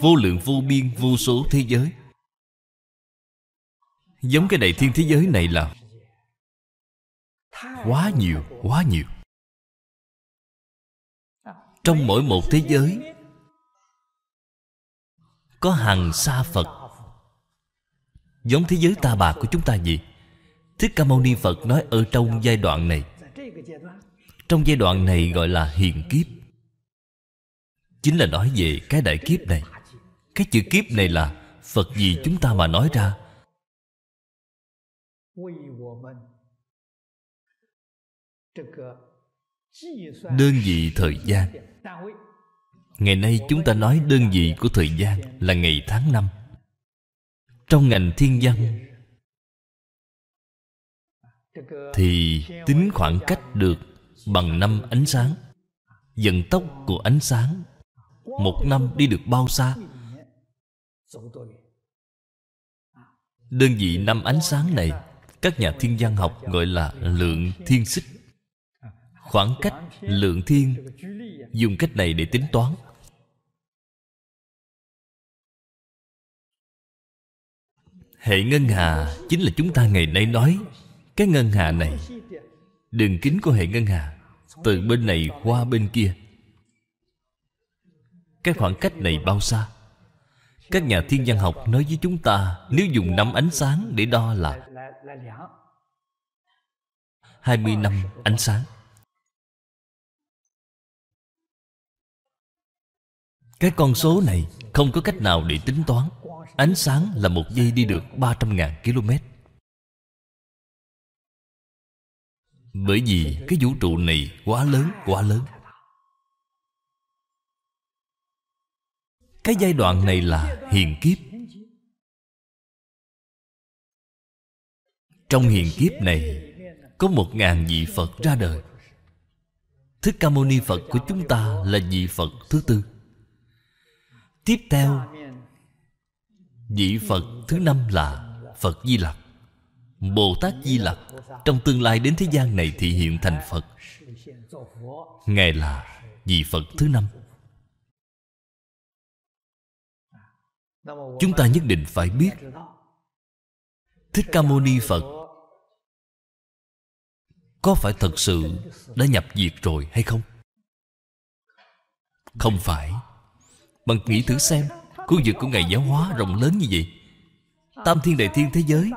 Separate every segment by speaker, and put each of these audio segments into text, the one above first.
Speaker 1: Vô lượng vô biên vô số thế giới Giống cái đại thiên thế giới này là
Speaker 2: Quá nhiều, quá nhiều Trong mỗi một thế giới
Speaker 1: Có hàng xa Phật Giống thế giới ta bà của chúng ta gì Thích Ca Mâu Ni Phật nói ở trong giai đoạn này Trong giai đoạn này gọi là hiền kiếp Chính là nói về cái đại kiếp này cái chữ kiếp này là Phật gì chúng ta mà nói ra
Speaker 3: Đơn vị thời gian Ngày nay chúng ta nói đơn vị của thời gian
Speaker 1: là ngày tháng năm Trong ngành thiên văn
Speaker 3: Thì tính khoảng cách
Speaker 1: được bằng năm ánh sáng Dần tốc của ánh sáng
Speaker 3: Một năm đi được bao xa
Speaker 1: đơn vị năm ánh sáng này các nhà thiên văn học gọi là lượng thiên xích khoảng cách lượng thiên dùng cách này để tính toán
Speaker 2: hệ ngân hà chính
Speaker 1: là chúng ta ngày nay nói cái ngân hà này đường kính của hệ ngân hà từ bên này qua bên kia cái khoảng cách này bao xa các nhà thiên văn học nói với chúng ta Nếu dùng năm ánh sáng để đo là 20 năm ánh sáng
Speaker 2: Cái con số này
Speaker 1: không có cách nào để tính toán Ánh sáng là một giây đi được 300.000 km Bởi vì cái vũ trụ này
Speaker 2: quá lớn, quá lớn Cái giai đoạn này là hiền kiếp
Speaker 1: Trong hiền kiếp này Có một ngàn vị Phật ra đời Thích Ca Mâu Ni Phật của chúng ta là vị Phật thứ tư Tiếp theo Vị Phật thứ năm là Phật Di Lặc Bồ Tát Di Lặc Trong tương lai đến thế gian này thị hiện thành Phật
Speaker 3: Ngài là vị Phật thứ năm
Speaker 2: chúng ta nhất định phải biết thích ca
Speaker 1: mâu ni phật có phải thật sự đã nhập diệt rồi hay không không phải bằng nghĩ thử xem khu vực của ngày giáo hóa rộng lớn như vậy tam thiên đại thiên thế giới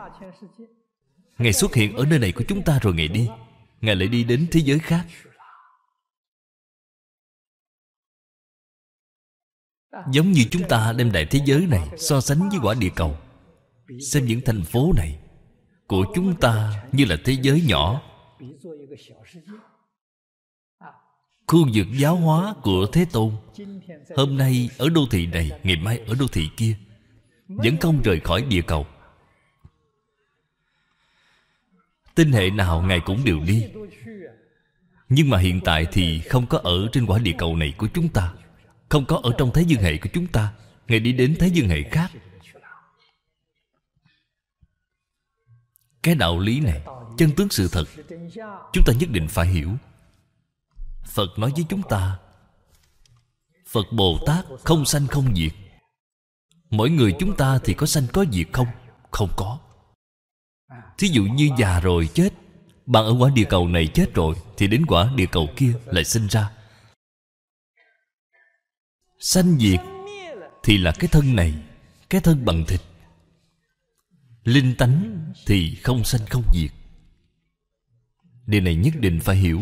Speaker 1: ngài xuất hiện ở nơi này của chúng ta rồi ngài đi ngài lại đi đến thế giới khác Giống như chúng ta đem đại thế giới này So sánh với quả địa cầu Xem những thành phố này Của chúng ta như là thế giới nhỏ Khu vực giáo hóa của Thế Tôn Hôm nay ở đô thị này Ngày mai ở đô thị kia Vẫn không rời khỏi địa cầu Tinh hệ nào Ngài cũng đều đi Nhưng mà hiện tại thì không có ở trên quả địa cầu này của chúng ta không có ở trong thế dương hệ của chúng ta Ngài đi đến thế dương hệ khác Cái đạo lý này Chân tướng sự thật Chúng ta nhất định phải hiểu Phật nói với chúng ta Phật Bồ Tát không sanh không diệt Mỗi người chúng ta thì có sanh có diệt không? Không có Thí dụ như già rồi chết Bạn ở quả địa cầu này chết rồi Thì đến quả địa cầu kia lại sinh ra sanh diệt thì là cái thân này cái thân bằng thịt linh tánh thì không sanh không diệt điều này nhất định phải hiểu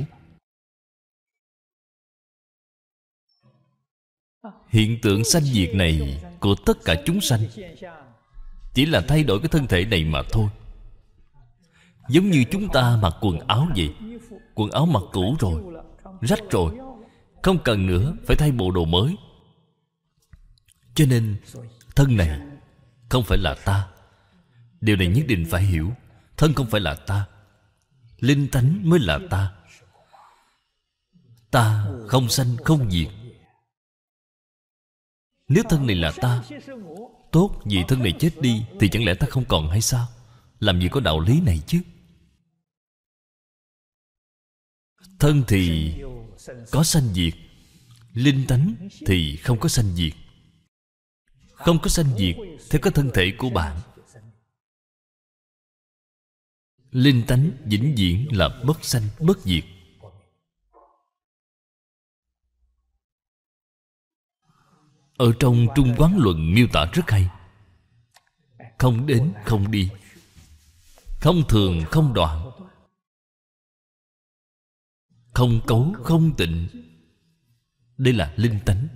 Speaker 1: hiện tượng sanh diệt này của tất cả chúng sanh chỉ là thay đổi cái thân thể này mà thôi giống như chúng ta mặc quần áo vậy quần áo mặc cũ rồi rách rồi không cần nữa phải thay bộ đồ mới cho nên thân này không phải là ta điều này nhất định phải hiểu thân không phải là ta linh tánh mới là ta ta không sanh không diệt nếu thân này là ta Tốt vì thân này chết đi Thì chẳng lẽ ta không còn hay sao Làm gì có đạo lý này chứ Thân thì có sanh diệt Linh tánh thì không có sanh diệt không có sanh diệt Theo cái thân thể của bạn Linh tánh vĩnh viễn là bất sanh bất diệt
Speaker 2: Ở trong Trung
Speaker 1: Quán Luận miêu tả rất hay Không đến không đi Không thường không đoạn Không cấu không tịnh Đây là linh tánh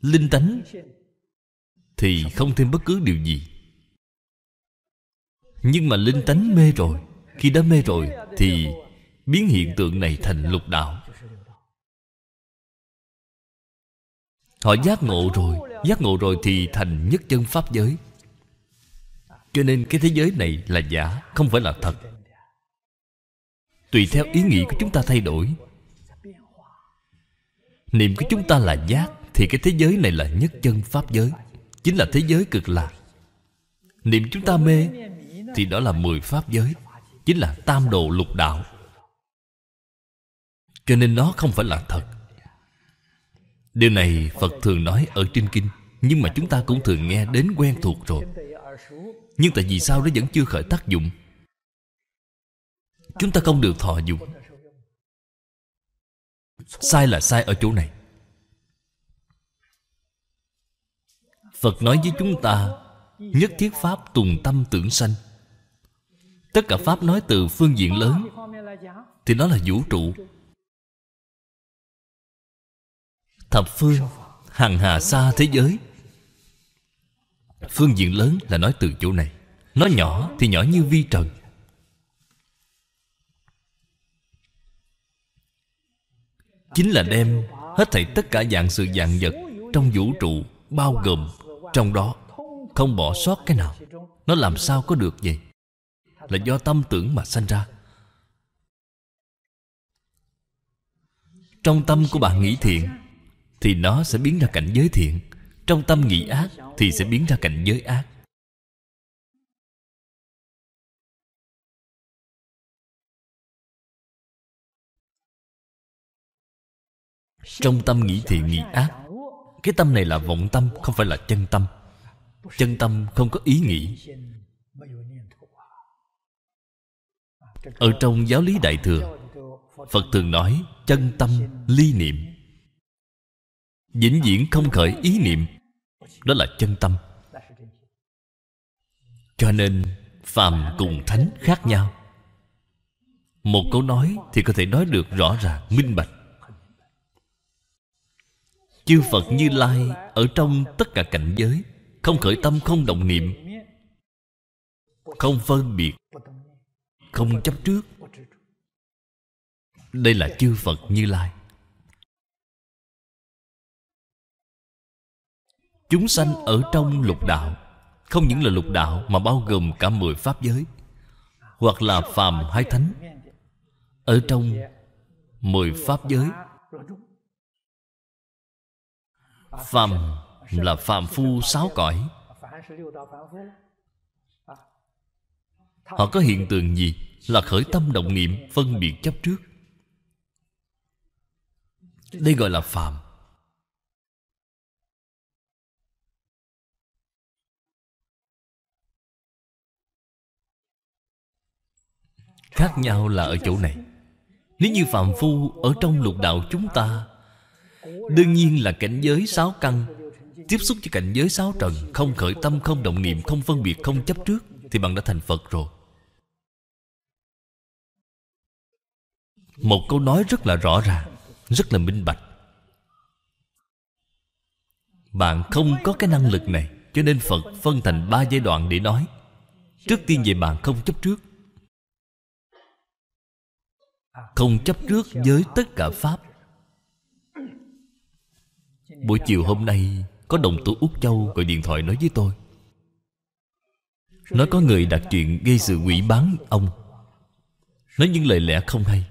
Speaker 1: Linh tánh thì không thêm bất cứ điều gì nhưng mà linh tánh mê rồi khi đã mê rồi thì biến hiện tượng này thành lục đạo họ giác ngộ rồi giác ngộ rồi thì thành nhất chân pháp giới cho nên cái thế giới này là giả không phải là thật tùy theo ý nghĩ của chúng ta thay đổi niệm của chúng ta là giác thì cái thế giới này là nhất chân pháp giới Chính là thế giới cực lạc Niệm chúng ta mê Thì đó là mười pháp giới Chính là tam độ lục đạo Cho nên nó không phải là thật Điều này Phật thường nói ở trên kinh Nhưng mà chúng ta cũng thường nghe đến quen thuộc rồi Nhưng tại vì sao nó vẫn chưa khởi tác dụng Chúng ta không được thọ dụng Sai là sai ở chỗ này Phật nói với chúng ta Nhất thiết Pháp tùng tâm tưởng sanh Tất cả Pháp nói từ phương diện lớn Thì nó là vũ trụ Thập phương Hàng hà xa thế giới Phương diện lớn là nói từ chỗ này Nói nhỏ thì nhỏ như vi trần Chính là đem hết thảy tất cả dạng sự dạng vật Trong vũ trụ bao gồm trong đó không bỏ sót cái nào Nó làm sao có được vậy Là do tâm tưởng mà sanh ra Trong tâm của bạn nghĩ thiện Thì nó sẽ biến ra cảnh giới thiện Trong tâm nghĩ
Speaker 2: ác Thì sẽ biến
Speaker 1: ra cảnh giới ác Trong tâm nghĩ thiện nghĩ ác cái tâm này là vọng tâm Không phải là chân tâm Chân tâm không có ý nghĩ Ở trong giáo lý Đại Thừa Phật thường nói Chân tâm ly niệm vĩnh viễn không khởi ý niệm đó là chân tâm cho nên phàm cùng thánh khác nhau một câu nói thì có thể nói được rõ ràng minh bạch chư phật như lai ở trong tất cả cảnh giới không khởi tâm không động niệm không phân biệt không chấp trước đây là chư phật như lai chúng sanh ở trong lục đạo không những là lục đạo mà bao gồm cả mười pháp giới hoặc là phàm hai thánh ở trong mười pháp giới Phàm là phàm phu sáu cõi Họ có hiện tượng gì Là khởi tâm động niệm Phân biệt chấp trước Đây gọi là phàm Khác nhau là ở chỗ này Nếu như phàm phu Ở trong lục đạo chúng ta Đương nhiên là cảnh giới sáu căn Tiếp xúc với cảnh giới sáu trần Không khởi tâm, không động niệm, không phân biệt, không chấp trước Thì bạn đã thành Phật rồi Một câu nói rất là rõ ràng Rất là minh bạch Bạn không có cái năng lực này Cho nên Phật phân thành ba giai đoạn để nói Trước tiên về bạn không chấp trước Không chấp trước với tất cả Pháp Buổi chiều hôm nay Có đồng tử Úc Châu gọi điện thoại nói với tôi Nói có người đặt chuyện gây sự quỷ bán ông Nói những lời lẽ không hay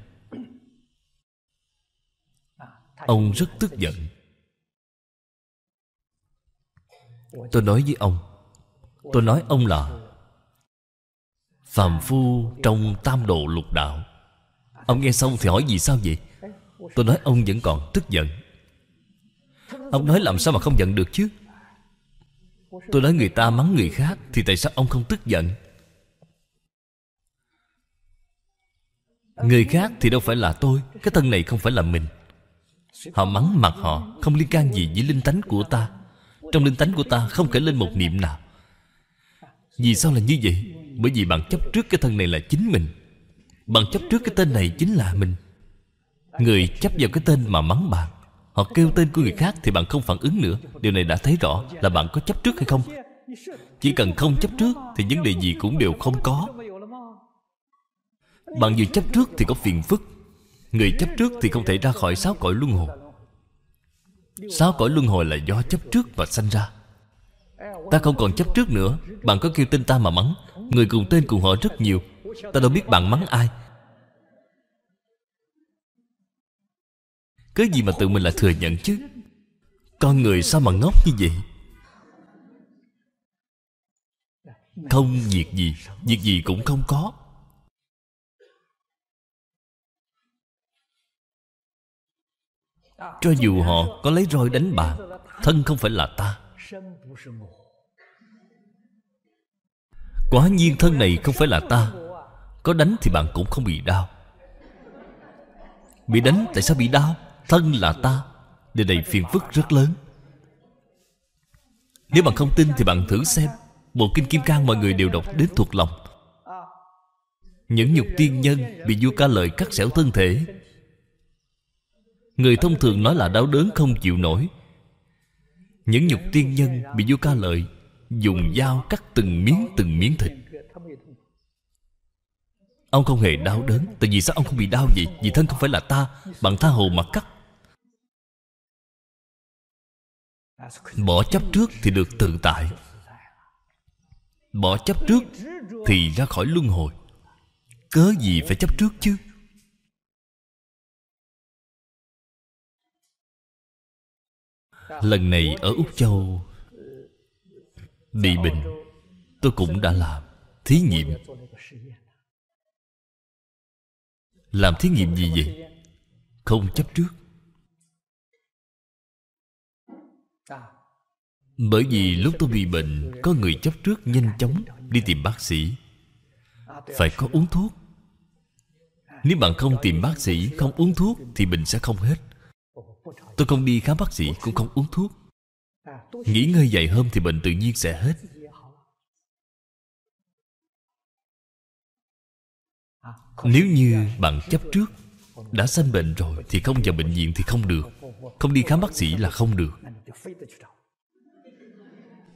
Speaker 4: Ông rất tức giận Tôi nói với ông Tôi nói ông là
Speaker 1: phàm phu trong tam độ lục đạo Ông nghe xong thì hỏi gì sao vậy Tôi nói ông vẫn còn tức giận Ông nói làm sao mà không giận được chứ Tôi nói người ta mắng người khác Thì tại sao ông không tức giận Người khác thì đâu phải là tôi Cái thân này không phải là mình Họ mắng mặt họ Không liên can gì với linh tánh của ta Trong linh tánh của ta không khởi lên một niệm nào Vì sao là như vậy Bởi vì bạn chấp trước cái thân này là chính mình Bạn chấp trước cái tên này chính là mình Người chấp vào cái tên mà mắng bạn Họ kêu tên của người khác thì bạn không phản ứng nữa Điều này đã thấy rõ là bạn có chấp trước hay không Chỉ cần không chấp trước Thì vấn đề gì cũng đều không có Bạn vừa chấp trước thì có phiền phức Người chấp trước thì không thể ra khỏi sáu cõi luân hồi Sáu cõi luân hồi là do chấp trước mà sanh ra Ta không còn chấp trước nữa Bạn có kêu tên ta mà mắng Người cùng tên cùng họ rất nhiều Ta đâu biết bạn mắng ai cái gì mà tự mình lại thừa nhận chứ Con người sao mà ngốc như vậy Không việc gì Việc gì cũng không có Cho dù họ có lấy roi đánh bạn Thân không phải là ta Quá nhiên thân này không phải là ta Có đánh thì bạn cũng không bị đau Bị đánh tại sao bị đau thân là ta Điều này phiền phức rất lớn Nếu bạn không tin thì bạn thử xem Bộ Kinh Kim Cang mọi người đều đọc đến thuộc lòng Những nhục tiên nhân bị vua ca lợi cắt xẻo thân thể Người thông thường nói là đau đớn không chịu nổi Những nhục tiên nhân bị vua ca lợi Dùng dao cắt từng miếng từng miếng thịt Ông không hề đau đớn Tại vì sao ông không bị đau vậy Vì thân không phải là ta Bạn tha hồ mà cắt Bỏ chấp trước thì được tự tại Bỏ chấp trước thì ra khỏi luân hồi
Speaker 2: Cớ gì phải chấp trước chứ Lần này ở Úc Châu
Speaker 1: Bị Bình, Tôi cũng đã làm Thí nghiệm Làm thí nghiệm gì vậy Không chấp trước Bởi vì lúc tôi bị bệnh Có người chấp trước nhanh chóng Đi tìm bác sĩ Phải có uống thuốc Nếu bạn không tìm bác sĩ Không uống thuốc thì bệnh sẽ không hết Tôi không đi khám bác sĩ Cũng không uống thuốc Nghỉ ngơi vài hôm thì
Speaker 2: bệnh tự nhiên sẽ hết
Speaker 1: Nếu như bạn chấp trước Đã sanh bệnh rồi Thì không vào bệnh viện thì không được Không đi khám bác sĩ là không được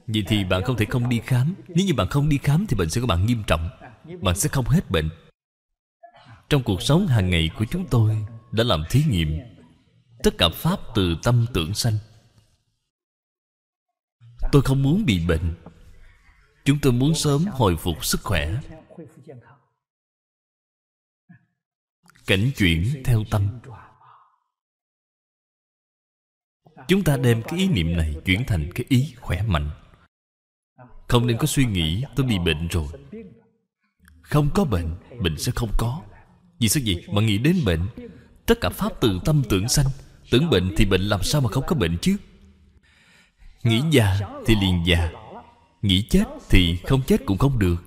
Speaker 1: Vậy thì bạn không thể không đi khám Nếu như bạn không đi khám thì bệnh sẽ của bạn nghiêm trọng Bạn sẽ không hết bệnh Trong cuộc sống hàng ngày của chúng tôi Đã làm thí nghiệm Tất cả Pháp từ tâm tưởng sanh Tôi không muốn bị bệnh Chúng tôi muốn sớm hồi phục sức khỏe Cảnh chuyển theo tâm Chúng ta đem cái ý niệm này chuyển thành cái ý khỏe mạnh không nên có suy nghĩ tôi bị bệnh rồi Không có bệnh Bệnh sẽ không có Vì sao gì mà nghĩ đến bệnh Tất cả pháp từ tâm tưởng sanh Tưởng bệnh thì bệnh làm sao mà không có bệnh chứ Nghĩ già thì liền già Nghĩ chết thì không chết cũng không được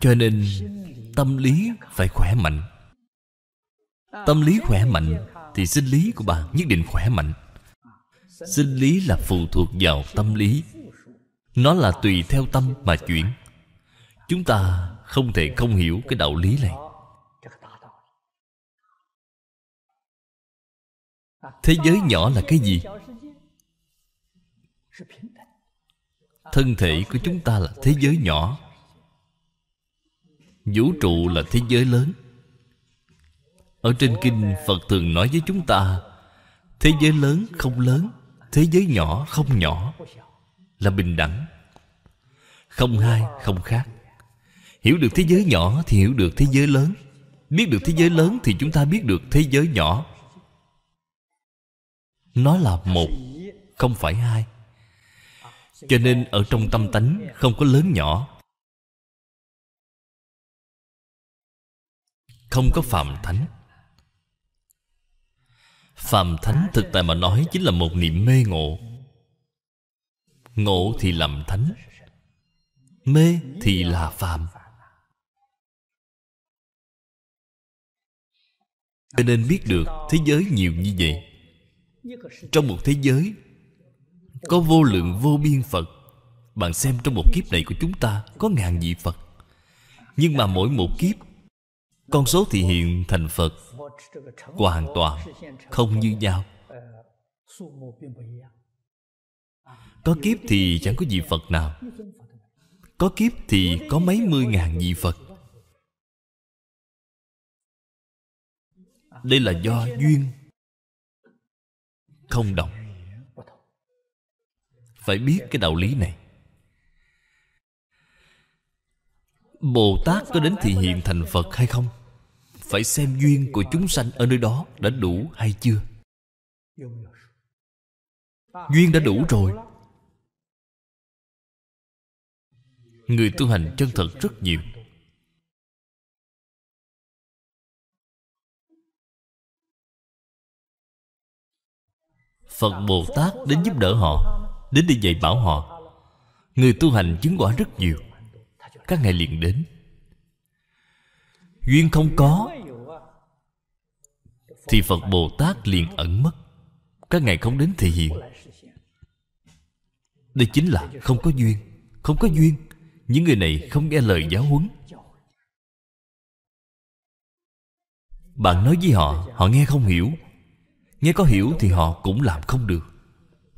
Speaker 1: Cho nên tâm lý phải khỏe mạnh Tâm lý khỏe mạnh Thì sinh lý của bạn nhất định khỏe mạnh sinh lý là phụ thuộc vào tâm lý nó là tùy theo tâm mà chuyển chúng ta không thể không hiểu cái đạo
Speaker 2: lý
Speaker 4: này
Speaker 1: thế giới nhỏ là cái gì thân thể của chúng ta là thế giới nhỏ vũ trụ là thế giới lớn ở trên kinh phật thường nói với chúng ta thế giới lớn không lớn thế giới nhỏ không nhỏ là bình đẳng không hai không khác hiểu được thế giới nhỏ thì hiểu được thế giới lớn biết được thế giới lớn thì chúng ta biết được thế giới nhỏ nó là một không phải hai cho nên ở
Speaker 2: trong tâm tánh không có lớn nhỏ
Speaker 1: không có phạm thánh Phàm thánh thực tại mà nói Chính là một niệm mê ngộ Ngộ thì làm thánh
Speaker 2: Mê
Speaker 4: thì
Speaker 1: là phàm Cho nên biết được thế giới nhiều như vậy Trong một thế giới Có vô lượng vô biên Phật Bạn xem trong một kiếp này của chúng ta Có ngàn vị Phật Nhưng mà mỗi một kiếp con số thị hiện thành Phật Hoàn toàn không như nhau
Speaker 3: Có kiếp thì
Speaker 1: chẳng có gì Phật nào Có kiếp thì có mấy mươi ngàn vị Phật
Speaker 2: Đây là do duyên
Speaker 1: Không đồng Phải biết cái đạo lý này Bồ Tát có đến thị hiện thành Phật hay không? phải xem duyên của chúng sanh ở nơi đó đã đủ hay chưa duyên đã đủ rồi
Speaker 2: người tu hành chân thật rất nhiều
Speaker 1: phật bồ tát đến giúp đỡ họ đến đi dạy bảo họ người tu hành chứng quả rất nhiều các ngài liền đến duyên không có thì phật bồ tát liền ẩn mất các ngài không đến thể hiện đây chính là không có duyên không có duyên những người này không nghe lời giáo huấn bạn nói với họ họ nghe không hiểu nghe có hiểu thì họ cũng làm không được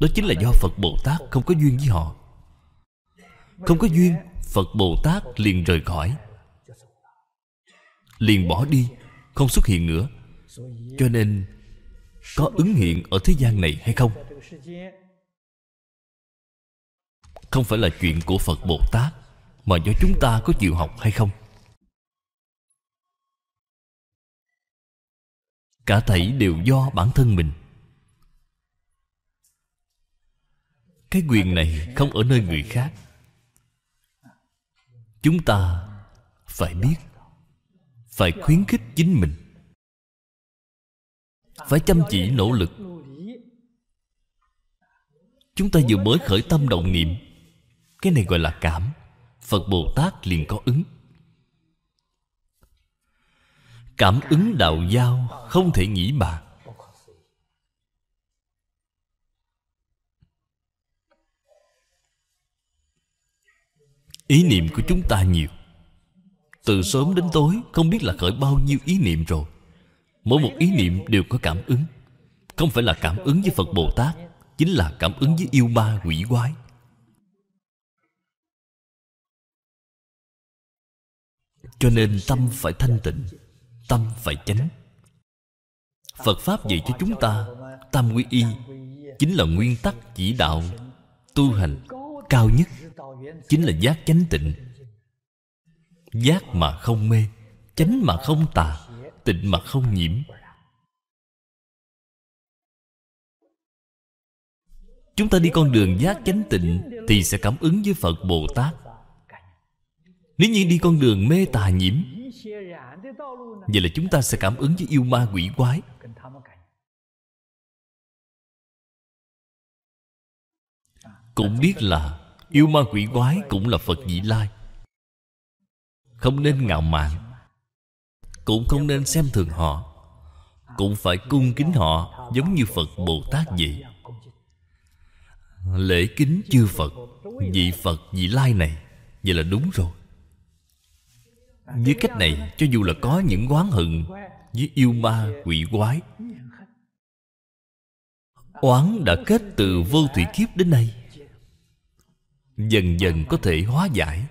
Speaker 1: đó chính là do phật bồ tát không có duyên với họ không có duyên phật bồ tát liền rời khỏi liền bỏ đi không xuất hiện nữa cho nên có ứng hiện ở thế gian này hay không không phải là chuyện của phật bồ tát mà do chúng ta có chịu học hay không cả thảy đều do bản thân mình cái quyền này không ở nơi người khác chúng ta phải biết phải khuyến khích chính mình phải chăm chỉ nỗ lực chúng ta vừa mới khởi tâm động niệm cái này gọi là cảm phật bồ tát liền có ứng cảm ứng đạo giao không thể nghĩ bàn ý niệm của chúng ta nhiều từ sớm đến tối Không biết là khởi bao nhiêu ý niệm rồi Mỗi một ý niệm đều có cảm ứng Không phải là cảm ứng với Phật Bồ Tát Chính là cảm ứng với yêu ma quỷ quái
Speaker 2: Cho nên tâm phải thanh
Speaker 1: tịnh Tâm phải chánh Phật Pháp dạy cho chúng ta Tam quy y Chính là nguyên tắc chỉ đạo Tu hành cao nhất Chính là giác chánh tịnh giác mà không mê
Speaker 2: chánh mà không tà tịnh mà không nhiễm
Speaker 1: chúng ta đi con đường giác chánh tịnh thì sẽ cảm ứng với phật bồ tát nếu như đi con đường mê tà nhiễm vậy là chúng ta sẽ cảm ứng với yêu ma quỷ quái
Speaker 2: cũng biết là yêu ma
Speaker 1: quỷ quái cũng là phật vị lai không nên ngạo mạn cũng không nên xem thường họ cũng phải cung kính họ giống như phật bồ tát vậy lễ kính chư phật vị phật vị lai này vậy là đúng rồi với cách này cho dù là có những oán hận với yêu ma quỷ quái oán đã kết từ vô thủy kiếp đến nay dần dần có thể hóa giải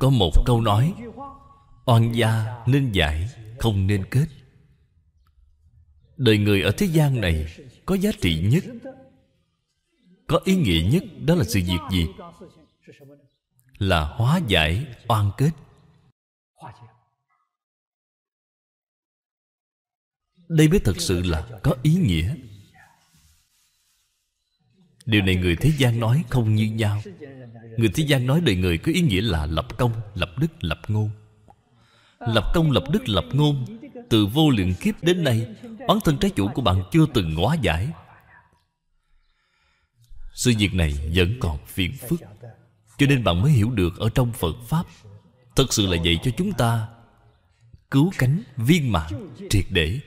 Speaker 1: Có một câu nói Oan gia nên giải Không nên kết Đời người ở thế gian này Có giá trị nhất Có ý nghĩa nhất Đó là sự việc gì Là hóa giải oan kết Đây mới thật sự là có ý nghĩa Điều này người thế gian nói không như nhau Người thế gian nói đời người có ý nghĩa là lập công, lập đức, lập ngôn Lập công, lập đức, lập ngôn Từ vô lượng kiếp đến nay bản thân trái chủ của bạn chưa từng hóa giải Sự việc này vẫn còn phiền phức Cho nên bạn mới hiểu được ở trong Phật Pháp Thật sự là dạy cho chúng ta Cứu cánh viên mãn triệt để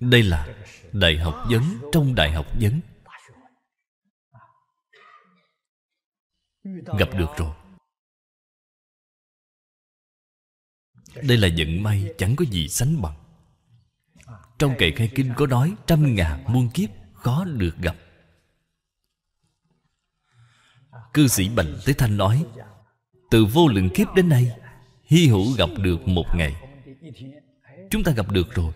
Speaker 1: đây là đại học vấn trong đại học vấn
Speaker 4: Gặp được rồi
Speaker 2: Đây là vận may chẳng có gì
Speaker 1: sánh bằng Trong kệ khai kinh có nói Trăm ngàn muôn kiếp khó được gặp Cư sĩ Bành Tế Thanh nói Từ vô lượng kiếp đến nay Hy hữu gặp được một ngày Chúng ta gặp được rồi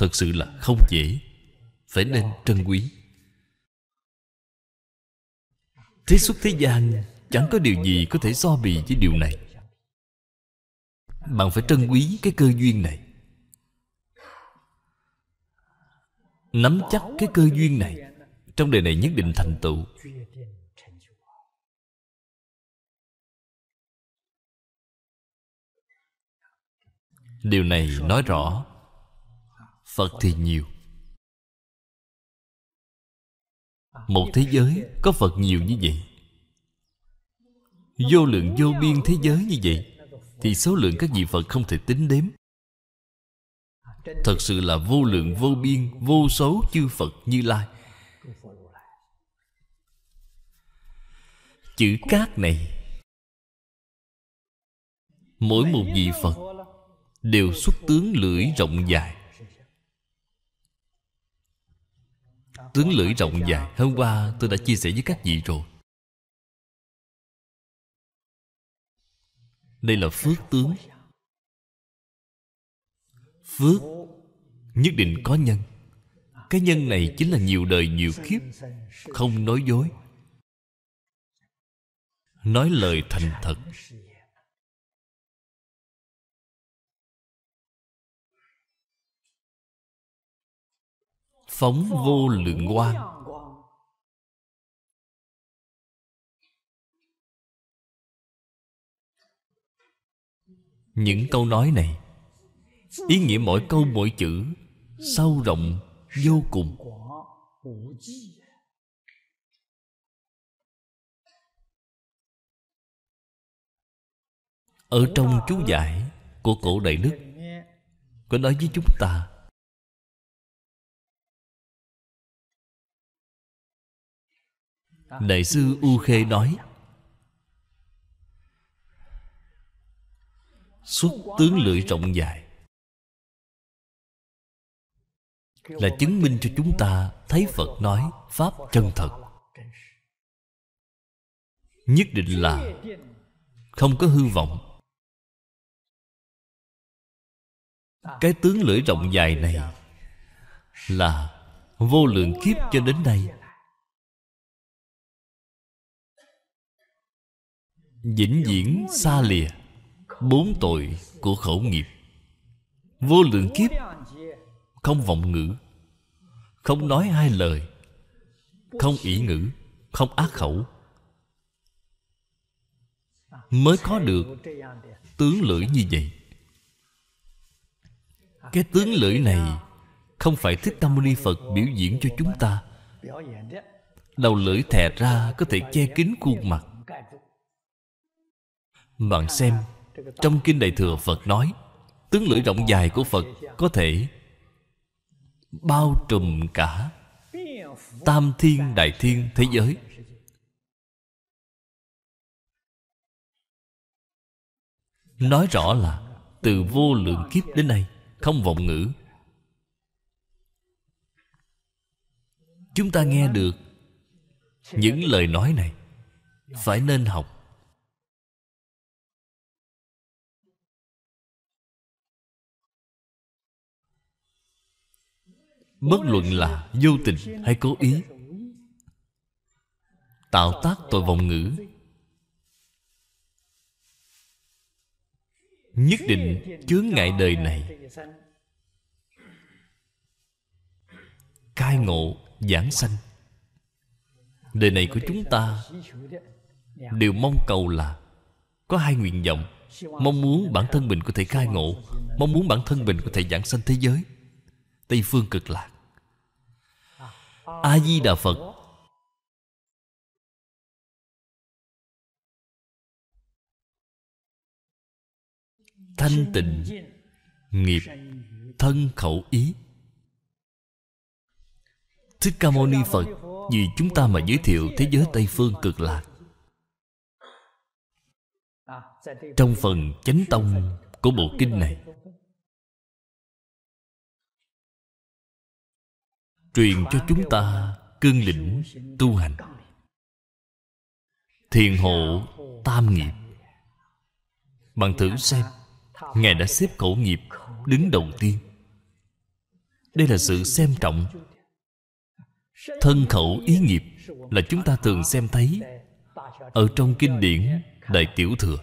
Speaker 1: thật sự là không dễ phải nên trân quý thế xuất thế gian chẳng có điều gì có thể so bì với điều này bạn phải trân quý cái cơ duyên này nắm chắc cái cơ duyên này
Speaker 2: trong đời này nhất định thành tựu điều này nói rõ phật thì nhiều
Speaker 1: một thế giới có phật nhiều như vậy vô lượng vô biên thế giới như vậy thì số lượng các vị phật không thể tính đếm thật sự là vô lượng vô biên vô số chư phật như lai chữ cát này mỗi một vị phật đều xuất tướng lưỡi rộng dài Tướng lưỡi rộng dài Hôm qua tôi đã chia sẻ với các vị rồi
Speaker 2: Đây là phước tướng
Speaker 1: Phước Nhất định có nhân Cái nhân này chính là nhiều đời nhiều kiếp Không nói dối
Speaker 2: Nói lời thành thật Phóng vô lượng quang
Speaker 1: Những câu nói này Ý nghĩa mỗi câu mỗi chữ Sâu rộng vô cùng
Speaker 2: Ở trong chú giải của cổ Đại Đức Có nói với chúng ta
Speaker 1: Đại sư U Khê nói Xuất tướng lưỡi rộng
Speaker 2: dài Là chứng minh cho chúng ta Thấy Phật nói Pháp chân thật Nhất định là Không có hư vọng Cái tướng lưỡi rộng dài này Là Vô lượng kiếp cho đến nay
Speaker 1: vĩnh viễn xa lìa bốn tội của khẩu nghiệp vô lượng kiếp không vọng ngữ không nói hai lời không ý ngữ không ác khẩu mới có được tướng lưỡi như vậy cái tướng lưỡi này không phải thích tâm mâu ni phật biểu diễn cho chúng ta đầu lưỡi thè ra có thể che kín khuôn mặt bạn xem Trong Kinh Đại Thừa Phật nói Tướng lưỡi rộng dài của Phật Có thể Bao trùm cả Tam thiên đại thiên thế giới
Speaker 2: Nói rõ là Từ vô lượng
Speaker 1: kiếp đến nay Không vọng ngữ Chúng ta nghe được Những lời nói này Phải nên học
Speaker 2: Bất luận là vô tình
Speaker 3: hay cố ý
Speaker 1: Tạo tác tội vọng ngữ Nhất định chướng ngại đời này Cai ngộ, giảng sanh Đời này của chúng ta Đều mong cầu là Có hai nguyện vọng Mong muốn bản thân mình có thể khai ngộ Mong muốn bản thân mình có thể giảng sanh thế giới Tây Phương Cực Lạc
Speaker 2: A-di-đà Phật Thanh tịnh Nghiệp
Speaker 1: Thân khẩu ý Thích Ca Mâu Ni Phật Vì chúng ta mà giới thiệu thế giới Tây Phương cực lạc Trong phần chánh tông của bộ kinh này
Speaker 2: truyền cho chúng
Speaker 1: ta cương lĩnh tu hành thiền hộ tam nghiệp bằng thử xem ngài đã xếp khẩu nghiệp đứng đầu tiên đây là sự xem trọng thân khẩu ý nghiệp là chúng ta thường xem thấy ở trong kinh điển đại tiểu thừa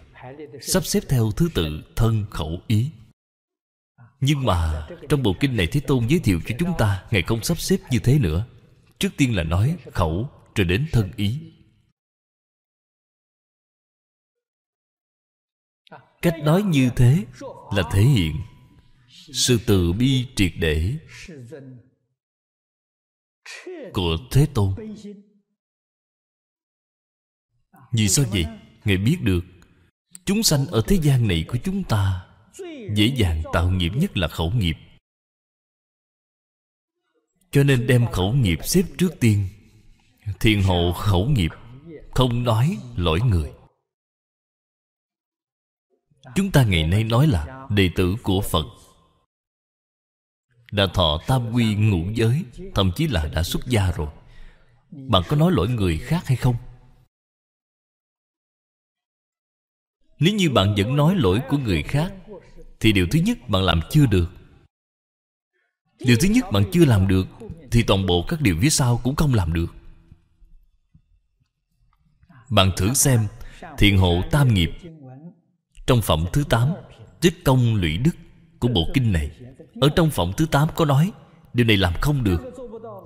Speaker 1: sắp xếp theo thứ tự thân khẩu ý nhưng mà trong bộ kinh này Thế Tôn giới thiệu cho chúng ta Ngài không sắp xếp như thế nữa Trước tiên là nói khẩu Rồi đến thân ý
Speaker 3: Cách nói như thế
Speaker 2: là thể hiện Sự từ bi triệt để
Speaker 3: Của
Speaker 1: Thế Tôn Vì sao vậy? Ngài biết được Chúng sanh ở thế gian này của chúng ta
Speaker 3: dễ dàng tạo
Speaker 1: nghiệp nhất là khẩu nghiệp cho nên đem khẩu nghiệp xếp trước tiên thiền hộ khẩu nghiệp không nói lỗi người chúng ta ngày nay nói là đệ tử của phật đã thọ tam quy ngũ giới thậm chí là đã xuất gia rồi bạn có nói lỗi người khác hay không nếu như bạn vẫn nói lỗi của người khác thì điều thứ nhất bạn làm chưa được điều thứ nhất bạn chưa làm được thì toàn bộ các điều phía sau cũng không làm được bạn thử xem thiền hộ tam nghiệp trong phẩm thứ tám tích công lũy đức của bộ kinh này ở trong phẩm thứ tám có nói điều này làm không được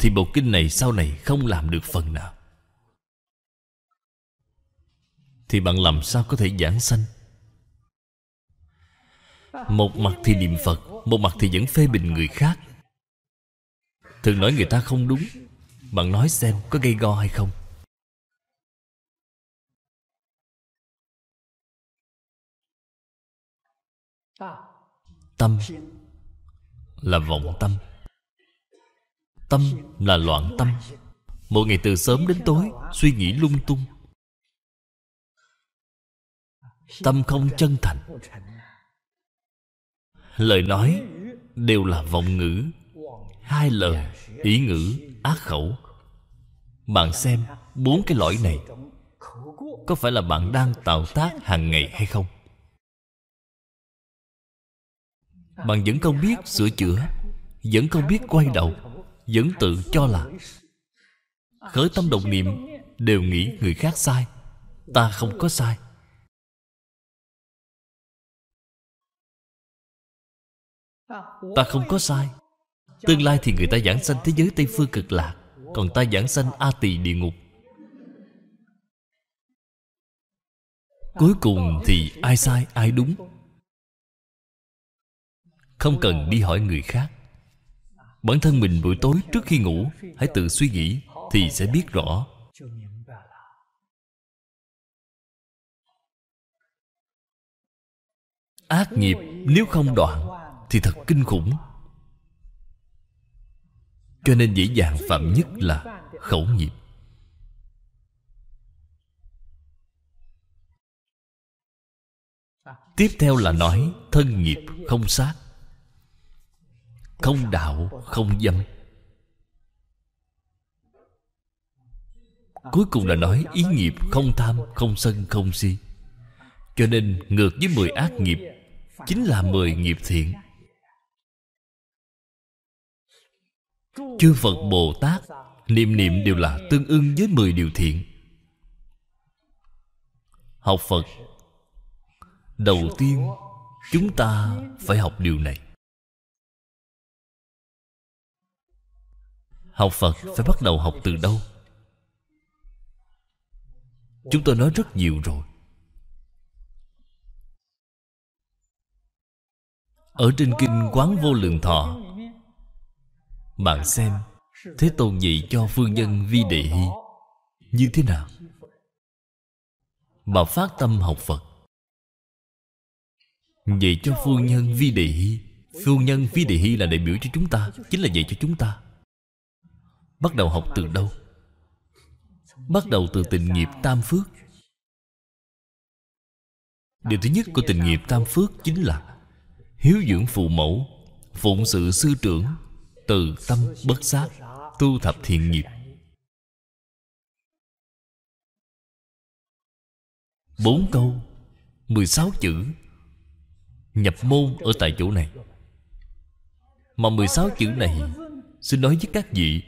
Speaker 1: thì bộ kinh này sau này không làm được phần nào thì bạn làm sao có thể giảng sanh một mặt thì niệm Phật Một mặt thì vẫn phê bình người khác Thường nói người ta không đúng Bạn nói xem có gây go hay không Tâm Là vọng tâm Tâm là loạn tâm Mỗi ngày từ sớm đến tối Suy nghĩ lung tung
Speaker 3: Tâm không chân thành
Speaker 1: lời nói đều là vọng ngữ hai lời ý ngữ ác khẩu bạn xem bốn cái lỗi này có phải là bạn đang tạo tác hàng ngày hay không bạn vẫn không biết sửa chữa vẫn không biết quay đầu vẫn tự cho là khởi tâm động niệm đều nghĩ người khác sai
Speaker 2: ta không có sai
Speaker 3: Ta không
Speaker 1: có sai Tương lai thì người ta giảng sanh thế giới Tây Phương cực lạc Còn ta giảng sanh A Tỳ địa ngục Cuối cùng thì ai sai ai đúng Không cần đi hỏi người khác Bản thân mình buổi tối trước khi ngủ Hãy tự suy nghĩ Thì sẽ biết rõ
Speaker 2: Ác nghiệp nếu không đoạn
Speaker 1: thì thật kinh khủng Cho nên dễ dàng phạm nhất là khẩu nghiệp Tiếp theo là nói thân nghiệp không sát Không đạo không dâm Cuối cùng là nói ý nghiệp không tham không sân không si Cho nên ngược với mười ác nghiệp Chính là mười nghiệp thiện
Speaker 3: Chư Phật Bồ Tát
Speaker 2: Niệm niệm đều là tương
Speaker 1: ưng với 10 điều thiện Học Phật Đầu tiên Chúng ta phải học điều này
Speaker 2: Học Phật phải bắt đầu học từ đâu Chúng tôi nói rất nhiều rồi
Speaker 1: Ở trên kinh Quán Vô Lượng Thọ bạn xem Thế Tôn dạy cho phương nhân vi đề đệ Như thế nào mà phát tâm học Phật Dạy cho phương nhân vi đề hy Phương nhân vi đề hy là đại biểu cho chúng ta Chính là dạy cho chúng ta Bắt đầu học từ đâu Bắt đầu từ tình nghiệp tam phước Điều thứ nhất của tình nghiệp tam phước chính là Hiếu dưỡng phụ mẫu Phụng sự sư trưởng từ tâm bất giác tu thập thiện nghiệp bốn câu mười sáu chữ nhập môn ở tại chỗ này mà mười sáu chữ này Xin nói với các vị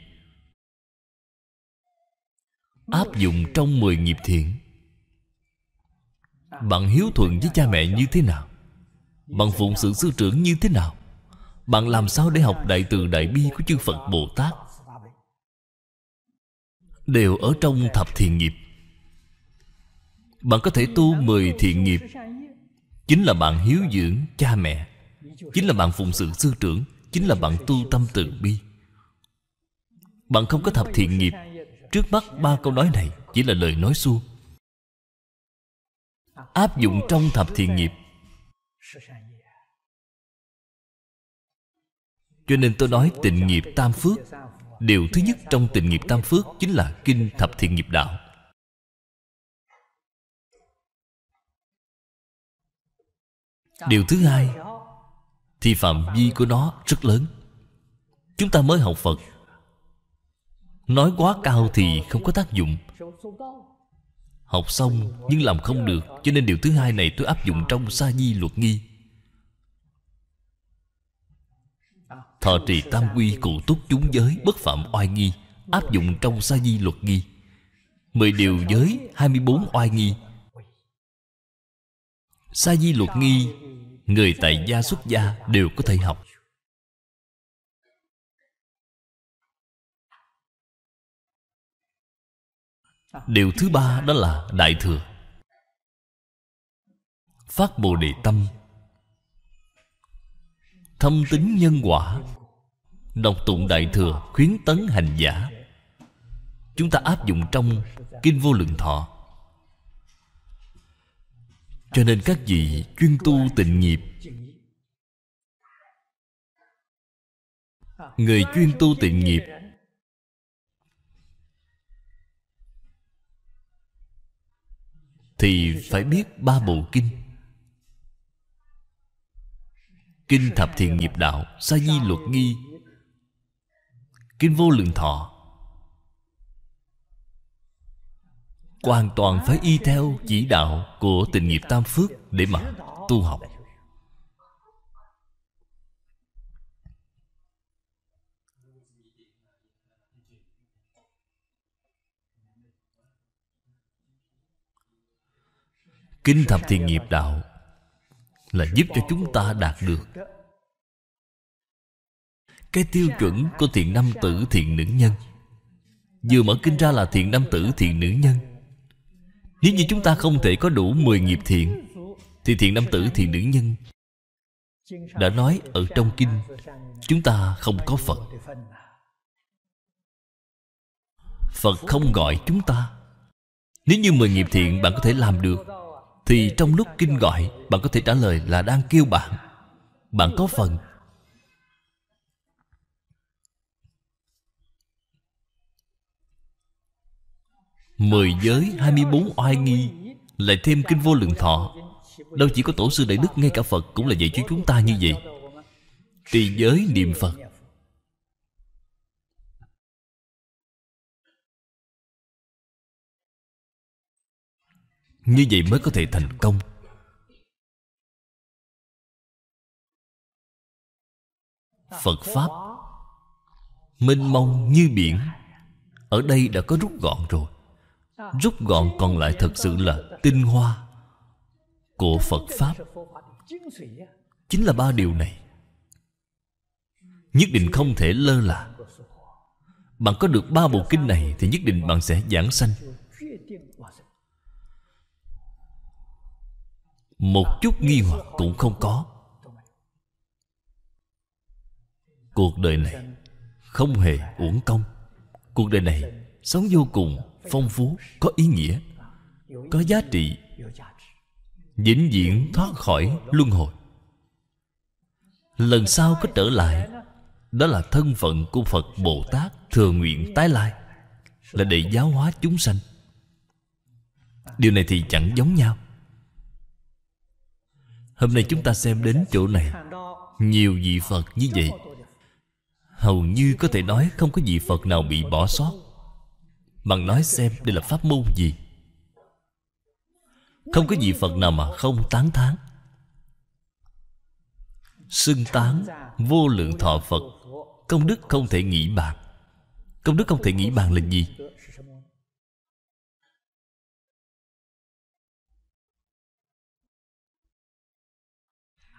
Speaker 1: Áp dụng trong mười nghiệp thiện Bạn hiếu thuận với cha mẹ như thế nào bằng phụng sự sư trưởng như thế nào bạn làm sao để học Đại Từ Đại Bi của chư Phật Bồ Tát Đều ở trong thập thiện nghiệp Bạn có thể tu mười thiện nghiệp Chính là bạn hiếu dưỡng cha mẹ Chính là bạn phụng sự sư trưởng Chính là bạn tu tâm từ bi Bạn không có thập thiện nghiệp Trước mắt ba câu nói này Chỉ là lời nói suông
Speaker 2: Áp dụng trong thập thiện nghiệp Cho nên tôi nói tịnh nghiệp tam phước Điều thứ nhất trong tịnh nghiệp tam phước Chính là Kinh Thập Thiện Nghiệp Đạo
Speaker 1: Điều thứ hai Thì phạm vi của nó rất lớn Chúng ta mới học Phật Nói quá cao thì không có tác dụng Học xong nhưng làm không được Cho nên điều thứ hai này tôi áp dụng trong sa di luật nghi Thọ trì tam quy cụ túc chúng giới Bất phạm oai nghi Áp dụng trong sa di luật nghi Mười điều giới hai mươi bốn oai nghi Sa di luật nghi Người tại gia xuất gia đều có
Speaker 2: thể học Điều thứ ba đó là Đại Thừa
Speaker 1: Phát Bồ Đề Tâm thâm tính nhân quả đọc tụng đại thừa khuyến tấn hành giả chúng ta áp dụng trong kinh vô lượng thọ cho nên các vị chuyên tu tịnh nghiệp
Speaker 3: người chuyên tu
Speaker 2: tịnh nghiệp
Speaker 1: thì phải biết ba bộ kinh Kinh Thập Thiện Nghiệp Đạo Sa Di Luật Nghi Kinh Vô Lượng Thọ Hoàn toàn phải y theo chỉ đạo của tình nghiệp Tam Phước để mà tu học Kinh Thập Thiện Nghiệp Đạo là giúp cho chúng ta đạt được cái tiêu chuẩn của thiện nam tử thiện nữ nhân vừa mở kinh ra là thiện nam tử thiện nữ nhân nếu như chúng ta không thể có đủ 10 nghiệp thiện Thì thiện nam tử thiện nữ nhân Đã nói ở trong kinh Chúng ta không có Phật Phật không gọi chúng ta Nếu như 10 nghiệp thiện bạn có thể làm được thì trong lúc kinh gọi Bạn có thể trả lời là đang kêu bạn Bạn có phần Mười giới 24 oai nghi Lại thêm kinh vô lượng thọ Đâu chỉ có tổ sư đại đức Ngay cả Phật cũng là dạy cho chúng ta như vậy Trì giới niệm Phật
Speaker 2: như vậy mới có thể thành công
Speaker 1: phật pháp mênh mông như biển ở đây đã có rút gọn rồi rút gọn còn lại thật sự là tinh hoa của phật pháp chính là ba điều này nhất định không thể lơ là bạn có được ba bộ kinh này thì nhất định bạn sẽ giảng sanh Một chút nghi hoặc cũng không có Cuộc đời này Không hề uổng công Cuộc đời này Sống vô cùng phong phú Có ý nghĩa Có giá trị vĩnh viễn thoát khỏi luân hồi lần sau có trở lại đó là thân phận của phật bồ tát thừa nguyện tái lai là để giáo hóa chúng sanh điều này thì chẳng giống nhau Hôm nay chúng ta xem đến chỗ này Nhiều vị Phật như vậy Hầu như có thể nói không có vị Phật nào bị bỏ sót Bằng nói xem đây là pháp môn gì Không có vị Phật nào mà không tán thán Xưng tán vô lượng thọ Phật Công đức không thể nghĩ bàn Công đức không thể nghĩ bàn
Speaker 2: là gì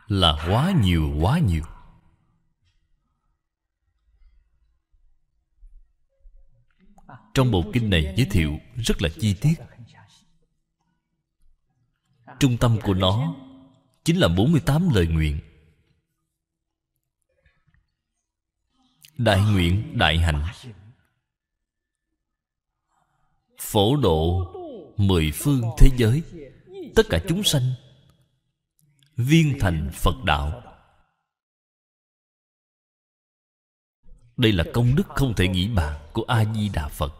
Speaker 2: là quá nhiều quá nhiều
Speaker 1: trong bộ kinh này giới thiệu rất là chi tiết trung tâm của nó chính là 48 lời nguyện đại nguyện đại hạnh phổ độ mười phương thế giới tất cả chúng sanh viên thành phật đạo đây là công đức không thể nghĩ bàn của a di đà
Speaker 2: phật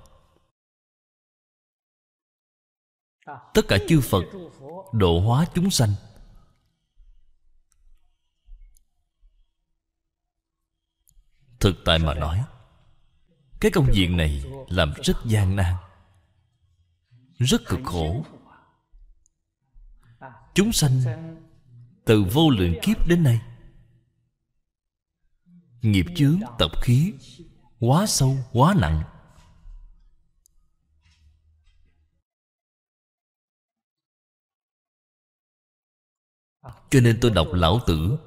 Speaker 2: tất cả chư phật độ hóa
Speaker 1: chúng sanh thực tại mà nói cái công việc này làm rất gian nan rất cực khổ chúng sanh từ vô lượng kiếp đến nay nghiệp chướng tập khí quá sâu quá nặng
Speaker 2: cho nên tôi đọc lão tử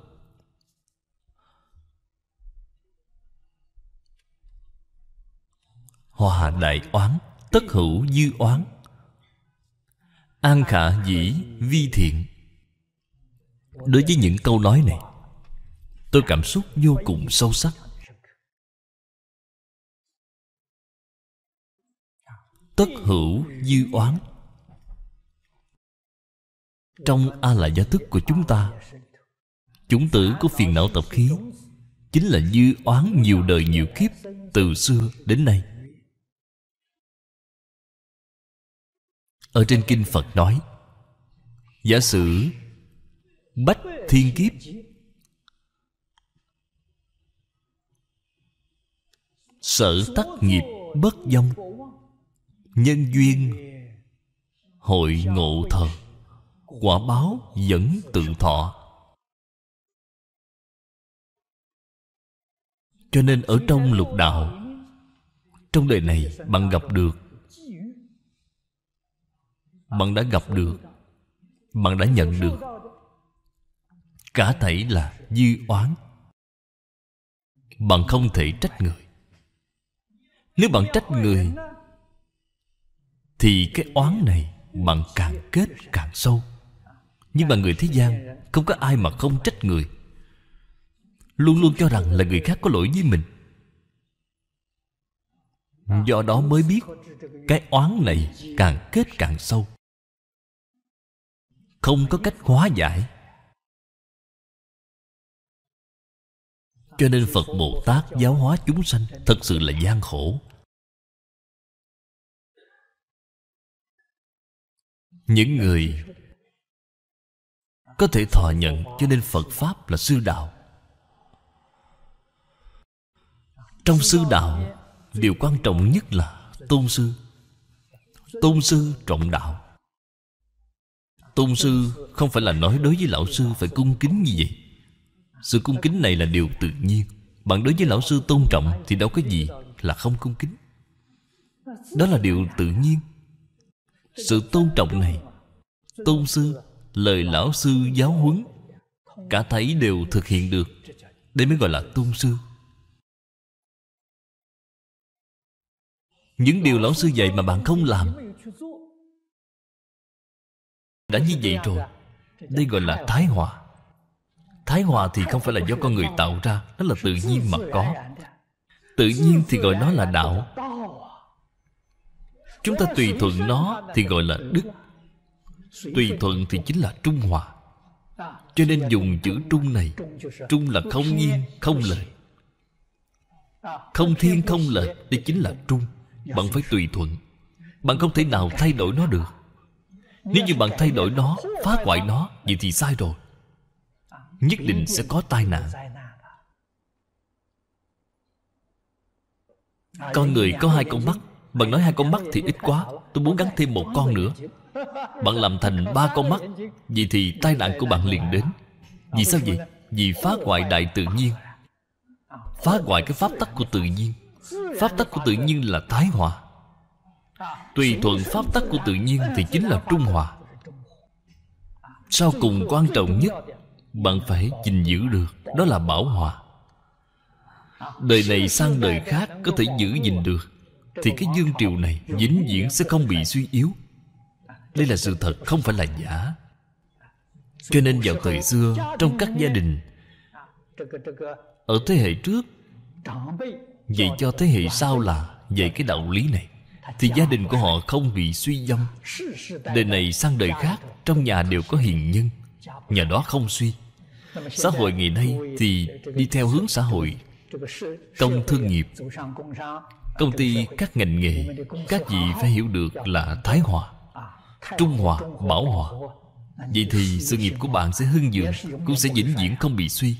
Speaker 1: hòa đại oán tất hữu dư oán an khả dĩ vi thiện Đối với những câu nói này Tôi cảm
Speaker 2: xúc vô cùng sâu sắc Tất hữu dư oán
Speaker 1: Trong A la gia thức của chúng ta chúng tử của phiền não tập khí Chính là dư oán nhiều đời nhiều kiếp Từ xưa đến nay
Speaker 2: Ở trên Kinh Phật nói
Speaker 1: Giả sử bách thiên kiếp sở tắc nghiệp bất vong nhân duyên hội ngộ thần
Speaker 3: quả báo
Speaker 2: vẫn tự thọ
Speaker 1: cho nên ở trong lục đạo trong đời này bạn gặp được bạn đã gặp được bạn đã nhận được cả thảy là dư oán bạn không thể trách người nếu bạn trách người thì cái oán này bạn càng kết càng sâu nhưng mà người thế gian không có ai mà không trách người luôn luôn cho rằng là người khác có lỗi với mình do đó mới biết cái oán này càng kết càng sâu
Speaker 2: không có cách hóa giải Cho nên Phật Bồ Tát giáo hóa chúng sanh Thật sự là gian khổ Những người
Speaker 1: Có thể thọ nhận Cho nên Phật Pháp là sư đạo Trong sư đạo Điều quan trọng nhất là tôn sư Tôn sư trọng đạo Tôn sư không phải là nói đối với lão sư Phải cung kính như vậy sự cung kính này là điều tự nhiên Bạn đối với lão sư tôn trọng Thì đâu có gì là không cung kính Đó là điều tự nhiên Sự tôn trọng này Tôn sư Lời lão sư giáo huấn Cả thấy đều thực hiện được Đây
Speaker 2: mới gọi là tôn sư Những
Speaker 1: điều lão sư dạy mà bạn không làm Đã như vậy rồi Đây gọi là thái hòa. Thái Hòa thì không phải là do con người tạo ra Nó là tự nhiên mà có Tự nhiên thì gọi nó là đạo Chúng ta tùy thuận nó thì gọi là đức Tùy thuận thì chính là trung hòa Cho nên dùng chữ trung này
Speaker 3: Trung là không nhiên
Speaker 1: không lời Không thiên, không lệch Đây chính là trung Bạn phải tùy thuận Bạn không thể nào thay đổi nó được Nếu như bạn thay đổi nó Phá hoại nó Vậy thì sai rồi nhất định sẽ có tai nạn
Speaker 3: con người có hai con mắt
Speaker 1: bạn nói hai con mắt thì ít quá tôi muốn gắn thêm một con nữa
Speaker 4: bạn làm thành ba con mắt
Speaker 1: vậy thì tai nạn của bạn liền đến vì sao vậy vì phá hoại đại tự nhiên phá hoại cái pháp tắc của tự nhiên
Speaker 4: pháp tắc của tự nhiên
Speaker 1: là thái hòa tùy thuận pháp tắc của tự nhiên thì chính là trung hòa sau cùng quan trọng nhất bạn phải gìn giữ được Đó là bảo hòa Đời này sang đời khác Có thể giữ gìn được Thì cái dương triều này vĩnh viễn sẽ không bị suy yếu Đây là sự thật không phải là giả Cho nên vào thời xưa Trong các gia đình Ở thế hệ trước Dạy cho thế hệ sau là Dạy cái đạo lý này Thì gia đình của họ không bị suy vong Đời này sang đời khác Trong nhà đều có hiền nhân nhờ đó không suy xã hội ngày nay thì đi theo hướng xã hội
Speaker 3: công thương nghiệp
Speaker 1: công ty các ngành nghề
Speaker 3: các vị phải hiểu được
Speaker 1: là thái hòa
Speaker 3: trung hòa bảo hòa
Speaker 1: vậy thì sự nghiệp của bạn sẽ hưng vượng cũng sẽ vĩnh viễn không bị suy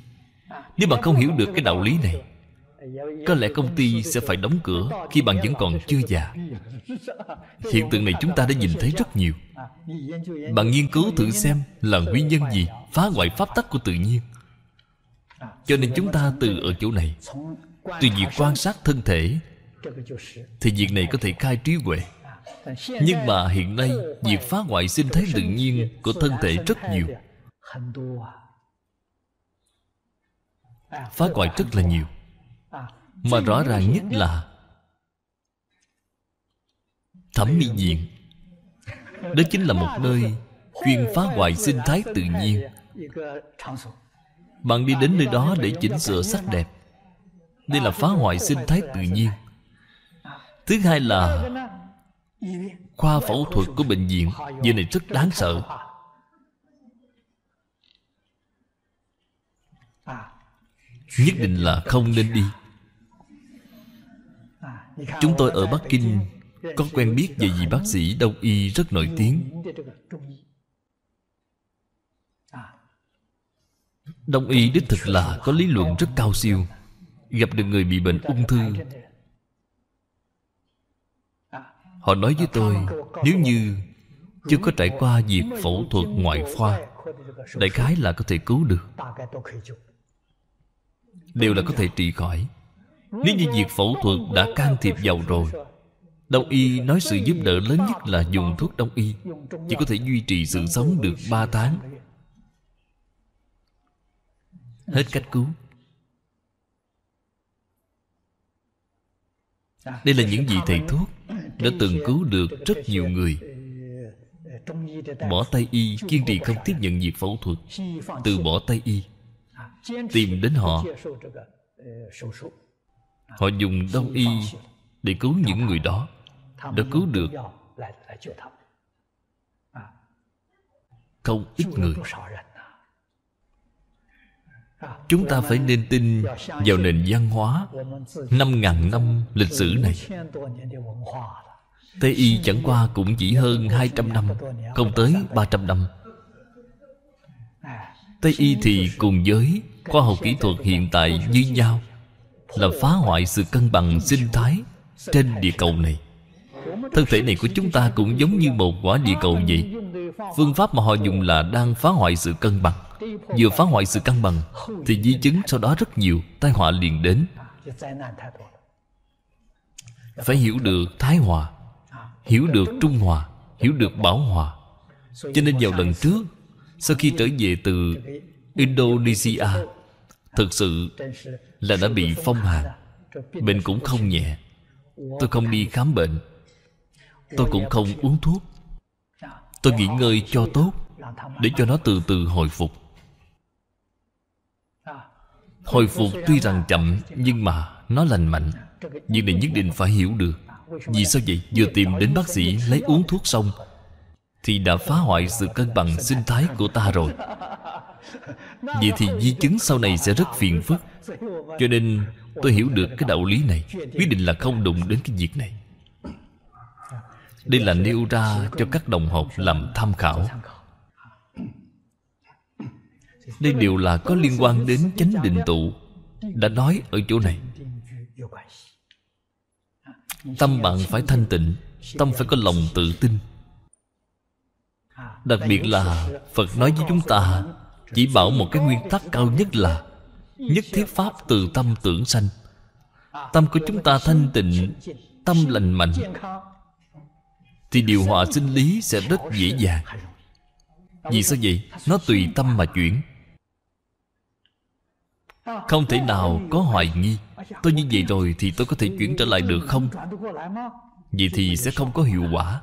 Speaker 1: nếu bạn không hiểu được cái đạo lý này có lẽ công ty sẽ phải đóng cửa Khi bạn vẫn còn chưa già
Speaker 3: Hiện tượng này chúng ta đã nhìn thấy rất nhiều Bạn nghiên
Speaker 1: cứu thử xem Là nguyên nhân gì Phá hoại pháp tắc của tự nhiên Cho nên chúng ta từ ở chỗ này Từ việc quan sát thân thể Thì việc này có thể khai trí huệ
Speaker 3: Nhưng mà hiện nay Việc phá hoại sinh thái tự nhiên Của thân thể rất nhiều
Speaker 1: Phá hoại rất là nhiều mà rõ ràng nhất là Thẩm mỹ viện Đó chính là một nơi Chuyên phá hoại sinh thái tự nhiên Bạn đi đến nơi đó để chỉnh sửa sắc đẹp Đây là phá hoại sinh thái tự nhiên Thứ hai là
Speaker 3: Khoa phẫu thuật của bệnh viện Giờ này rất đáng sợ
Speaker 1: Nhất định là không nên đi Chúng tôi ở Bắc Kinh Có quen biết về vị bác sĩ đông y rất nổi tiếng Đông y đích thực là có lý luận rất cao siêu Gặp được người bị bệnh ung thư Họ nói với tôi Nếu như chưa có trải qua việc phẫu thuật ngoại khoa Đại khái là có thể cứu được Đều là có thể trị khỏi nếu như việc phẫu thuật đã can thiệp vào rồi Đông y nói sự giúp đỡ lớn nhất là dùng thuốc đông y Chỉ có thể duy trì sự sống được 3 tháng Hết cách cứu
Speaker 3: Đây là những vị thầy thuốc
Speaker 1: Đã từng cứu được rất nhiều người
Speaker 3: Bỏ tay y kiên trì không tiếp nhận việc phẫu thuật Từ bỏ tay y
Speaker 1: Tìm đến họ
Speaker 3: Họ dùng đông y
Speaker 1: để cứu những người đó Đã cứu được Không ít người
Speaker 3: Chúng ta phải nên tin vào nền văn hóa năm ngàn năm lịch sử này
Speaker 1: Tây Y chẳng qua cũng chỉ hơn 200 năm Không tới 300 năm Tây Y thì cùng giới khoa học kỹ thuật hiện tại như nhau là phá hoại sự cân bằng sinh thái trên địa cầu này thân thể này của chúng ta cũng giống như một quả địa cầu vậy phương pháp mà họ dùng là đang phá hoại sự cân bằng vừa phá hoại sự cân bằng thì di chứng sau đó rất nhiều tai họa liền đến phải hiểu được thái hòa hiểu được trung hòa hiểu được bảo hòa
Speaker 3: cho nên vào lần
Speaker 1: trước sau khi trở về từ indonesia thực sự là đã bị phong hàn Bệnh cũng không nhẹ Tôi không đi khám bệnh Tôi cũng không uống thuốc Tôi nghỉ ngơi cho tốt Để cho nó từ từ hồi phục Hồi phục tuy rằng chậm Nhưng mà nó lành mạnh Nhưng này nhất định phải hiểu được Vì sao vậy? Vừa tìm đến bác sĩ lấy uống thuốc xong Thì đã phá hoại sự cân bằng sinh thái của ta rồi
Speaker 3: Vậy thì di chứng sau này sẽ rất phiền phức
Speaker 1: Cho nên tôi hiểu được cái đạo lý này Quyết định là không đụng đến cái việc này
Speaker 4: Đây là nêu ra cho
Speaker 1: các đồng học làm tham khảo
Speaker 3: Đây đều là có liên quan đến chánh định tụ Đã nói ở chỗ này Tâm bạn phải thanh tịnh Tâm phải có
Speaker 1: lòng tự tin
Speaker 3: Đặc biệt là
Speaker 1: Phật nói với chúng ta chỉ bảo một cái nguyên tắc cao nhất là nhất thiết pháp từ tâm tưởng sanh tâm của chúng ta thanh tịnh tâm lành mạnh thì điều hòa sinh lý sẽ rất dễ dàng vì sao vậy nó tùy tâm mà chuyển
Speaker 3: không thể nào có
Speaker 1: hoài nghi tôi như vậy rồi thì tôi có thể chuyển trở lại được không vậy thì sẽ không có hiệu quả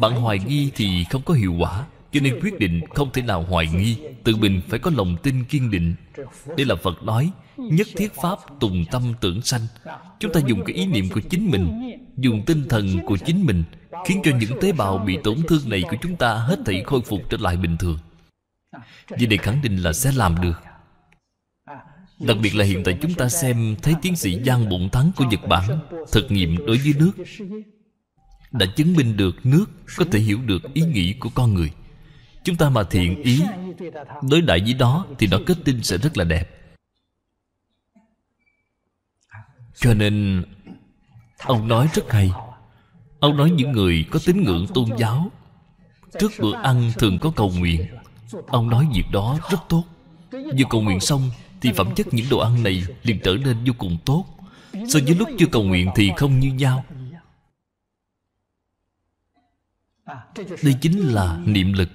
Speaker 1: bạn hoài nghi thì không có hiệu quả cho nên quyết định không thể nào hoài nghi Tự mình phải có lòng tin kiên định Đây là Phật nói Nhất thiết Pháp tùng tâm tưởng sanh
Speaker 4: Chúng ta dùng cái ý niệm của
Speaker 1: chính mình Dùng tinh thần của chính mình Khiến cho những tế bào bị tổn thương này của chúng ta Hết thảy khôi phục trở lại bình thường Vì để khẳng định là sẽ làm được Đặc biệt là hiện tại chúng ta xem Thấy tiến sĩ Giang Bụng Thắng của Nhật Bản Thực nghiệm đối với nước Đã chứng minh được nước Có thể hiểu được ý nghĩ của con người Chúng ta mà thiện ý Đối đại với đó Thì nó kết tinh sẽ rất là đẹp Cho nên Ông nói rất hay Ông nói những người có tín ngưỡng tôn giáo
Speaker 3: Trước bữa ăn thường
Speaker 1: có cầu nguyện Ông nói việc đó rất tốt Vừa cầu nguyện xong Thì phẩm chất những đồ ăn này liền trở nên vô cùng tốt So với lúc chưa cầu nguyện thì không như nhau
Speaker 3: Đây chính là niệm lực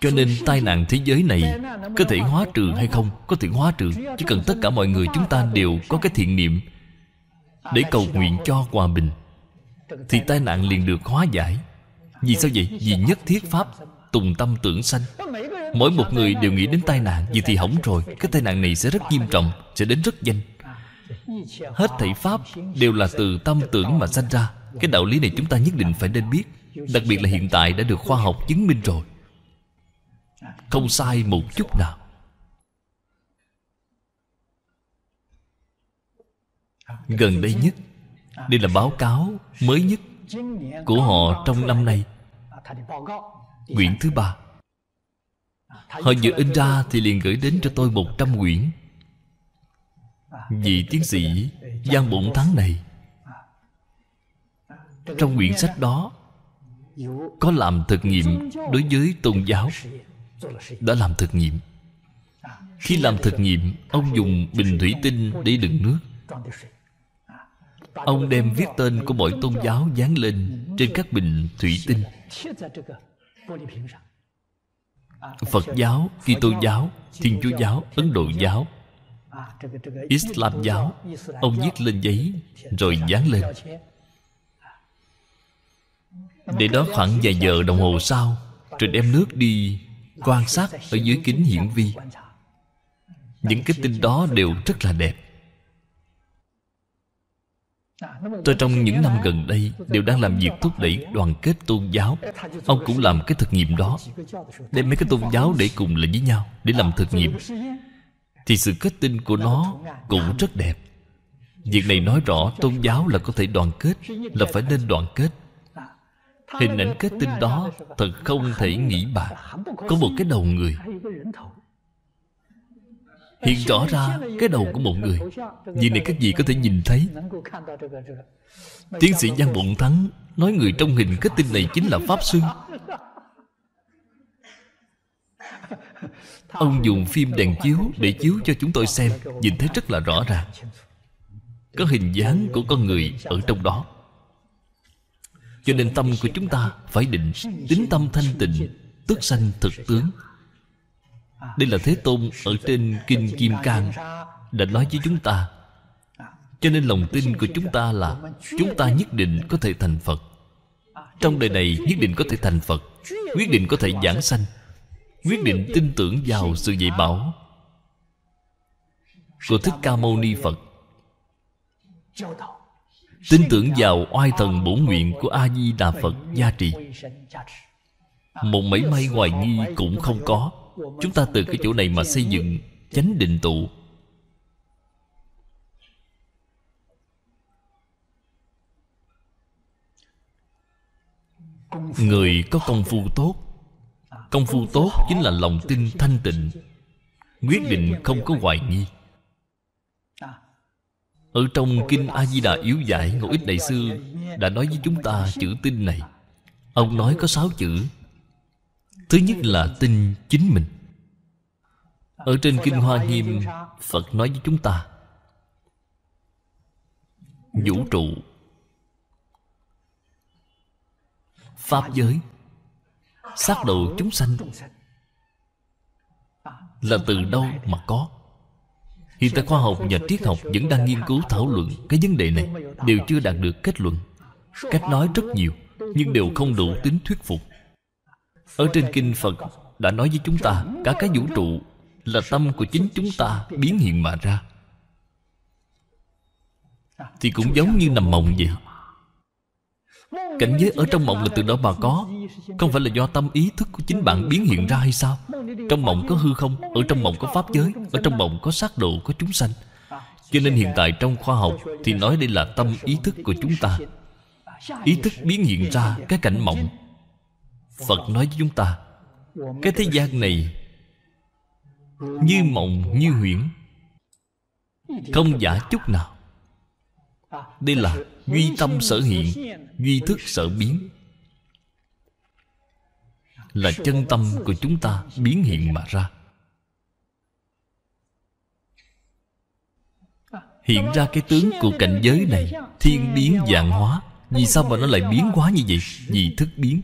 Speaker 3: cho nên tai
Speaker 1: nạn thế giới này Có thể hóa trừ hay không Có thể hóa trừ Chỉ cần tất cả mọi người chúng ta đều có cái thiện niệm Để cầu nguyện cho hòa bình Thì tai nạn liền được hóa giải Vì sao vậy? Vì nhất thiết pháp Tùng tâm tưởng sanh
Speaker 3: Mỗi một người đều nghĩ
Speaker 1: đến tai nạn Vì thì hỏng rồi Cái tai nạn này sẽ rất nghiêm trọng Sẽ đến rất nhanh
Speaker 3: Hết thảy pháp
Speaker 1: đều là từ tâm tưởng mà sanh ra Cái đạo lý này chúng ta nhất định phải nên biết Đặc biệt là hiện tại đã được khoa học chứng minh rồi không sai một chút nào Gần đây nhất Đây là báo cáo mới nhất Của họ trong năm nay Quyển thứ ba
Speaker 3: Họ vừa in ra
Speaker 1: thì liền gửi đến cho tôi một trăm quyển Vị tiến sĩ gian bụng tháng này Trong quyển sách đó Có làm thực nghiệm đối với tôn giáo đã làm thực nghiệm khi làm thực nghiệm ông dùng bình thủy tinh để đựng nước ông đem viết tên của mọi tôn giáo dán lên trên các bình thủy tinh
Speaker 3: phật giáo kỳ tô giáo thiên chúa giáo
Speaker 1: ấn độ giáo
Speaker 3: islam giáo ông viết lên giấy rồi dán lên
Speaker 1: để đó khoảng vài giờ đồng hồ sau rồi đem nước đi quan sát ở dưới kính hiển vi những cái tin đó đều rất là đẹp
Speaker 3: Tôi trong những năm gần đây Đều đang làm việc thúc đẩy
Speaker 1: đoàn kết tôn giáo Ông cũng làm cái thực nghiệm đó
Speaker 3: Đem mấy cái tôn giáo để
Speaker 1: cùng lại với nhau Để làm thực nghiệm Thì sự kết tinh của nó cũng rất đẹp Việc này nói rõ tôn giáo là có thể đoàn kết Là phải nên đoàn kết
Speaker 3: Hình ảnh kết tinh đó Thật
Speaker 1: không thể nghĩ bàn
Speaker 3: Có một cái đầu người
Speaker 1: Hiện rõ ra cái đầu của một người Vì này các vị có thể nhìn thấy Tiến sĩ Giang Bụng Thắng Nói người trong hình kết tinh này chính là Pháp Sư Ông dùng phim đèn chiếu để chiếu cho chúng tôi xem Nhìn thấy rất là rõ ràng Có hình dáng của con người ở trong đó cho nên tâm của chúng ta phải định Tính tâm thanh tịnh Tức sanh thực tướng Đây là Thế Tôn ở trên Kinh Kim Cang Đã nói với chúng ta Cho nên lòng tin của chúng ta là Chúng ta nhất định có thể thành Phật Trong đời này nhất định có thể thành Phật Quyết định có thể giảng sanh Quyết định tin tưởng vào sự dạy bảo Của Thích Ca Mâu Ni Phật Tin tưởng vào oai thần bổ nguyện của A-di-đà Phật gia trì Một mảy may hoài nghi cũng không có Chúng ta từ cái chỗ này mà xây dựng chánh định tụ Người có công phu tốt Công phu tốt chính là lòng tin thanh tịnh Quyết định không có hoài nghi ở trong Kinh A-di-đà yếu giải Ngộ ích Đại Sư Đã nói với chúng ta chữ tin này Ông nói có sáu chữ Thứ nhất là tin chính mình Ở trên Kinh Hoa Nghiêm Phật nói với chúng ta Vũ trụ Pháp giới Sát độ chúng sanh Là từ đâu mà có Hiện tại khoa học và triết học vẫn đang nghiên cứu thảo luận cái vấn đề này Đều chưa đạt được kết luận Cách nói rất nhiều Nhưng đều không đủ tính thuyết phục Ở trên Kinh Phật đã nói với chúng ta Cả cái vũ trụ là tâm của chính chúng ta biến hiện mà ra Thì cũng giống như nằm mộng vậy Cảnh giới ở trong mộng là từ đó mà có Không phải là do tâm ý thức của chính bạn biến hiện ra hay sao Trong mộng có hư không Ở trong mộng có pháp giới Ở trong mộng có sát độ, có chúng sanh Cho nên hiện tại trong khoa học Thì nói đây là tâm ý thức của chúng ta
Speaker 3: Ý thức biến hiện ra cái cảnh mộng
Speaker 1: Phật nói với chúng ta Cái thế gian này Như mộng như huyễn Không giả chút nào Đây là duy tâm sở hiện duy thức sở biến là chân tâm của chúng ta biến hiện mà ra hiện ra cái tướng của cảnh giới này thiên biến dạng hóa vì sao mà nó lại biến hóa như vậy vì thức biến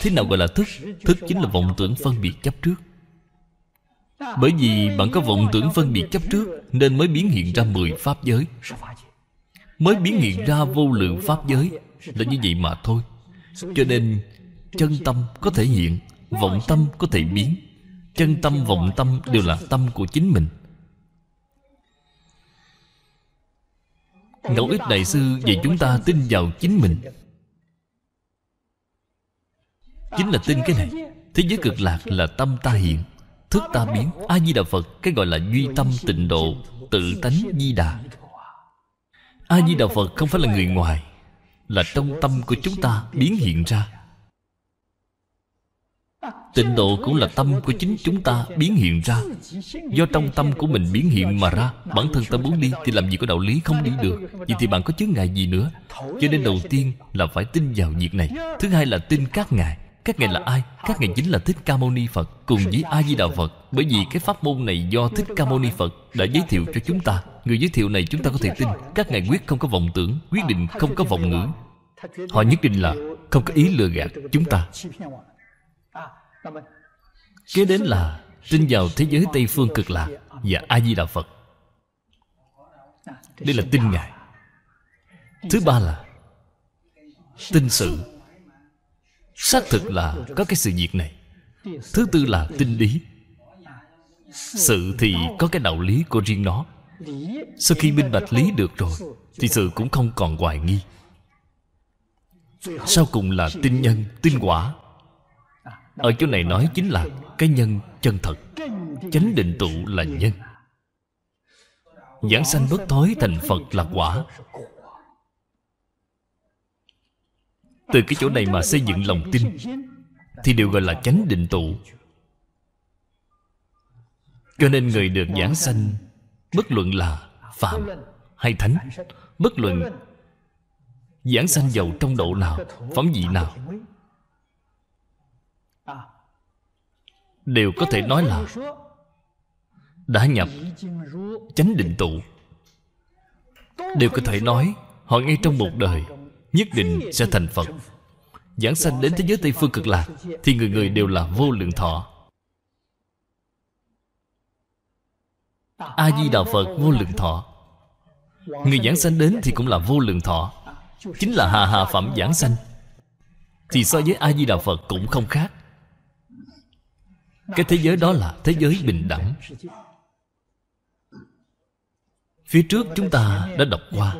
Speaker 1: thế nào gọi là thức thức chính là vọng tưởng phân biệt chấp trước bởi vì bạn có vọng tưởng phân biệt chấp trước Nên mới biến hiện ra 10 pháp giới Mới biến hiện ra vô lượng pháp giới Là như vậy mà thôi Cho nên chân tâm có thể hiện Vọng tâm có thể biến Chân tâm vọng tâm đều là tâm của chính mình Ngẫu ích đại sư dạy chúng ta tin vào chính mình Chính là tin cái này Thế giới cực lạc là tâm ta hiện Thức ta biến A-di-đà Phật Cái gọi là duy tâm tịnh độ Tự tánh di đà a di đà phật không phải là người ngoài là trong tâm của chúng ta biến hiện ra tịnh độ cũng là tâm của chính chúng ta biến hiện ra do trong tâm của mình biến hiện mà ra bản thân ta muốn đi thì làm gì có đạo lý không đi được vậy thì bạn có chướng ngại gì nữa cho nên đầu tiên là phải tin vào việc này thứ hai là tin các ngài các ngài là ai? Các ngài chính là Thích Ca Mâu Ni Phật Cùng với A-di Đà Phật Bởi vì cái pháp môn này do Thích Ca Mâu Ni Phật Đã giới thiệu cho chúng ta Người giới thiệu này chúng ta có thể tin Các ngài quyết không có vọng tưởng Quyết định không có vọng ngữ
Speaker 3: Họ nhất định là
Speaker 1: không có ý lừa gạt chúng ta Kế đến là Tin vào thế giới Tây Phương cực lạc Và A-di Đà Phật Đây là tin ngài Thứ ba là Tin sự xác thực là có cái sự việc này
Speaker 3: thứ tư là tinh
Speaker 1: lý sự thì có cái đạo lý của riêng nó
Speaker 3: sau khi minh bạch lý được rồi thì sự
Speaker 1: cũng không còn hoài nghi sau cùng là tinh nhân tinh quả ở chỗ này nói chính là cái nhân chân thật chánh định tụ là nhân giảng sanh bất thối thành phật là quả từ cái chỗ này mà xây dựng lòng tin thì đều gọi là chánh định tụ cho nên người được giảng sanh bất luận là phạm hay thánh bất luận giảng sanh giàu trong độ nào phẩm vị nào đều có thể nói là đã nhập chánh định tụ đều có thể nói họ ngay trong một đời nhất định sẽ thành phật giảng sanh đến thế giới tây phương cực lạc thì người người đều là vô lượng thọ a di đà phật vô lượng thọ người giảng sanh đến thì cũng là vô lượng thọ chính là hà hà phẩm giảng sanh thì so với a di đà phật cũng không khác cái thế giới đó là thế giới bình đẳng phía trước chúng ta đã đọc qua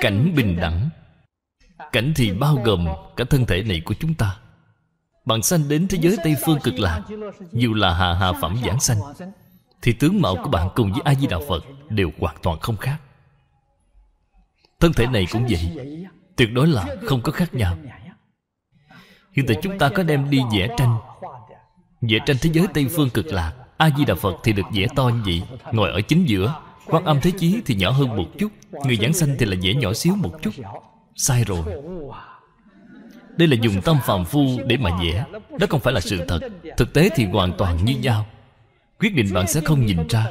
Speaker 1: cảnh bình đẳng cảnh thì bao gồm cả thân thể này của chúng ta bạn sanh đến thế giới tây phương cực lạc dù là hạ hạ phẩm giảng sanh thì tướng mạo của bạn cùng với a di đà phật đều hoàn toàn không khác thân thể này cũng vậy tuyệt đối là không có khác nhau hiện tại chúng ta có đem đi vẽ tranh vẽ tranh thế giới tây phương cực lạc a di đà phật thì được vẽ to như vậy ngồi ở chính giữa hoặc âm thế chí thì nhỏ hơn một chút Người giảng sanh thì là dễ nhỏ xíu một chút Sai rồi Đây là dùng tâm phàm phu để mà dễ Đó không phải là sự thật Thực tế thì hoàn toàn như nhau Quyết định bạn sẽ không nhìn ra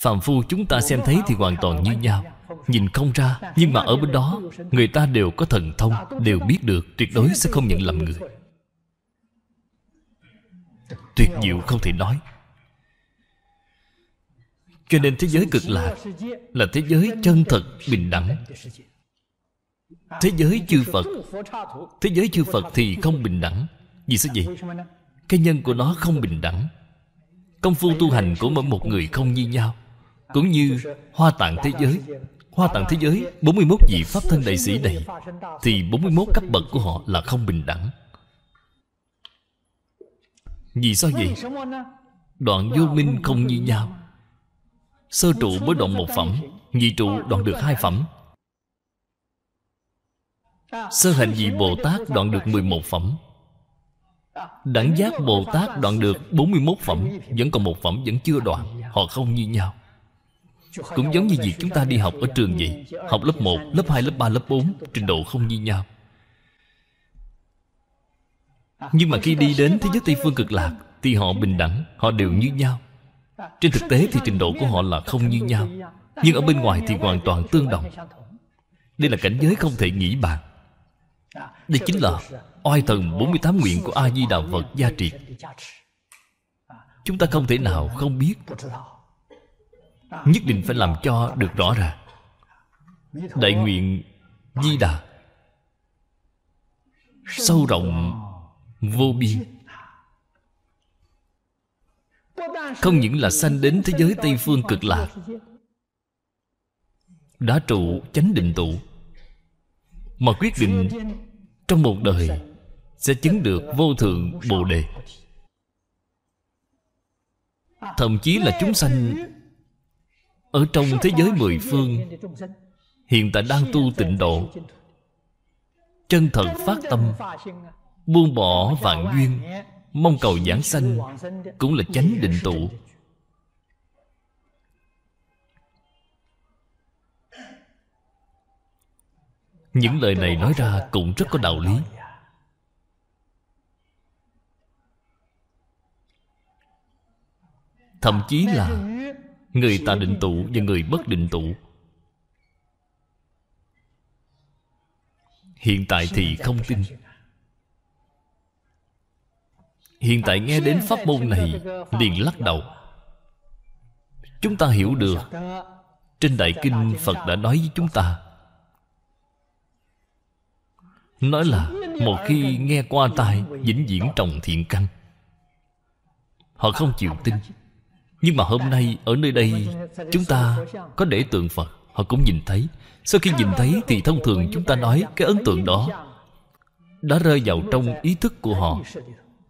Speaker 1: Phàm phu chúng ta xem thấy thì hoàn toàn như nhau Nhìn không ra Nhưng mà ở bên đó Người ta đều có thần thông Đều biết được Tuyệt đối sẽ không nhận lầm người Tuyệt diệu không thể nói cho nên thế giới cực lạc Là thế giới chân thật bình đẳng
Speaker 3: Thế giới chư Phật Thế giới chư Phật thì không
Speaker 1: bình đẳng Vì sao vậy? Cái nhân của nó không bình đẳng Công phu tu hành của mỗi một người không như nhau Cũng như hoa tạng thế giới Hoa tạng thế giới 41 vị Pháp thân đại sĩ này Thì 41 cấp bậc của họ là không bình đẳng Vì sao vậy? Đoạn vô minh không như nhau Sơ trụ mới đoạn một phẩm Nhị trụ đoạn được hai phẩm Sơ hành vị Bồ Tát đoạn được 11 phẩm Đẳng giác Bồ Tát đoạn được 41 phẩm Vẫn còn một phẩm vẫn chưa đoạn Họ không như nhau
Speaker 3: Cũng giống như việc chúng ta đi
Speaker 1: học ở trường vậy Học lớp 1, lớp 2, lớp 3, lớp 4 Trình độ không như nhau Nhưng mà khi đi đến thế giới Tây Phương cực lạc Thì họ bình đẳng Họ đều như nhau trên thực tế thì trình độ của họ là không như nhau Nhưng ở bên ngoài thì hoàn toàn tương đồng Đây là cảnh giới không thể nghĩ bàn Đây chính là oai thần 48 nguyện của A-di-đà Phật gia triệt Chúng ta không thể nào không biết Nhất định phải làm cho được rõ ràng Đại nguyện Di Đà Sâu rộng Vô biên
Speaker 3: không những là sanh đến thế giới Tây Phương cực lạc
Speaker 1: Đã trụ chánh định tụ Mà quyết định trong một đời Sẽ chứng được vô thượng Bồ Đề Thậm chí là chúng sanh Ở trong thế giới mười phương Hiện tại đang tu tịnh độ Chân thật phát tâm Buông bỏ vạn duyên Mong cầu giảng sanh Cũng là chánh định tụ Những lời này nói ra cũng rất có đạo lý Thậm chí là Người ta định tụ và người bất định tụ Hiện tại thì không tin Hiện tại nghe đến pháp môn này Liền lắc đầu Chúng ta hiểu được Trên Đại Kinh Phật đã nói với chúng ta Nói là Một khi nghe qua tai vĩnh viễn trồng thiện căn Họ không chịu tin Nhưng mà hôm nay ở nơi đây Chúng ta có để tượng Phật Họ cũng nhìn thấy Sau khi nhìn thấy thì thông thường chúng ta nói Cái ấn tượng đó Đã rơi vào trong ý thức của họ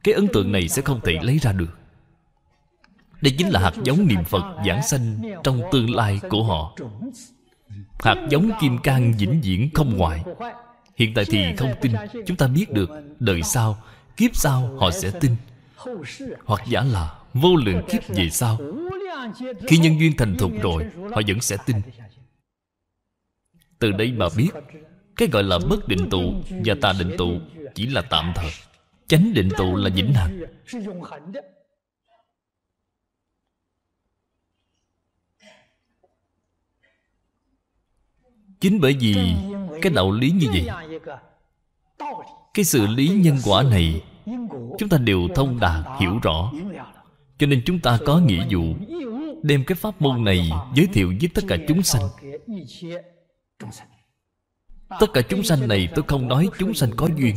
Speaker 1: cái ấn tượng này sẽ không thể lấy ra được Đây chính là hạt giống niệm Phật giảng sanh Trong tương lai của họ Hạt giống kim cang vĩnh viễn không ngoại Hiện tại thì không tin Chúng ta biết được Đời sau, kiếp sau họ sẽ tin Hoặc giả là vô lượng kiếp về sau
Speaker 3: Khi nhân duyên thành thục rồi Họ vẫn sẽ
Speaker 1: tin Từ đây mà biết Cái gọi là bất định tụ Và tà định tụ Chỉ là tạm thời Chánh định tụ là vĩnh hằng Chính bởi vì cái đạo lý như vậy Cái sự lý nhân quả này Chúng ta đều thông đạt, hiểu rõ Cho nên chúng ta có nghĩa vụ Đem cái pháp môn này giới thiệu với tất cả chúng sanh Tất cả chúng sanh này tôi không nói chúng sanh có duyên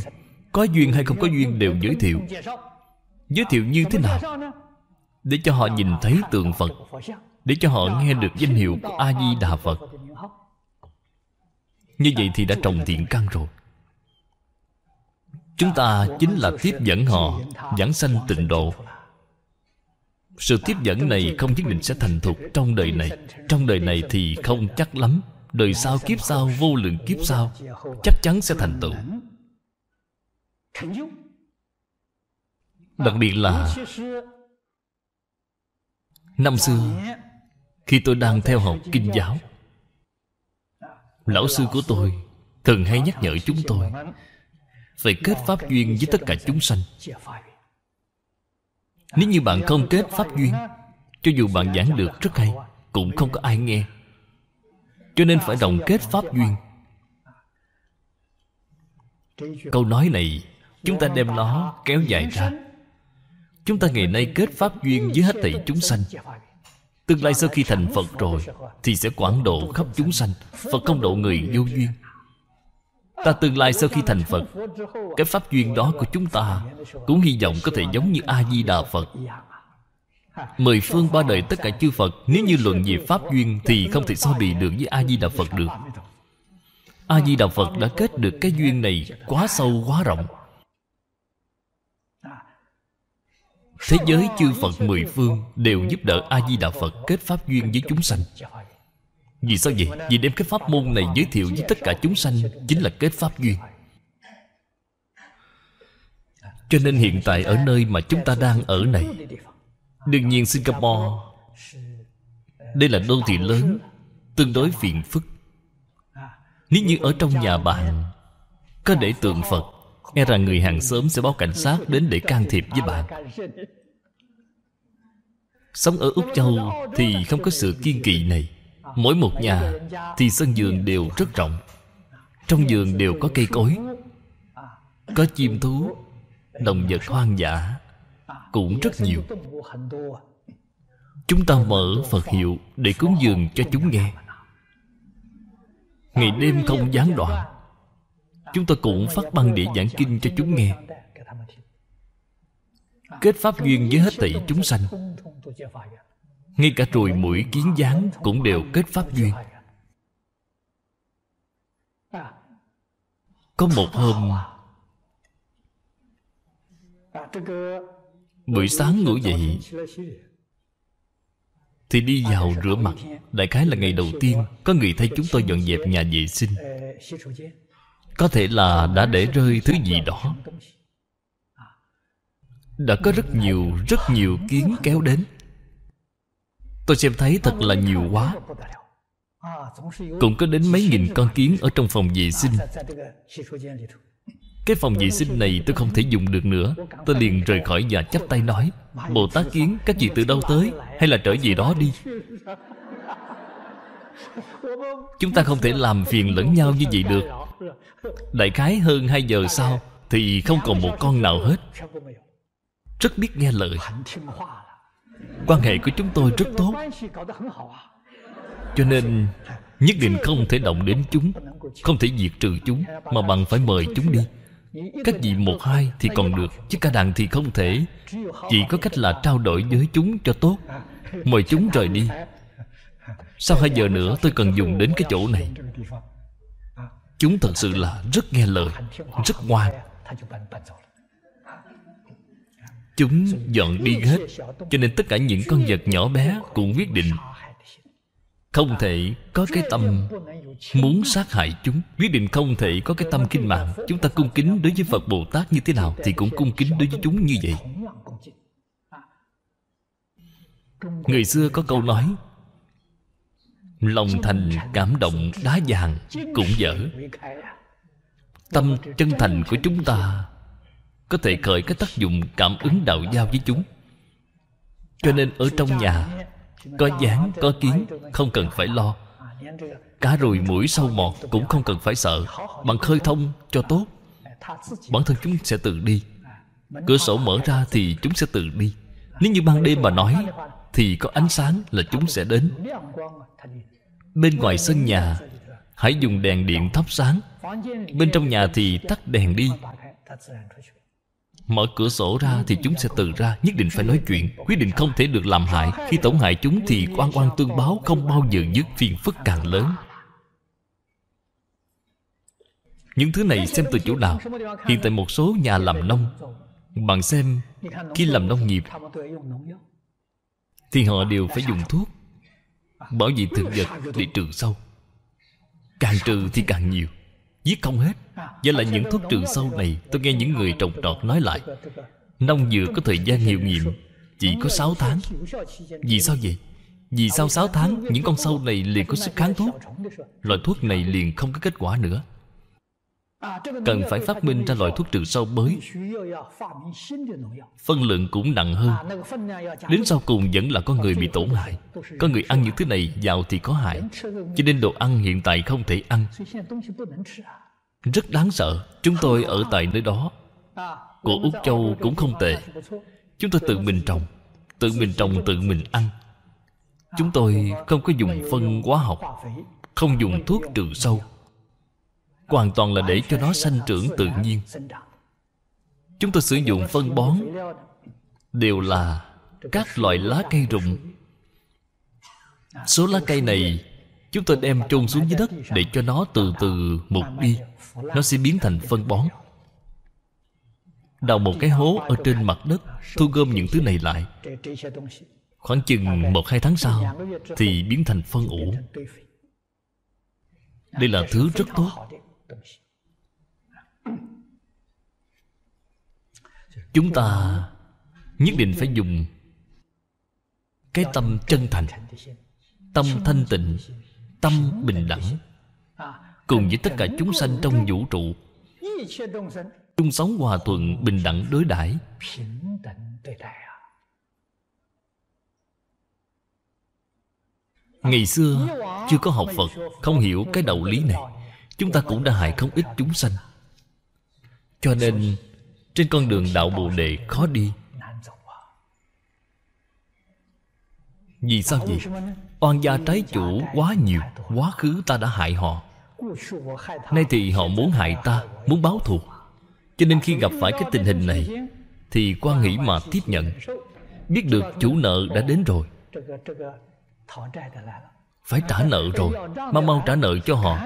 Speaker 1: có duyên hay không có duyên đều giới thiệu Giới thiệu như thế nào Để cho họ nhìn thấy tượng Phật Để cho họ nghe được danh hiệu của A-di-đà Phật Như vậy thì đã trồng thiện căn rồi Chúng ta chính là tiếp dẫn họ Giảng sanh tịnh độ Sự tiếp dẫn này không nhất định sẽ thành thục trong đời này Trong đời này thì không chắc lắm Đời sau kiếp sau vô lượng kiếp sau Chắc chắn sẽ thành tựu Đặc biệt là Năm xưa Khi tôi đang theo học kinh giáo Lão sư của tôi Thường hay nhắc nhở chúng tôi Phải kết pháp duyên với tất cả chúng sanh Nếu như bạn không kết pháp duyên Cho dù bạn giảng được rất hay Cũng không có ai nghe Cho nên phải đồng kết pháp duyên Câu nói này Chúng ta đem nó kéo dài ra Chúng ta ngày nay kết pháp duyên với hết thảy chúng sanh Tương lai sau khi thành Phật rồi Thì sẽ quảng độ khắp chúng sanh Phật không độ người vô duyên Ta tương lai sau khi thành Phật
Speaker 3: Cái pháp duyên đó
Speaker 1: của chúng ta Cũng hy vọng có thể giống như A-di-đà Phật Mười phương ba đời tất cả chư Phật Nếu như luận về Pháp duyên Thì không thể so bì được với A-di-đà Phật được A-di-đà Phật đã kết được cái duyên này Quá sâu quá rộng Thế giới chư Phật mười phương Đều giúp đỡ A-di-đà Phật kết pháp duyên với chúng sanh Vì sao vậy? Vì đem cái pháp môn này giới thiệu với tất cả chúng sanh Chính là kết pháp duyên Cho nên hiện tại ở nơi mà chúng ta đang ở này Đương nhiên Singapore Đây là đô thị lớn Tương đối phiền phức Nếu như ở trong nhà bạn Có để tượng Phật E rằng người hàng xóm sẽ báo cảnh sát đến để can thiệp với bạn Sống ở Úc Châu thì không có sự kiên kỵ này Mỗi một nhà thì sân vườn đều rất rộng Trong vườn đều có cây cối Có chim thú Động vật hoang dã Cũng rất nhiều Chúng ta mở Phật hiệu Để cúng dường cho chúng nghe Ngày đêm không gián đoạn Chúng tôi cũng phát băng đĩa giảng kinh cho chúng nghe Kết pháp duyên với hết tỷ chúng sanh Ngay cả trùi mũi kiến gián Cũng đều kết pháp duyên Có một hôm Buổi sáng ngủ dậy Thì đi vào rửa mặt Đại khái là ngày đầu tiên Có người thấy chúng tôi dọn dẹp nhà vệ sinh có thể là đã để rơi thứ gì đó Đã có rất nhiều, rất nhiều kiến kéo đến Tôi xem thấy thật là nhiều quá Cũng có đến mấy nghìn con kiến ở trong phòng vệ sinh Cái phòng vệ sinh này tôi không thể dùng được nữa Tôi liền rời khỏi và chắp tay nói Bồ Tát Kiến các vị từ đâu tới Hay là trở gì đó đi Chúng ta không thể làm phiền lẫn nhau như vậy được Đại khái hơn 2 giờ sau Thì không còn một con nào hết Rất biết nghe lời Quan hệ của chúng tôi rất tốt Cho nên Nhất định không thể động đến chúng Không thể diệt trừ chúng Mà bằng phải mời chúng đi các vị một hai thì còn được Chứ cả đàn thì không thể Chỉ có cách là trao đổi với chúng cho tốt Mời chúng rời đi sau 2 giờ nữa tôi cần dùng đến cái chỗ này Chúng thật sự là rất nghe lời Rất ngoan Chúng dọn đi hết Cho nên tất cả những con vật nhỏ bé Cũng quyết định Không thể có cái tâm Muốn sát hại chúng Quyết định không thể có cái tâm kinh mạng Chúng ta cung kính đối với Phật Bồ Tát như thế nào Thì cũng cung kính đối với chúng như vậy Người xưa có câu nói Lòng thành cảm động đá vàng cũng dở Tâm chân thành của chúng ta Có thể khởi cái tác dụng cảm ứng đạo giao với chúng Cho nên ở trong nhà
Speaker 3: Có dáng, có kiến Không
Speaker 1: cần phải lo à, Cá rồi mũi sâu mọt cũng không cần phải sợ Bằng khơi thông cho tốt Bản thân chúng sẽ tự đi à, Cửa sổ mở ra thì chúng sẽ tự đi Nếu như ban đêm mà nói Thì có ánh sáng là chúng sẽ đến Bên ngoài sân nhà Hãy dùng đèn điện thắp sáng Bên trong nhà thì tắt đèn đi Mở cửa sổ ra thì chúng sẽ từ ra Nhất định phải nói chuyện Quyết định không thể được làm hại Khi tổn hại chúng thì quan quan tương báo Không bao giờ dứt phiền phức càng lớn Những thứ này xem từ chỗ nào Hiện tại một số nhà làm nông Bạn xem Khi làm nông nghiệp Thì họ đều phải dùng thuốc Bảo vệ thực vật để trừ sâu Càng trừ thì càng nhiều Giết không hết Và là những thuốc trừ sâu này Tôi nghe những người trồng trọt nói lại Nông dừa có thời gian hiệu nghiệm Chỉ có 6 tháng Vì sao vậy? Vì sau 6 tháng Những con sâu này liền có sức kháng thuốc Loại thuốc này liền không có kết quả nữa
Speaker 3: À, cần phải phát minh ra loại
Speaker 1: thuốc trừ sâu mới phân lượng cũng nặng hơn à, đến sau cùng vẫn là con người bị tổn hại có người ăn những thứ này giàu thì có hại cho nên đồ ăn hiện tại không thể ăn à. rất đáng sợ chúng tôi ở tại nơi đó
Speaker 3: của úc châu cũng không tệ chúng tôi tự
Speaker 1: mình trồng tự mình trồng tự mình ăn chúng tôi không có dùng phân hóa học không dùng thuốc trừ sâu hoàn toàn là để cho nó sanh trưởng tự nhiên chúng tôi sử dụng phân bón đều là các loại lá cây rụng số lá cây này chúng tôi đem chôn xuống dưới đất để cho nó từ từ mục đi nó sẽ biến thành phân bón đào một cái hố ở trên mặt đất thu gom những thứ này lại khoảng chừng một hai tháng sau thì biến thành phân ủ đây là thứ rất tốt Yes. chúng ta nhất định phải dùng cái tâm chân thành tâm thanh tịnh tâm bình đẳng cùng với tất cả chúng sanh trong vũ trụ chung sống hòa thuận bình đẳng đối đãi ngày xưa chưa có học phật không hiểu cái đạo lý này Chúng ta cũng đã hại không ít chúng sanh Cho nên Trên con đường đạo Bồ Đề khó đi Vì sao vậy? Oan gia trái chủ quá nhiều Quá khứ ta đã hại họ Nay thì họ muốn hại ta Muốn báo thù Cho nên khi gặp phải cái tình hình này Thì quan nghĩ mà tiếp nhận Biết được chủ nợ đã đến rồi
Speaker 3: phải trả nợ rồi Mau mau trả nợ cho họ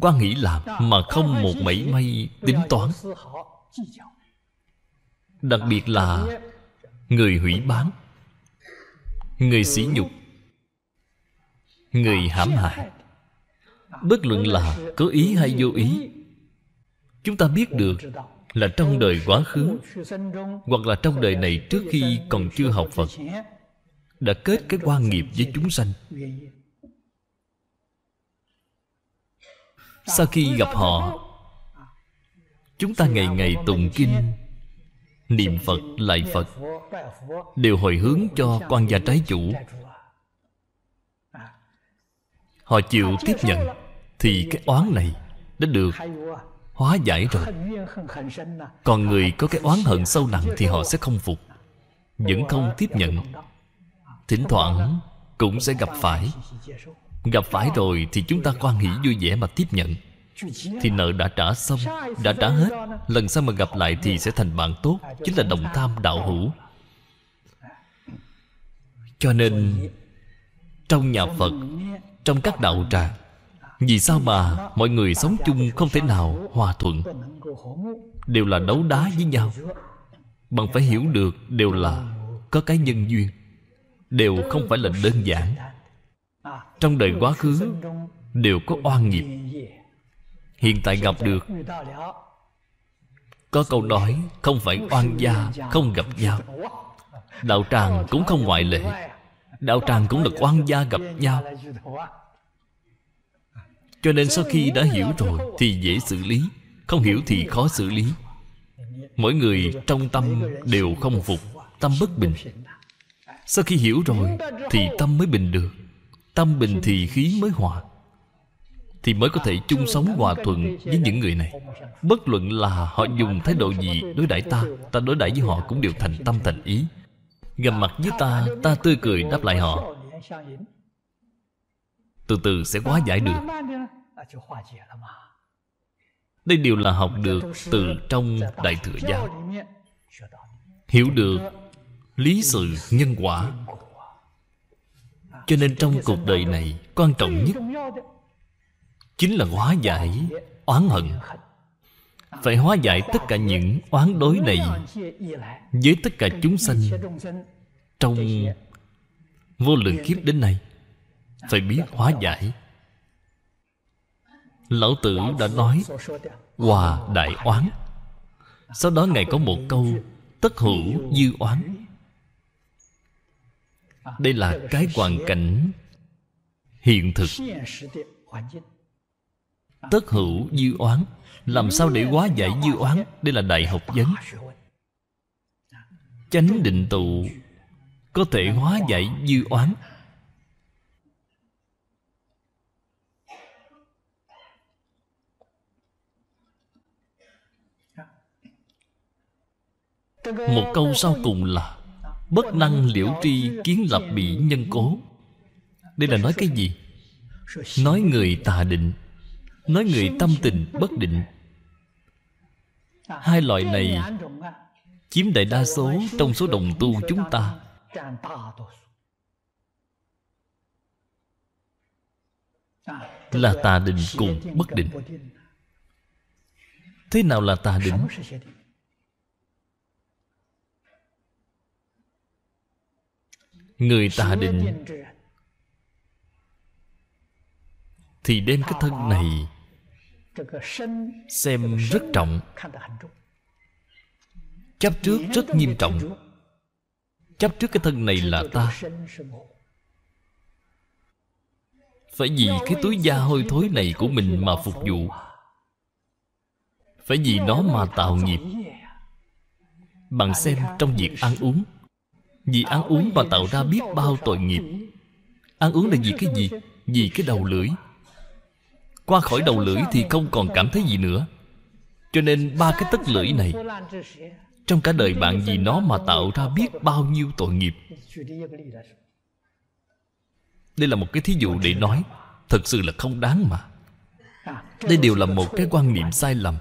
Speaker 1: quan nghĩ làm mà không một mảy may tính toán Đặc biệt là Người hủy bán Người sỉ nhục Người hãm hại Bất luận là có ý hay vô ý Chúng ta biết được là trong đời quá khứ Hoặc là trong đời này trước khi còn chưa học Phật đã kết cái quan nghiệp với chúng sanh sau khi gặp họ chúng ta ngày ngày tụng kinh niệm phật lại phật đều hồi hướng cho quan gia trái chủ họ chịu tiếp nhận thì cái oán này đã được hóa giải rồi còn người có cái oán hận sâu nặng thì họ sẽ không phục vẫn không tiếp nhận Thỉnh thoảng cũng sẽ gặp phải Gặp phải rồi thì chúng ta quan hỷ vui vẻ mà tiếp nhận Thì nợ đã trả xong Đã trả hết Lần sau mà gặp lại thì sẽ thành bạn tốt Chính là đồng tham đạo hữu Cho nên Trong nhà Phật Trong các đạo tràng Vì sao mà mọi người sống chung không thể nào hòa thuận Đều là đấu đá với nhau Bạn phải hiểu được đều là Có cái nhân duyên đều không phải là đơn giản trong đời quá khứ đều có oan nghiệp hiện tại gặp được có câu nói không phải oan gia không gặp nhau đạo tràng cũng không ngoại lệ đạo tràng cũng là oan gia gặp nhau cho nên sau khi đã hiểu rồi thì dễ xử lý không hiểu thì khó xử lý mỗi người trong tâm đều không phục tâm bất bình sau khi hiểu rồi Thì tâm mới bình được Tâm bình thì khí mới hòa Thì mới có thể chung sống hòa thuận với những người này Bất luận là họ dùng thái độ gì đối đãi ta Ta đối đãi với họ cũng đều thành tâm thành ý gặp mặt với ta Ta tươi cười đáp lại họ Từ từ sẽ quá giải được Đây đều là học được từ trong Đại Thừa Giáo Hiểu được lý sự nhân quả cho nên trong cuộc đời này quan trọng nhất chính là hóa giải oán hận phải hóa giải tất cả những oán đối này với tất cả chúng sanh trong vô lượng kiếp đến nay phải biết hóa giải lão tử đã nói hòa đại oán sau đó ngài có một câu tất hữu dư oán đây là cái hoàn cảnh hiện thực tất hữu dư oán làm sao để hóa giải dư oán đây là đại học vấn chánh định tụ có thể hóa giải dư oán
Speaker 4: một câu sau cùng
Speaker 1: là Bất năng liễu tri kiến lập bị nhân cố Đây là nói cái gì? Nói người tà định Nói người tâm tình bất định
Speaker 3: Hai loại này
Speaker 1: Chiếm đại đa số trong số đồng tu chúng ta
Speaker 3: Là tà định cùng bất định
Speaker 1: Thế nào là tà định? Người ta định Thì đem cái thân này Xem rất trọng Chấp trước rất nghiêm trọng Chấp trước cái thân này là ta Phải vì cái túi da hôi thối này của mình mà phục vụ Phải vì nó mà tạo nghiệp bằng xem trong việc ăn uống vì ăn uống mà tạo ra biết bao tội nghiệp Ăn uống là vì cái gì? Vì cái đầu lưỡi Qua khỏi đầu lưỡi thì không còn cảm thấy gì nữa Cho nên ba cái tất lưỡi này Trong cả đời bạn vì nó mà tạo ra biết bao nhiêu tội nghiệp Đây là một cái thí dụ để nói Thật sự là không đáng mà
Speaker 3: Đây đều là một cái
Speaker 1: quan niệm sai lầm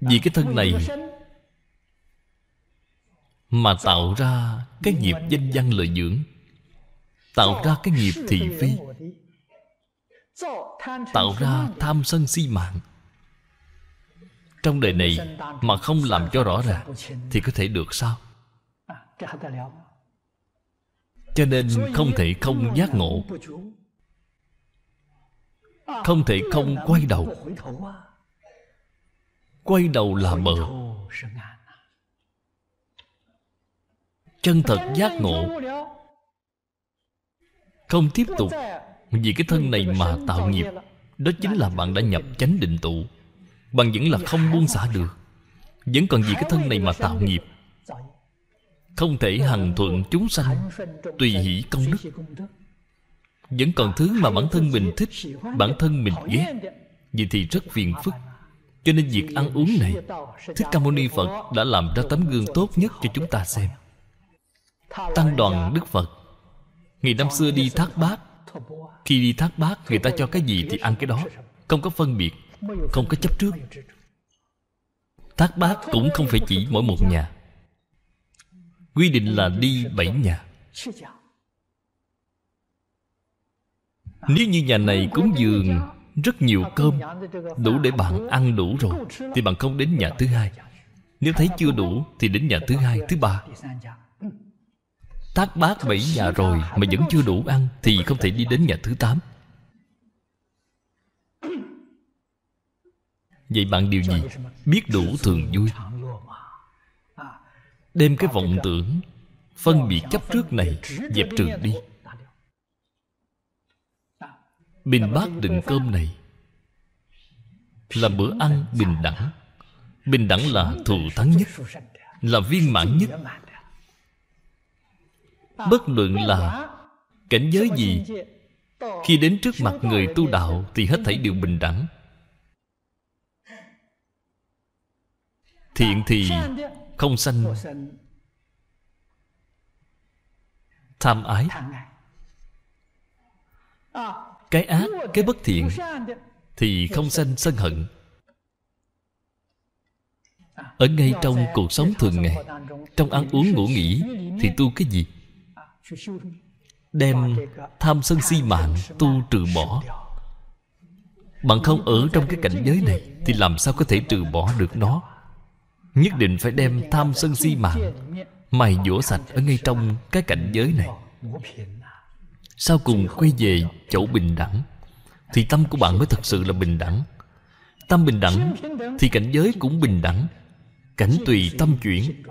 Speaker 1: Vì cái thân này Mà tạo ra cái nghiệp danh văn lợi dưỡng Tạo ra cái nghiệp thị phi Tạo ra tham sân si mạng Trong đời này mà không làm cho rõ ràng Thì có thể được sao? Cho nên không thể không giác ngộ
Speaker 3: Không thể không quay đầu
Speaker 1: quay đầu là bờ chân thật giác ngộ không tiếp tục vì cái thân này mà tạo nghiệp đó chính là bạn đã nhập chánh định tụ bạn vẫn là không buông xả được vẫn còn vì cái thân này mà tạo nghiệp không thể hằng thuận chúng sanh tùy hỷ công đức vẫn còn thứ mà bản thân mình thích bản thân mình ghét vậy thì rất phiền phức cho nên việc ăn uống này
Speaker 3: Thích Ca Mâu Ni Phật đã
Speaker 1: làm ra tấm gương tốt nhất cho chúng ta xem Tăng đoàn Đức Phật Ngày năm xưa đi thác bát Khi đi thác bát người ta cho cái gì thì ăn cái đó Không có phân biệt Không có chấp trước Thác bát cũng không phải chỉ mỗi một nhà Quy định là đi bảy nhà Nếu như nhà này cúng dường rất nhiều cơm
Speaker 3: đủ để bạn
Speaker 1: ăn đủ rồi thì bạn không đến nhà thứ hai nếu thấy chưa đủ thì đến nhà thứ hai thứ ba tác bát bảy nhà rồi mà vẫn chưa đủ ăn thì không thể đi đến nhà thứ tám vậy bạn điều gì biết đủ thường vui đem cái vọng tưởng phân biệt chấp trước này dẹp trừ đi
Speaker 3: Bình bát đựng cơm
Speaker 1: này Là bữa ăn bình đẳng Bình đẳng là thù thắng nhất Là viên mãn nhất Bất luận là Cảnh giới gì
Speaker 3: Khi đến trước mặt người tu
Speaker 1: đạo Thì hết thảy đều bình đẳng Thiện thì không sanh Tham ái cái ác, cái bất thiện Thì không sanh sân hận Ở ngay trong cuộc sống thường ngày Trong ăn uống ngủ nghỉ Thì tu cái gì? Đem tham sân si mạng tu trừ bỏ Bạn không ở trong cái cảnh giới này Thì làm sao có thể trừ bỏ được nó Nhất định phải đem tham sân si mạng Mài dũa sạch ở ngay trong cái cảnh giới này sau cùng quay về chỗ bình đẳng thì tâm của bạn mới thật sự là bình đẳng tâm bình đẳng thì cảnh giới cũng bình đẳng cảnh tùy tâm chuyển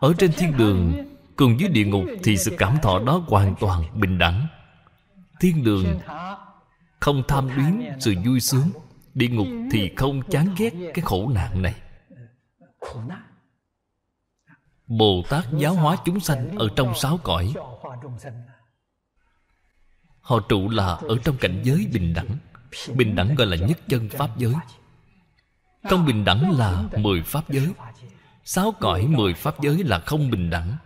Speaker 1: ở trên thiên đường cùng dưới địa ngục thì sự cảm thọ đó hoàn toàn bình đẳng thiên đường không tham luyến sự vui sướng địa ngục thì không chán ghét cái khổ nạn này Bồ Tát giáo hóa chúng sanh Ở trong sáu cõi Họ trụ là ở trong cảnh giới bình đẳng Bình đẳng gọi là nhất chân Pháp giới Không bình đẳng là mười Pháp giới Sáu cõi mười Pháp giới là không bình đẳng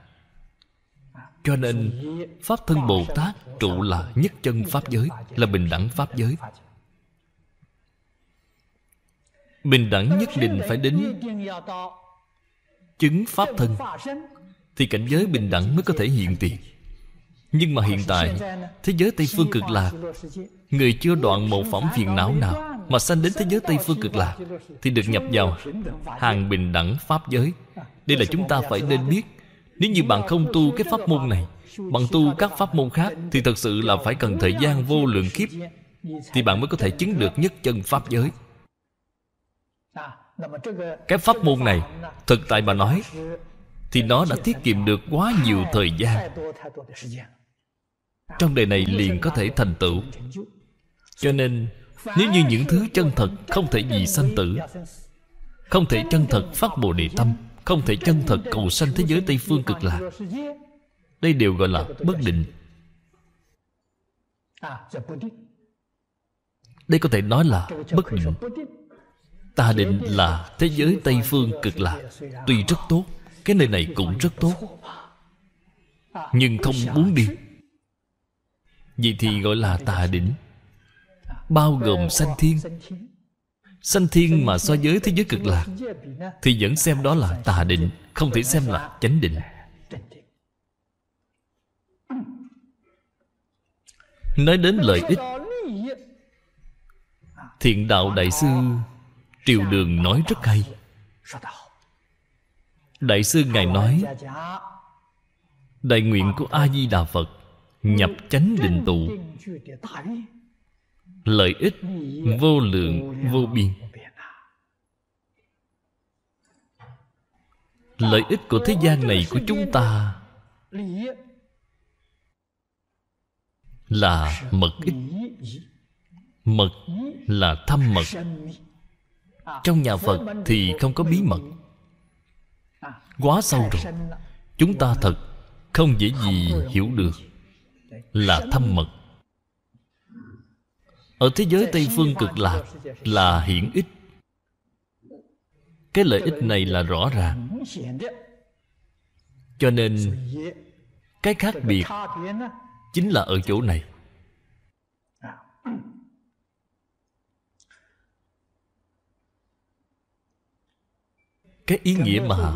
Speaker 1: Cho nên Pháp thân Bồ Tát trụ là nhất chân Pháp giới Là bình đẳng Pháp giới Bình đẳng nhất định phải đến chứng pháp thân thì cảnh giới bình đẳng mới có thể hiện tiền nhưng mà hiện tại
Speaker 3: thế giới tây phương cực lạc
Speaker 1: người chưa đoạn một phẩm phiền não nào mà sanh đến thế giới tây phương cực lạc
Speaker 3: thì được nhập vào
Speaker 1: hàng bình đẳng pháp giới
Speaker 4: đây là chúng ta phải
Speaker 1: nên biết nếu như bạn không tu cái pháp môn này Bạn tu các pháp môn khác Thì thật sự là phải cần thời gian vô lượng kiếp Thì bạn mới có thể chứng được nhất chân Pháp giới
Speaker 3: cái pháp môn này thực
Speaker 1: tại mà nói thì nó đã tiết kiệm được quá nhiều thời gian trong đời này liền có thể thành tựu cho nên nếu như những thứ chân thật không thể gì sanh tử không thể chân thật phát bồ đề tâm không thể chân thật cầu sanh thế giới tây phương cực lạc đây đều gọi là bất định đây có thể nói là bất định Ta định là thế giới Tây Phương cực lạc Tuy rất tốt Cái nơi này cũng rất tốt Nhưng không muốn đi Vậy thì gọi là tà đỉnh Bao gồm sanh thiên Sanh thiên mà so với thế giới cực lạc Thì vẫn xem đó là tà định Không thể xem là chánh định Nói đến lợi ích Thiện đạo đại sư triều đường nói rất hay đại sư ngài nói đại nguyện của a di đà phật nhập chánh định tụ lợi ích vô lượng vô biên lợi ích của thế gian này của chúng ta là mật ích mật là thâm mật
Speaker 3: trong nhà Phật thì không có bí mật
Speaker 1: Quá sâu rồi Chúng ta thật không dễ gì hiểu được Là thâm mật Ở thế giới Tây Phương cực lạc là hiển ích Cái lợi ích này là rõ ràng Cho nên
Speaker 3: Cái khác biệt
Speaker 1: Chính là ở chỗ này cái ý nghĩa mà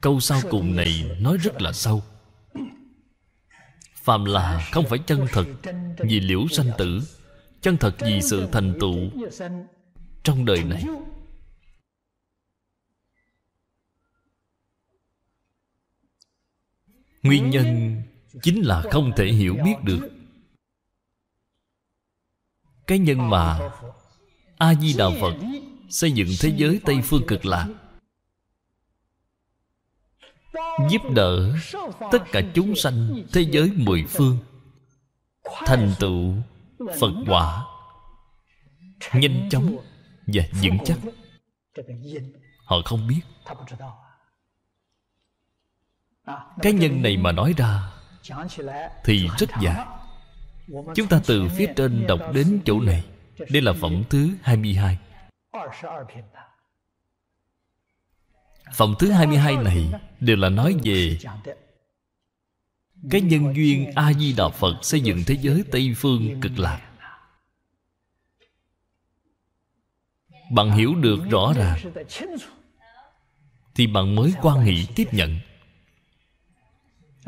Speaker 1: câu sau cùng này nói rất là sâu phàm là không phải chân thật vì liễu sanh tử chân thật vì sự thành tựu trong đời này nguyên nhân chính là không thể hiểu biết được cái nhân mà a di đà phật xây dựng thế giới tây phương cực lạc giúp đỡ tất cả chúng sanh thế giới mười phương thành tựu phật quả nhanh chóng và vững chắc họ không biết cái nhân này mà nói ra
Speaker 3: thì rất dài Chúng ta từ phía trên đọc đến chỗ này Đây
Speaker 1: là phẩm thứ 22 Phẩm thứ 22 này Đều là nói về Cái nhân duyên A-di-đà Phật Xây dựng thế giới Tây Phương cực lạc Bạn hiểu được rõ ràng Thì bạn mới quan nghị tiếp nhận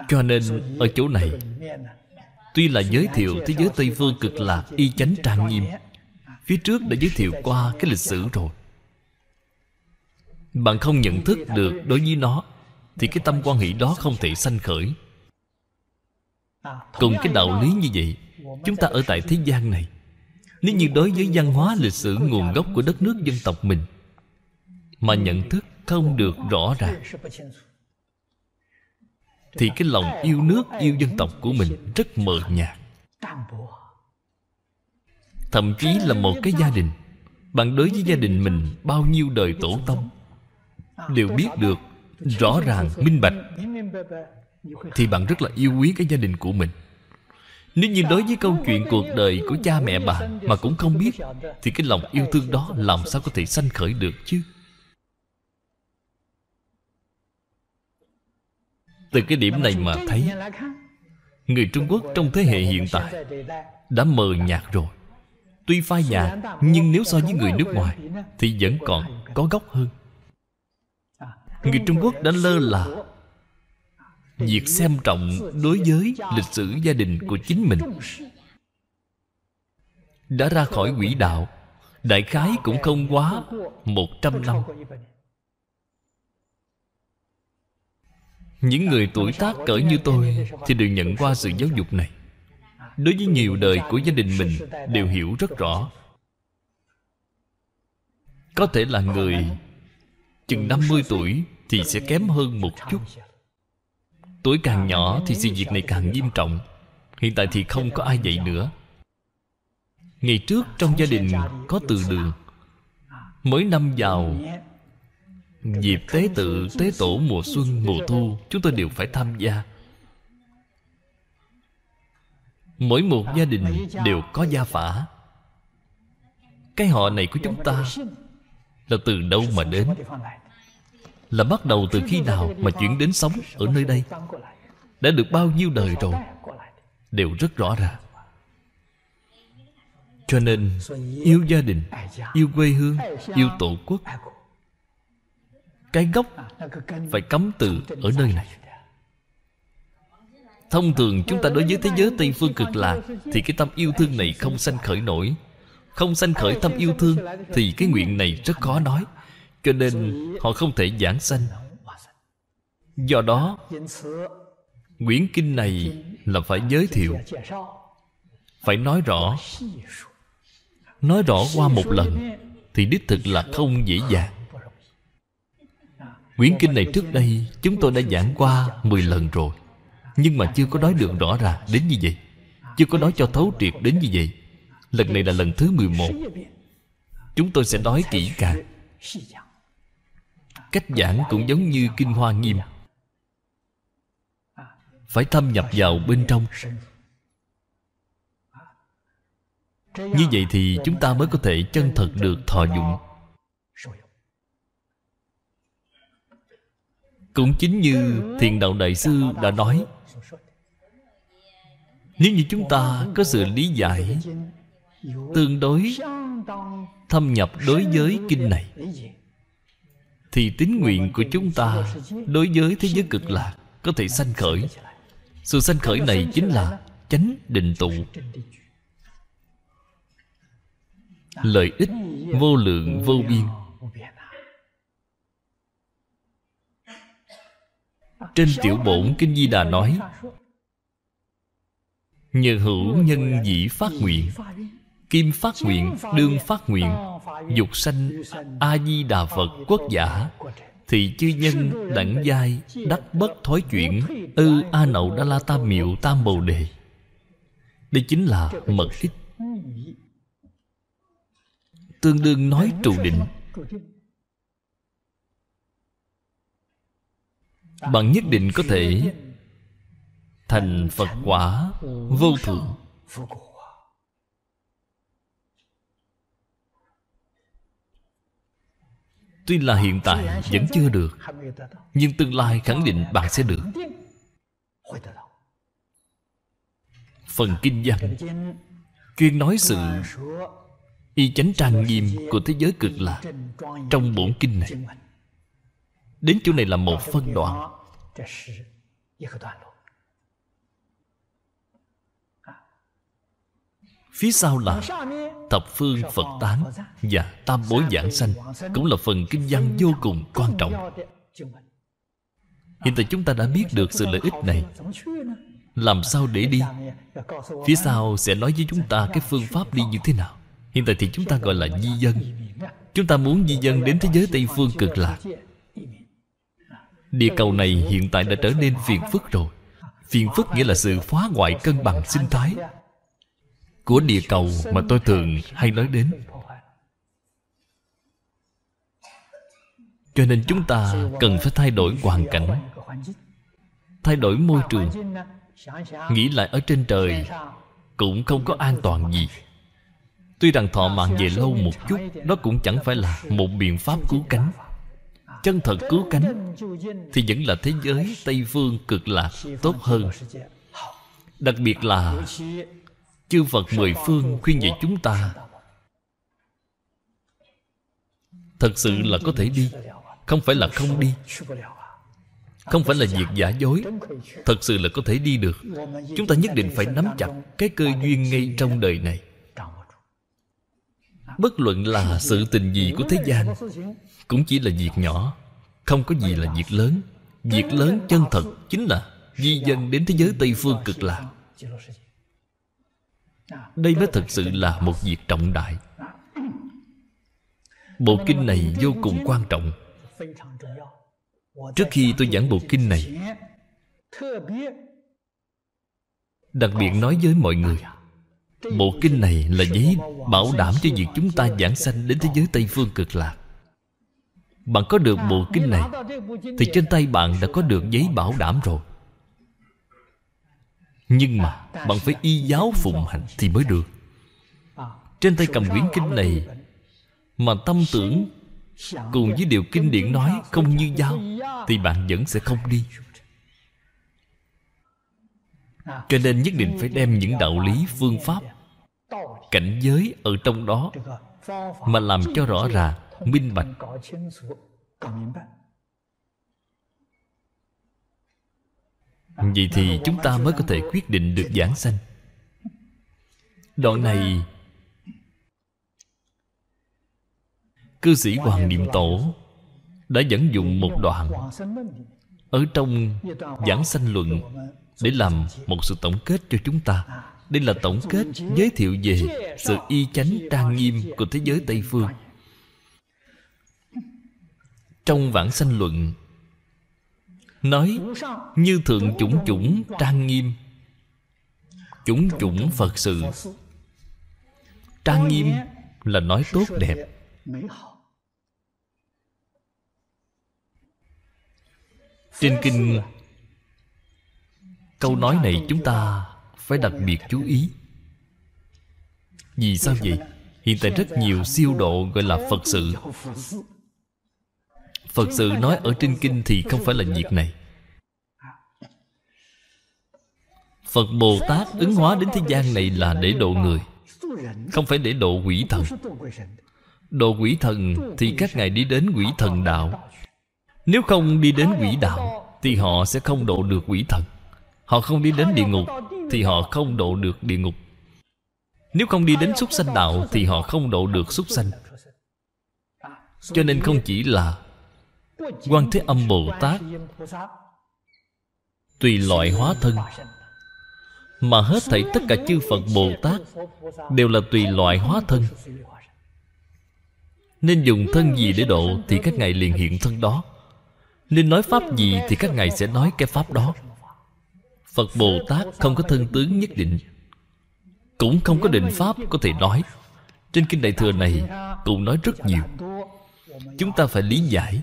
Speaker 3: Cho nên ở chỗ này
Speaker 1: Tuy là giới thiệu thế giới Tây Phương cực lạc Y chánh trang nghiêm Phía trước đã giới thiệu qua cái lịch sử rồi Bạn không nhận thức được đối với nó Thì cái tâm quan hệ đó không thể sanh khởi Cùng cái đạo lý như vậy Chúng ta ở tại thế gian này Nếu như đối với văn hóa lịch sử nguồn gốc của đất nước dân tộc mình Mà nhận thức không được rõ ràng
Speaker 3: thì cái lòng yêu nước yêu dân tộc của mình rất mờ nhạt
Speaker 1: thậm chí là một cái gia đình bạn đối với gia đình mình bao nhiêu đời tổ tông đều biết được rõ ràng minh bạch thì bạn rất là yêu quý cái gia đình của mình nếu như đối với câu chuyện cuộc đời của cha mẹ bạn mà cũng không biết thì cái lòng yêu thương đó làm sao có thể sanh khởi được chứ Từ cái điểm này mà thấy Người Trung Quốc trong thế hệ hiện tại Đã mờ nhạt rồi Tuy phai nhạt Nhưng nếu so với người nước ngoài Thì vẫn còn có gốc hơn Người Trung Quốc đã lơ là Việc xem trọng đối với lịch sử gia đình của chính mình Đã ra khỏi quỹ đạo Đại khái cũng không quá 100 năm Những người tuổi tác cỡ như tôi Thì đều nhận qua sự giáo dục này Đối với nhiều đời của gia đình mình Đều hiểu rất rõ Có thể là người Chừng 50 tuổi Thì sẽ kém hơn một chút Tuổi càng nhỏ thì sự việc này càng nghiêm trọng Hiện tại thì không có ai dạy nữa Ngày trước trong gia đình có từ đường Mới năm vào Dịp tế tự, tế tổ mùa xuân, mùa thu Chúng tôi đều phải tham gia Mỗi một gia đình đều có gia phả Cái họ này của chúng ta Là từ đâu mà đến Là bắt đầu từ khi nào mà chuyển đến sống ở nơi đây Đã được bao nhiêu đời rồi Đều rất rõ ràng cho nên yêu gia đình yêu quê hương yêu tổ quốc cái gốc
Speaker 3: à, phải cắm từ ở nơi này
Speaker 1: thông thường chúng ta đối với thế giới tây phương cực lạc thì cái tâm yêu thương này không sanh khởi nổi không sanh khởi tâm yêu thương thì cái nguyện này rất khó nói cho nên họ không thể giảng sanh do đó quyển kinh này là phải giới thiệu phải nói rõ nói rõ qua một lần thì đích thực là không dễ dàng Quyển kinh này trước đây Chúng tôi đã giảng qua 10 lần rồi Nhưng mà chưa có nói được rõ ràng đến như vậy Chưa có nói cho thấu triệt đến như vậy Lần này là lần thứ 11 Chúng tôi sẽ nói kỹ càng Cách giảng cũng giống như Kinh Hoa Nghiêm Phải thâm nhập vào bên trong
Speaker 3: Như vậy thì chúng ta
Speaker 1: mới có thể chân thật được thọ dụng Cũng chính như thiền đạo đại sư đã nói Nếu như chúng ta có sự lý giải
Speaker 3: Tương đối
Speaker 1: thâm nhập đối với kinh này Thì tín nguyện của chúng ta Đối với thế giới cực lạc Có thể sanh khởi Sự sanh khởi này chính là Chánh định tụ Lợi ích vô lượng vô biên
Speaker 3: Trên tiểu bổn Kinh Di Đà nói
Speaker 1: Nhờ hữu nhân dĩ phát nguyện Kim phát nguyện, đương phát nguyện Dục sanh A-di-đà Phật quốc giả Thì chư nhân đẳng giai Đắc bất thối chuyển Ư A-nậu đa la tam miệu tam bồ đề Đây chính là mật ích Tương đương nói trụ định bạn nhất định có thể thành phật quả vô thượng tuy là hiện tại vẫn chưa được nhưng tương lai khẳng định bạn sẽ được phần kinh văn chuyên nói sự y chánh trang nghiêm của thế giới cực lạc trong bổn kinh này đến chỗ này là một phân đoạn
Speaker 3: 这是一个段落。
Speaker 1: Phía sau là Thập Phương Phật Tán và Tam Bối Giảng Sanh Cũng là phần kinh văn vô cùng quan trọng Hiện tại chúng ta đã biết được sự lợi ích này Làm sao để đi Phía sau sẽ nói với chúng ta cái phương pháp đi như thế nào Hiện tại thì chúng ta gọi là di dân Chúng ta muốn di dân đến thế giới Tây Phương cực lạc Địa cầu này hiện tại đã trở nên phiền phức rồi Phiền phức nghĩa là sự phá hoại cân bằng sinh thái Của địa cầu mà tôi thường hay nói đến Cho nên chúng ta cần phải thay đổi hoàn cảnh Thay đổi môi trường
Speaker 3: Nghĩ lại ở trên trời
Speaker 1: Cũng không có an toàn gì Tuy rằng thọ mạng về lâu một chút Đó cũng chẳng phải là một biện pháp cứu cánh chân thật cứu cánh thì vẫn là thế giới tây phương cực lạc tốt hơn đặc biệt là chư phật mười phương khuyên dạy chúng ta thật sự là có thể đi không phải là không đi không phải là việc giả dối thật sự là có thể đi được
Speaker 3: chúng ta nhất định phải nắm
Speaker 1: chặt cái cơ duyên ngay trong đời này bất luận là sự tình gì của thế gian cũng chỉ là việc nhỏ không có gì là việc lớn việc lớn chân thật chính là di dân đến thế giới tây phương cực lạc đây mới thật sự là một việc trọng đại Bộ kinh này vô cùng quan trọng Trước khi tôi giảng bộ kinh này Đặc biệt nói với mọi người Bộ kinh này là giấy bảo đảm cho việc chúng ta giảng sanh đến thế giới Tây Phương cực lạc bạn có được bộ à, kinh này Thì trên tay bạn đã có được giấy bảo đảm rồi Nhưng mà à, Bạn phải y à, giáo phụng hành thì mới được Trên tay cầm quyển kinh này Mà tâm tưởng Cùng với điều kinh điển nói Không như nhau Thì bạn vẫn sẽ không đi
Speaker 3: Cho nên nhất định phải đem
Speaker 1: những đạo lý phương pháp Cảnh giới ở trong đó Mà làm cho rõ ràng minh bạch Vậy thì chúng ta mới có thể quyết định được giảng sanh Đoạn này Cư sĩ Hoàng Niệm Tổ Đã dẫn dụng một đoạn Ở trong giảng sanh luận Để làm một sự tổng kết cho chúng ta à, Đây là tổng kết giới thiệu về Sự y chánh trang nghiêm của thế giới Tây Phương trong vãng sanh luận nói như thượng chủng chủng trang nghiêm chủng chủng phật sự trang nghiêm
Speaker 3: là nói tốt đẹp
Speaker 1: trên kinh câu nói này chúng ta phải đặc biệt chú ý vì sao vậy hiện tại rất nhiều siêu độ gọi là phật sự Phật sự nói ở trên kinh thì không phải là việc này Phật Bồ Tát ứng hóa đến thế gian này là để độ người Không phải để độ quỷ thần Độ quỷ thần thì các ngài đi đến quỷ thần đạo Nếu không đi đến quỷ đạo Thì họ sẽ không độ được quỷ thần Họ không đi đến địa ngục Thì họ không độ được địa ngục Nếu không đi đến súc sanh đạo Thì họ không độ được súc sanh
Speaker 3: Cho nên không chỉ là quan thế âm bồ tát
Speaker 1: tùy loại hóa thân mà hết thảy tất cả chư phật bồ tát đều là tùy loại hóa thân nên dùng thân gì để độ Thì các ngài liền hiện thân đó Nên nói pháp gì thì các ngài sẽ nói cái pháp đó Phật Bồ Tát không có thân tướng nhất định Cũng không có định pháp có thể nói Trên Kinh Đại Thừa này cũng nói rất nhiều Chúng ta phải lý giải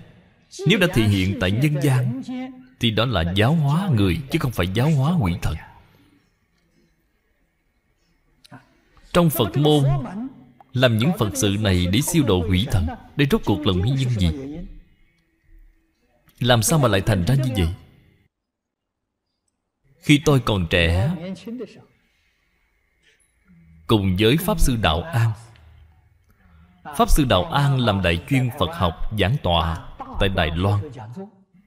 Speaker 1: nếu đã thể hiện tại nhân gian Thì đó là giáo hóa người Chứ không phải giáo hóa quỷ thần Trong Phật môn Làm những Phật sự này để siêu độ quỷ thần Đây rốt cuộc là nguyên nhân gì Làm sao mà lại thành ra như vậy Khi tôi còn trẻ Cùng với Pháp Sư Đạo An Pháp Sư Đạo An làm đại chuyên Phật học giảng tòa tại Đài Loan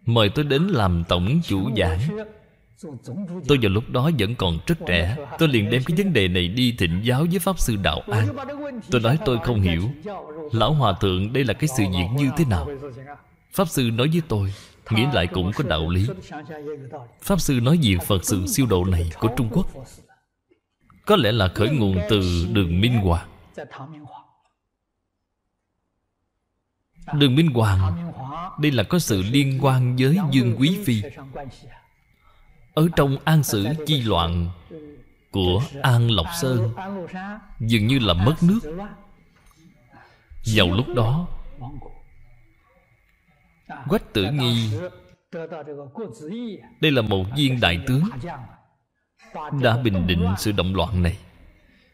Speaker 1: Mời tôi đến làm tổng chủ giảng Tôi vào lúc đó vẫn còn rất trẻ Tôi liền đem cái vấn đề này đi thịnh giáo với Pháp Sư Đạo An
Speaker 3: Tôi nói tôi không hiểu
Speaker 1: Lão Hòa Thượng đây là cái sự diễn như thế nào Pháp Sư nói với tôi Nghĩ lại cũng có đạo lý Pháp Sư nói việc Phật sự siêu độ này của Trung Quốc Có lẽ là khởi nguồn từ đường Minh Hòa Đường Minh Hoàng Đây là có sự liên quan với Dương Quý Phi Ở trong an sử chi loạn Của An Lộc Sơn Dường như là mất nước Vào lúc đó
Speaker 3: Quách Tử Nghi
Speaker 1: Đây là một viên đại tướng Đã bình định sự động loạn này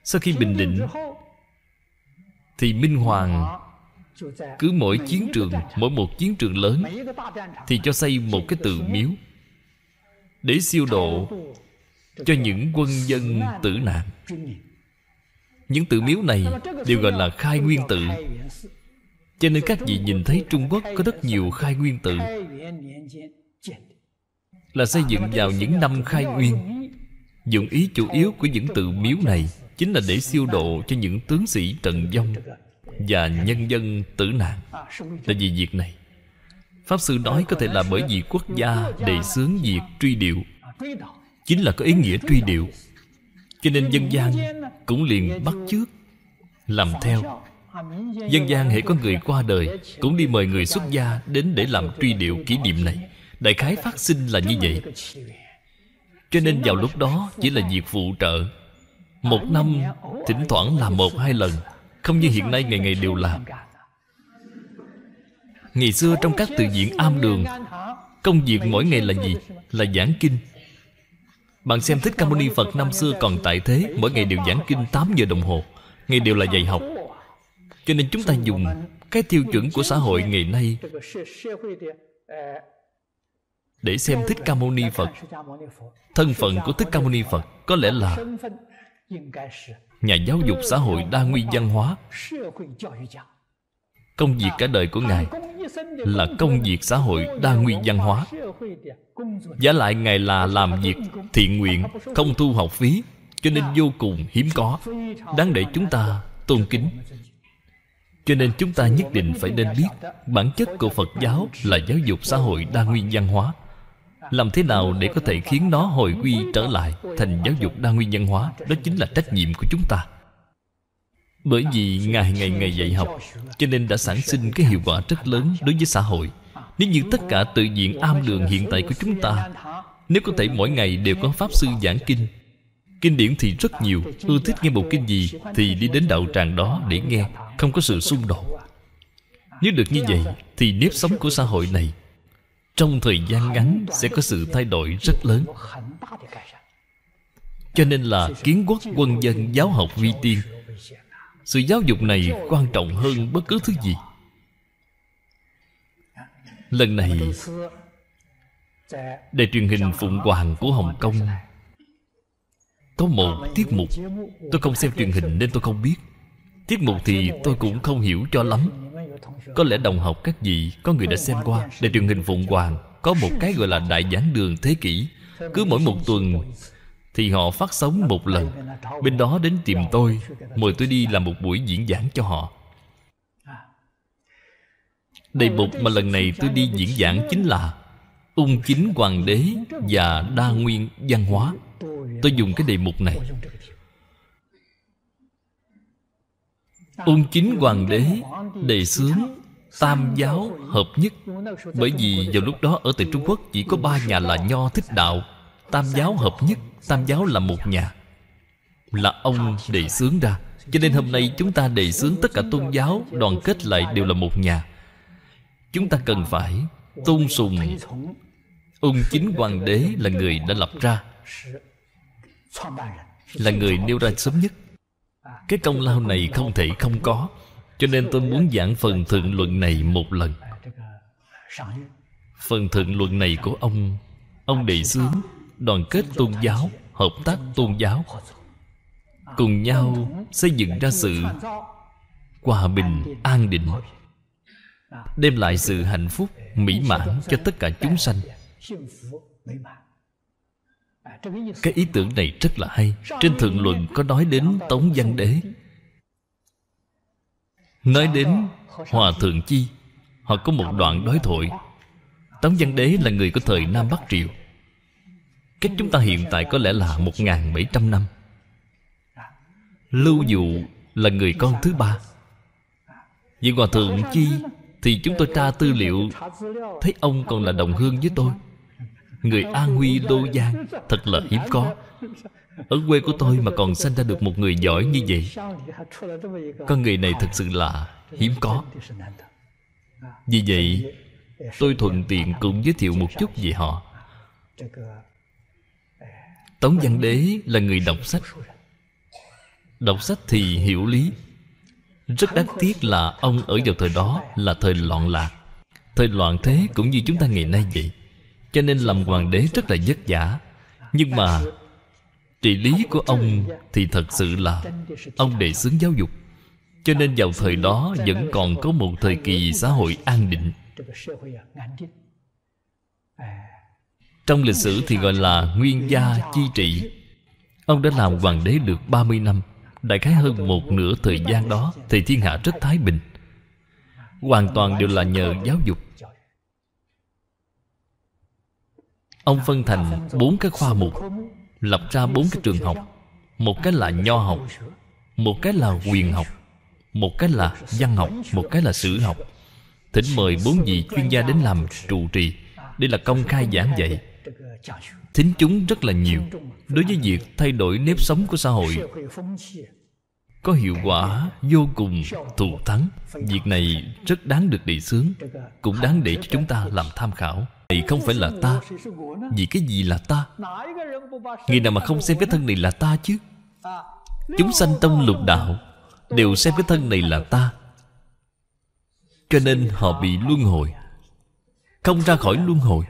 Speaker 1: Sau khi bình định Thì Minh Hoàng
Speaker 3: cứ mỗi chiến trường à? mỗi
Speaker 1: một chiến trường lớn
Speaker 3: thì cho à? xây một cái tự miếu
Speaker 1: để siêu độ
Speaker 3: cho những quân dân tử nạn
Speaker 1: những tự miếu này đều gọi là khai nguyên tự cho nên các vị nhìn thấy trung quốc có rất nhiều khai nguyên tự là xây à, dựng vào những năm khai nguyên dụng ý chủ yếu của những tự miếu này chính là để siêu độ cho những tướng sĩ trận vong và nhân dân tử nạn là vì việc này pháp sư nói có thể là bởi vì quốc gia đề xướng việc truy điệu chính là có ý nghĩa truy điệu cho nên dân gian
Speaker 3: cũng liền bắt chước
Speaker 1: làm theo
Speaker 3: dân gian hễ có người qua đời cũng đi mời người xuất gia đến để làm truy điệu
Speaker 1: kỷ niệm này đại khái phát sinh là như vậy cho nên vào lúc đó chỉ là việc phụ trợ một năm thỉnh thoảng là một hai lần không như hiện nay ngày ngày đều làm Ngày xưa trong các từ viện am đường Công việc mỗi ngày là gì? Là giảng kinh Bạn xem Thích Ca Mâu Ni Phật năm xưa còn tại thế Mỗi ngày đều giảng kinh 8 giờ đồng hồ Ngày đều là dạy học Cho nên chúng ta dùng cái tiêu chuẩn của xã hội ngày nay để xem Thích Ca Mâu Ni Phật
Speaker 3: Thân phận của Thích Ca Mâu Ni
Speaker 1: Phật Có lẽ là Nhà giáo dục xã hội đa nguyên văn hóa Công việc cả đời của Ngài Là công việc xã hội đa nguyên văn hóa giá lại Ngài là làm việc thiện nguyện Không thu học phí Cho nên vô cùng hiếm có Đáng để chúng ta tôn kính cho nên chúng ta nhất định phải nên biết Bản chất của Phật giáo là giáo dục xã hội đa nguyên văn hóa làm thế nào để có thể khiến nó hồi quy trở lại Thành giáo dục đa nguyên nhân hóa Đó chính là trách nhiệm của chúng ta Bởi vì ngày ngày ngày dạy học Cho nên đã sản sinh cái hiệu quả rất lớn đối với xã hội Nếu như tất cả tự diện am lường hiện tại của chúng ta Nếu có thể mỗi ngày đều có Pháp Sư giảng kinh Kinh điển thì rất nhiều Ưa thích nghe một kinh gì Thì đi đến đạo tràng đó để nghe Không có sự xung đột Nếu được như vậy Thì nếp sống của xã hội này trong thời gian ngắn sẽ có sự thay đổi rất lớn cho nên là kiến quốc quân dân giáo học vi tiên sự giáo dục này quan trọng hơn bất cứ thứ gì lần này đài truyền hình phụng hoàng của hồng kông có một tiết mục tôi không xem truyền hình nên tôi không biết tiết mục thì tôi cũng không hiểu cho lắm có lẽ đồng học các vị Có người đã xem qua Đài truyền hình Phụng Hoàng Có một cái gọi là đại giảng đường thế kỷ Cứ mỗi một tuần Thì họ phát sóng một lần Bên đó đến tìm tôi Mời tôi đi làm một buổi diễn giảng cho họ Đề mục mà lần này tôi đi diễn giảng chính là Ung chính hoàng đế và đa nguyên văn hóa Tôi dùng cái đề mục này Ung chính hoàng đế đề xướng Tam giáo hợp nhất
Speaker 3: Bởi vì vào lúc
Speaker 1: đó ở tại Trung Quốc Chỉ có ba nhà là Nho thích đạo Tam giáo hợp nhất Tam giáo là một nhà Là ông đề xướng ra Cho nên hôm nay chúng ta đề xướng tất cả tôn giáo Đoàn kết lại đều là một nhà Chúng ta cần phải
Speaker 3: tôn sùng
Speaker 1: Ung chính hoàng đế là người đã lập ra
Speaker 3: Là người nêu ra
Speaker 1: sớm nhất cái công lao này không thể không có Cho nên tôi muốn giảng phần thượng luận này một lần Phần thượng luận này của ông Ông đề xướng Đoàn kết tôn giáo Hợp tác tôn giáo Cùng nhau xây dựng ra sự Hòa bình, an định Đem lại sự hạnh phúc, mỹ mãn cho tất cả chúng sanh cái ý tưởng này rất là hay trên thượng luận có nói đến tống văn đế nói đến hòa thượng chi họ có một đoạn đối thoại tống văn đế là người của thời nam bắc triều cách chúng ta hiện tại có lẽ là một ngàn bảy trăm năm lưu dụ là người con thứ ba vì hòa thượng chi thì chúng tôi tra tư liệu thấy ông còn là đồng hương với tôi Người a Huy Lô Giang Thật là hiếm có Ở quê của tôi mà còn sanh ra được một người giỏi như vậy
Speaker 3: Con người này thật sự là hiếm có Vì vậy
Speaker 1: Tôi thuận tiện cũng giới thiệu một chút về họ Tống Văn Đế là người đọc sách Đọc sách thì hiểu lý Rất đáng tiếc là ông ở vào thời đó là thời loạn lạc Thời loạn thế cũng như chúng ta ngày nay vậy cho nên làm hoàng đế rất là vất vả Nhưng mà Trị lý của ông thì thật sự là Ông đề xướng giáo dục Cho nên vào thời đó vẫn còn có một thời kỳ xã hội an định Trong lịch sử thì gọi là nguyên gia chi trị Ông đã làm hoàng đế được 30 năm Đại khái hơn một nửa thời gian đó Thì thiên hạ rất thái bình Hoàn toàn đều là nhờ giáo dục Ông phân thành bốn cái khoa mục Lập ra bốn cái trường học Một cái là nho học Một cái là quyền học Một cái là văn học Một cái là sử học Thỉnh mời bốn vị chuyên gia đến làm trụ trì Đây là công khai giảng dạy Thính chúng rất là nhiều Đối với việc thay đổi nếp sống của xã hội có hiệu quả vô cùng thù thắng việc này rất đáng được đề xướng cũng đáng để cho chúng ta làm tham khảo này không phải là ta vì cái gì là ta người nào mà không xem cái thân này là ta chứ chúng sanh tâm lục đạo đều xem cái thân này là ta cho nên họ bị luân hồi không ra khỏi luân hồi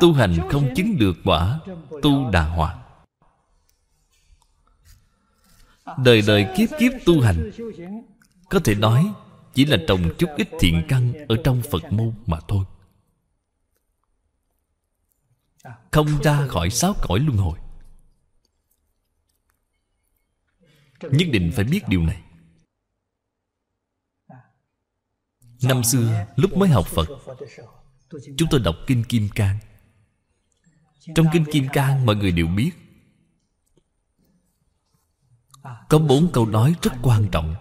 Speaker 1: tu hành không chứng được quả tu đà hoàng Đời đời kiếp kiếp tu hành Có thể nói Chỉ là trồng chút ít thiện căn Ở trong Phật môn mà thôi Không ra khỏi sáu cõi luân hồi Nhất định phải biết điều này Năm xưa lúc mới học Phật Chúng tôi đọc Kinh Kim Cang Trong Kinh Kim Cang mọi người đều biết có bốn câu nói rất quan trọng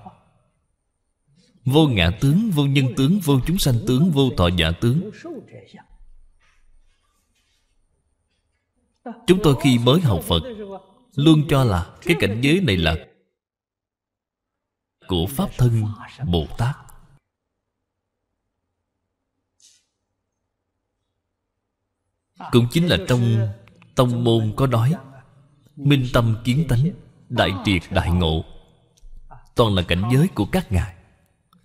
Speaker 1: vô ngã tướng vô nhân tướng vô chúng sanh tướng vô thọ giả tướng chúng tôi khi mới học phật luôn cho là cái cảnh giới này là của pháp thân bồ tát cũng chính là trong tông môn có nói minh tâm kiến tánh Đại ờ. triệt đại ngộ Toàn là cảnh giới của các ngài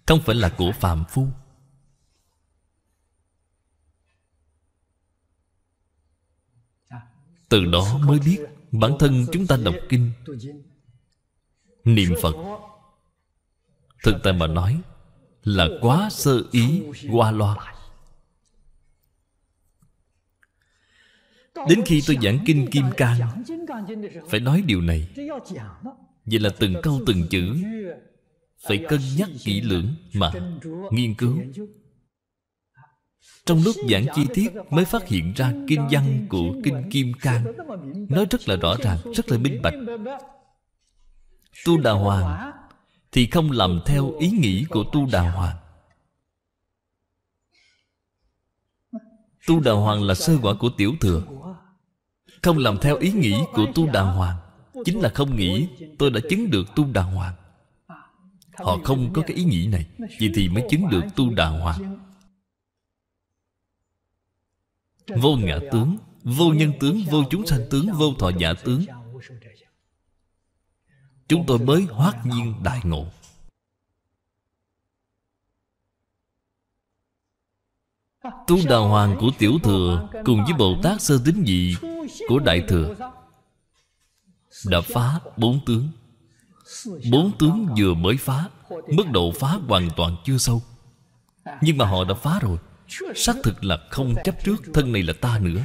Speaker 1: Không phải là của phàm phu Từ đó mới biết Bản thân chúng ta đọc kinh Niệm Phật Thực tại mà nói Là quá sơ ý qua loa Đến khi tôi giảng kinh Kim Cang Phải nói điều này Vậy là từng câu từng chữ Phải cân nhắc kỹ lưỡng mà nghiên cứu Trong lúc giảng chi tiết mới phát hiện ra kinh văn của kinh Kim Cang
Speaker 3: Nói rất là rõ ràng, rất là minh bạch
Speaker 1: Tu Đà Hoàng thì không làm theo ý nghĩ của Tu Đà Hoàng Tu Đà Hoàng là sơ quả của tiểu thừa Không làm theo ý nghĩ của Tu Đà Hoàng Chính là không nghĩ tôi đã chứng được Tu Đà Hoàng
Speaker 3: Họ không có cái
Speaker 1: ý nghĩ này Vậy thì mới chứng được Tu Đà Hoàng
Speaker 3: Vô ngã tướng
Speaker 1: Vô nhân tướng, vô chúng sanh tướng, vô thọ giả tướng Chúng tôi mới hoát nhiên đại ngộ
Speaker 3: Tu Đà Hoàng
Speaker 1: của Tiểu Thừa Cùng với Bồ Tát Sơ Tính Dị Của Đại Thừa Đã phá bốn tướng Bốn tướng vừa mới phá Mức độ phá hoàn toàn chưa sâu Nhưng mà họ đã phá rồi Xác thực là không chấp trước Thân này là ta nữa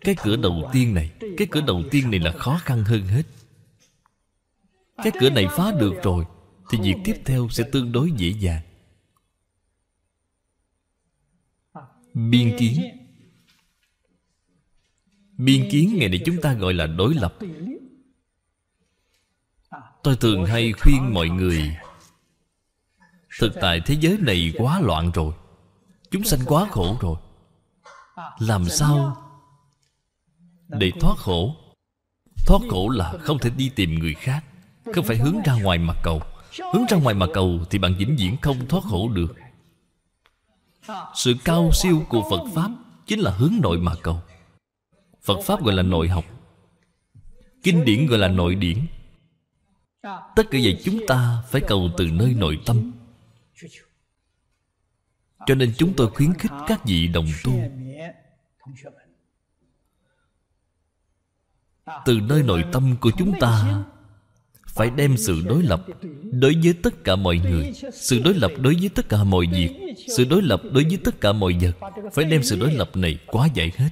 Speaker 1: Cái cửa đầu tiên này Cái cửa đầu tiên này là khó khăn hơn hết Cái cửa này phá được rồi thì việc tiếp theo sẽ tương đối dễ dàng biên kiến biên kiến ngày nay chúng ta gọi là đối lập tôi thường hay khuyên mọi người thực tại thế giới này quá loạn rồi chúng sanh quá khổ rồi làm sao để thoát khổ thoát khổ là không thể đi tìm người khác không phải hướng ra ngoài mặt cầu Hướng ra ngoài mà cầu Thì bạn vĩnh viễn không thoát khổ được Sự cao siêu của Phật Pháp Chính là hướng nội mà cầu Phật Pháp gọi là nội học Kinh điển gọi là nội điển Tất cả vậy chúng ta phải cầu từ nơi nội tâm Cho nên chúng tôi khuyến khích các vị đồng tu Từ nơi nội tâm của chúng ta phải đem sự đối lập đối với tất cả mọi người sự đối lập đối với tất cả mọi việc sự đối lập đối với tất cả mọi vật phải đem sự đối lập này quá giải hết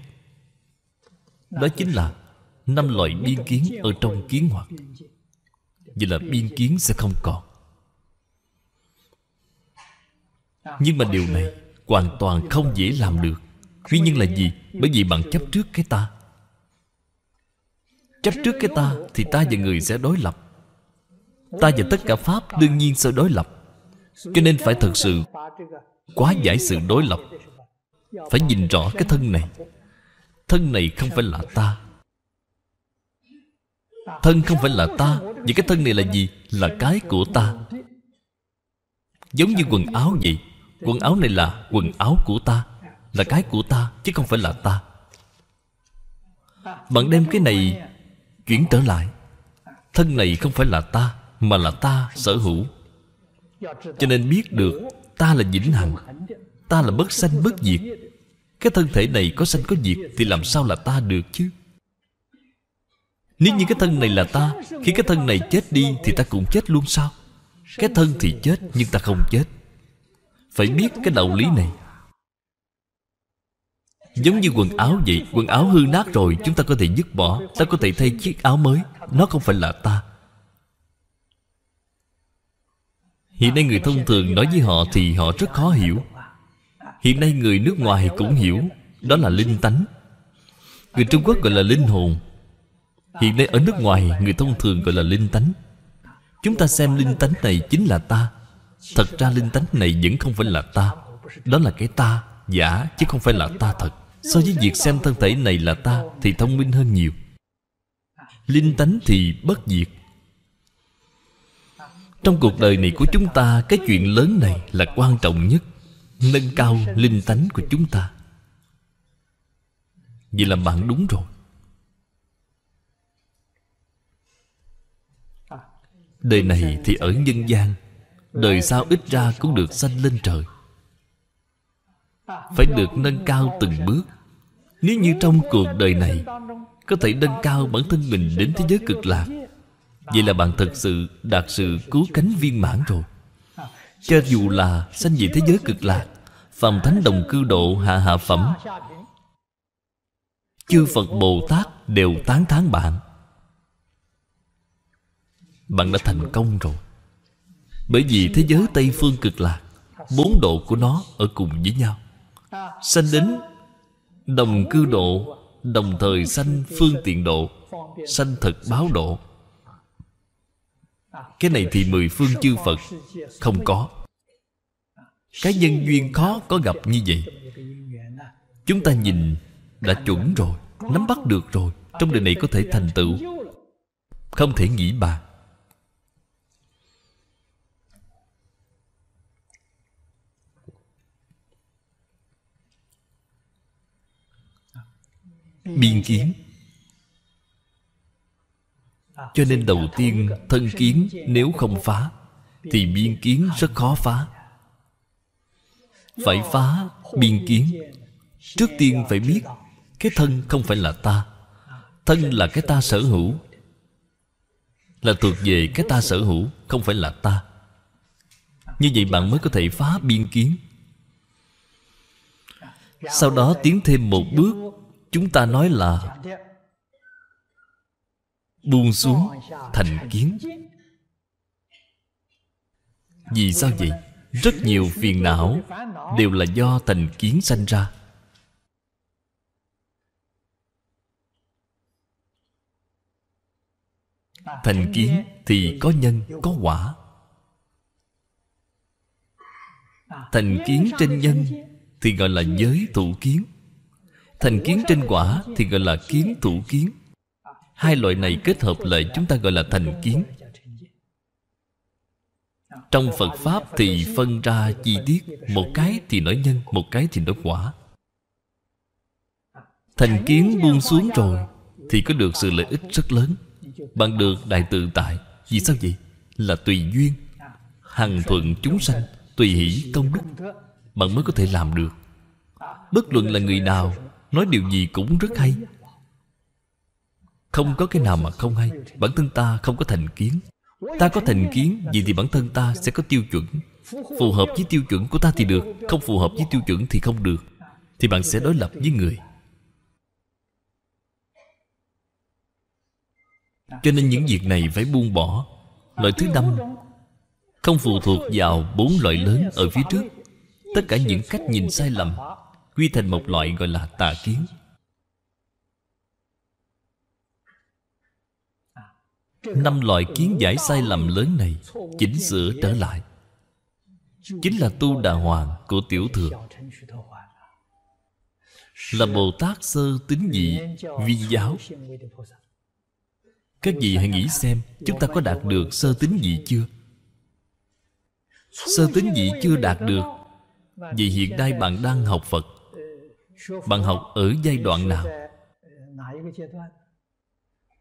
Speaker 1: đó chính là năm loại biên kiến ở trong kiến hoạt vậy là biên kiến sẽ không còn nhưng mà điều này hoàn toàn không dễ làm được nguyên nhân là gì bởi vì bạn chấp trước cái ta chấp trước cái ta thì ta và người sẽ đối lập ta và tất cả pháp đương nhiên sẽ đối lập cho nên phải thật sự quá giải sự đối lập phải nhìn rõ cái thân này thân này không phải là ta thân không phải là ta vậy cái thân này là gì là cái của ta giống như quần áo vậy quần áo này là quần áo của ta là cái của ta chứ không phải là ta bạn đem cái này chuyển trở lại thân này không phải là ta mà là ta sở hữu cho nên biết được ta là vĩnh hằng ta là bất sanh bất diệt cái thân thể này có sanh có diệt thì làm sao là ta được chứ nếu như cái thân này là ta khi cái thân này chết đi thì ta cũng chết luôn sao cái thân thì chết nhưng ta không chết phải biết cái đạo lý này Giống như quần áo vậy Quần áo hư nát rồi Chúng ta có thể dứt bỏ Ta có thể thay chiếc áo mới Nó không phải là ta Hiện nay người thông thường nói với họ Thì họ rất khó hiểu Hiện nay người nước ngoài cũng hiểu Đó là linh tánh Người Trung Quốc gọi là linh hồn Hiện nay ở nước ngoài Người thông thường gọi là linh tánh Chúng ta xem linh tánh này chính là ta Thật ra linh tánh này vẫn không phải là ta Đó là cái ta giả Chứ không phải là ta thật So với việc xem thân thể này là ta Thì thông minh hơn nhiều Linh tánh thì bất diệt trong cuộc đời này của chúng ta Cái chuyện lớn này là quan trọng nhất Nâng cao linh tánh của chúng ta vì là bạn đúng rồi Đời này thì ở nhân gian Đời sau ít ra cũng được sanh lên trời Phải được nâng cao từng bước Nếu như trong cuộc đời này Có thể nâng cao bản thân mình đến thế giới cực lạc Vậy là bạn thật sự đạt sự cứu cánh viên mãn rồi Cho dù là sanh về thế giới cực lạc Phạm Thánh Đồng Cư Độ Hạ Hạ Phẩm Chư Phật Bồ Tát đều tán thán bạn Bạn đã thành công rồi Bởi vì thế giới Tây Phương cực lạc Bốn độ của nó ở cùng với nhau Sanh đến Đồng cư độ Đồng thời sanh phương tiện độ Sanh thật báo độ cái này thì mười phương chư phật không có cái nhân duyên khó có gặp như vậy chúng ta nhìn đã chuẩn rồi nắm bắt được rồi trong đời này có thể thành tựu không thể nghĩ bàn biên kiến cho nên đầu tiên thân kiến nếu không phá thì biên kiến rất khó phá phải phá biên kiến trước tiên phải biết cái thân không phải là ta thân là cái ta sở hữu là thuộc về cái ta sở hữu không phải là ta như vậy bạn mới có thể phá biên kiến
Speaker 3: sau đó tiến
Speaker 1: thêm một bước chúng ta nói là buông xuống thành kiến vì sao vậy rất nhiều phiền não đều là do thành kiến sanh ra thành kiến thì có nhân có quả
Speaker 2: thành kiến trên nhân
Speaker 1: thì gọi là giới thủ kiến thành kiến trên quả thì gọi là kiến thủ kiến Hai loại này kết hợp lại chúng ta gọi là thành kiến Trong Phật Pháp thì phân ra chi tiết Một cái thì nói nhân, một cái thì nói quả Thành kiến buông xuống rồi Thì có được sự lợi ích rất lớn Bạn được đại tự tại Vì sao vậy? Là tùy duyên Hằng thuận chúng sanh Tùy hỷ
Speaker 3: công đức
Speaker 1: Bạn mới có thể làm được Bất luận là người nào Nói điều gì cũng rất hay không có cái nào mà không hay Bản thân ta không có thành kiến Ta có thành kiến Vì thì bản thân ta sẽ có tiêu chuẩn Phù hợp với tiêu chuẩn của ta thì được Không phù hợp với tiêu chuẩn thì không được Thì bạn sẽ đối lập với người Cho nên những việc này phải buông bỏ Loại thứ năm Không phụ thuộc vào bốn loại lớn ở phía trước Tất cả những cách nhìn sai lầm Quy thành một loại gọi là tà kiến
Speaker 3: năm loại kiến giải sai
Speaker 1: lầm lớn này chỉnh sửa trở lại chính là tu đà hoàng của tiểu thừa là bồ tát sơ tính dị vi giáo các vị hãy nghĩ xem chúng ta có đạt được sơ tính dị chưa sơ tính dị chưa đạt được vì hiện nay bạn đang học phật bạn học ở giai đoạn nào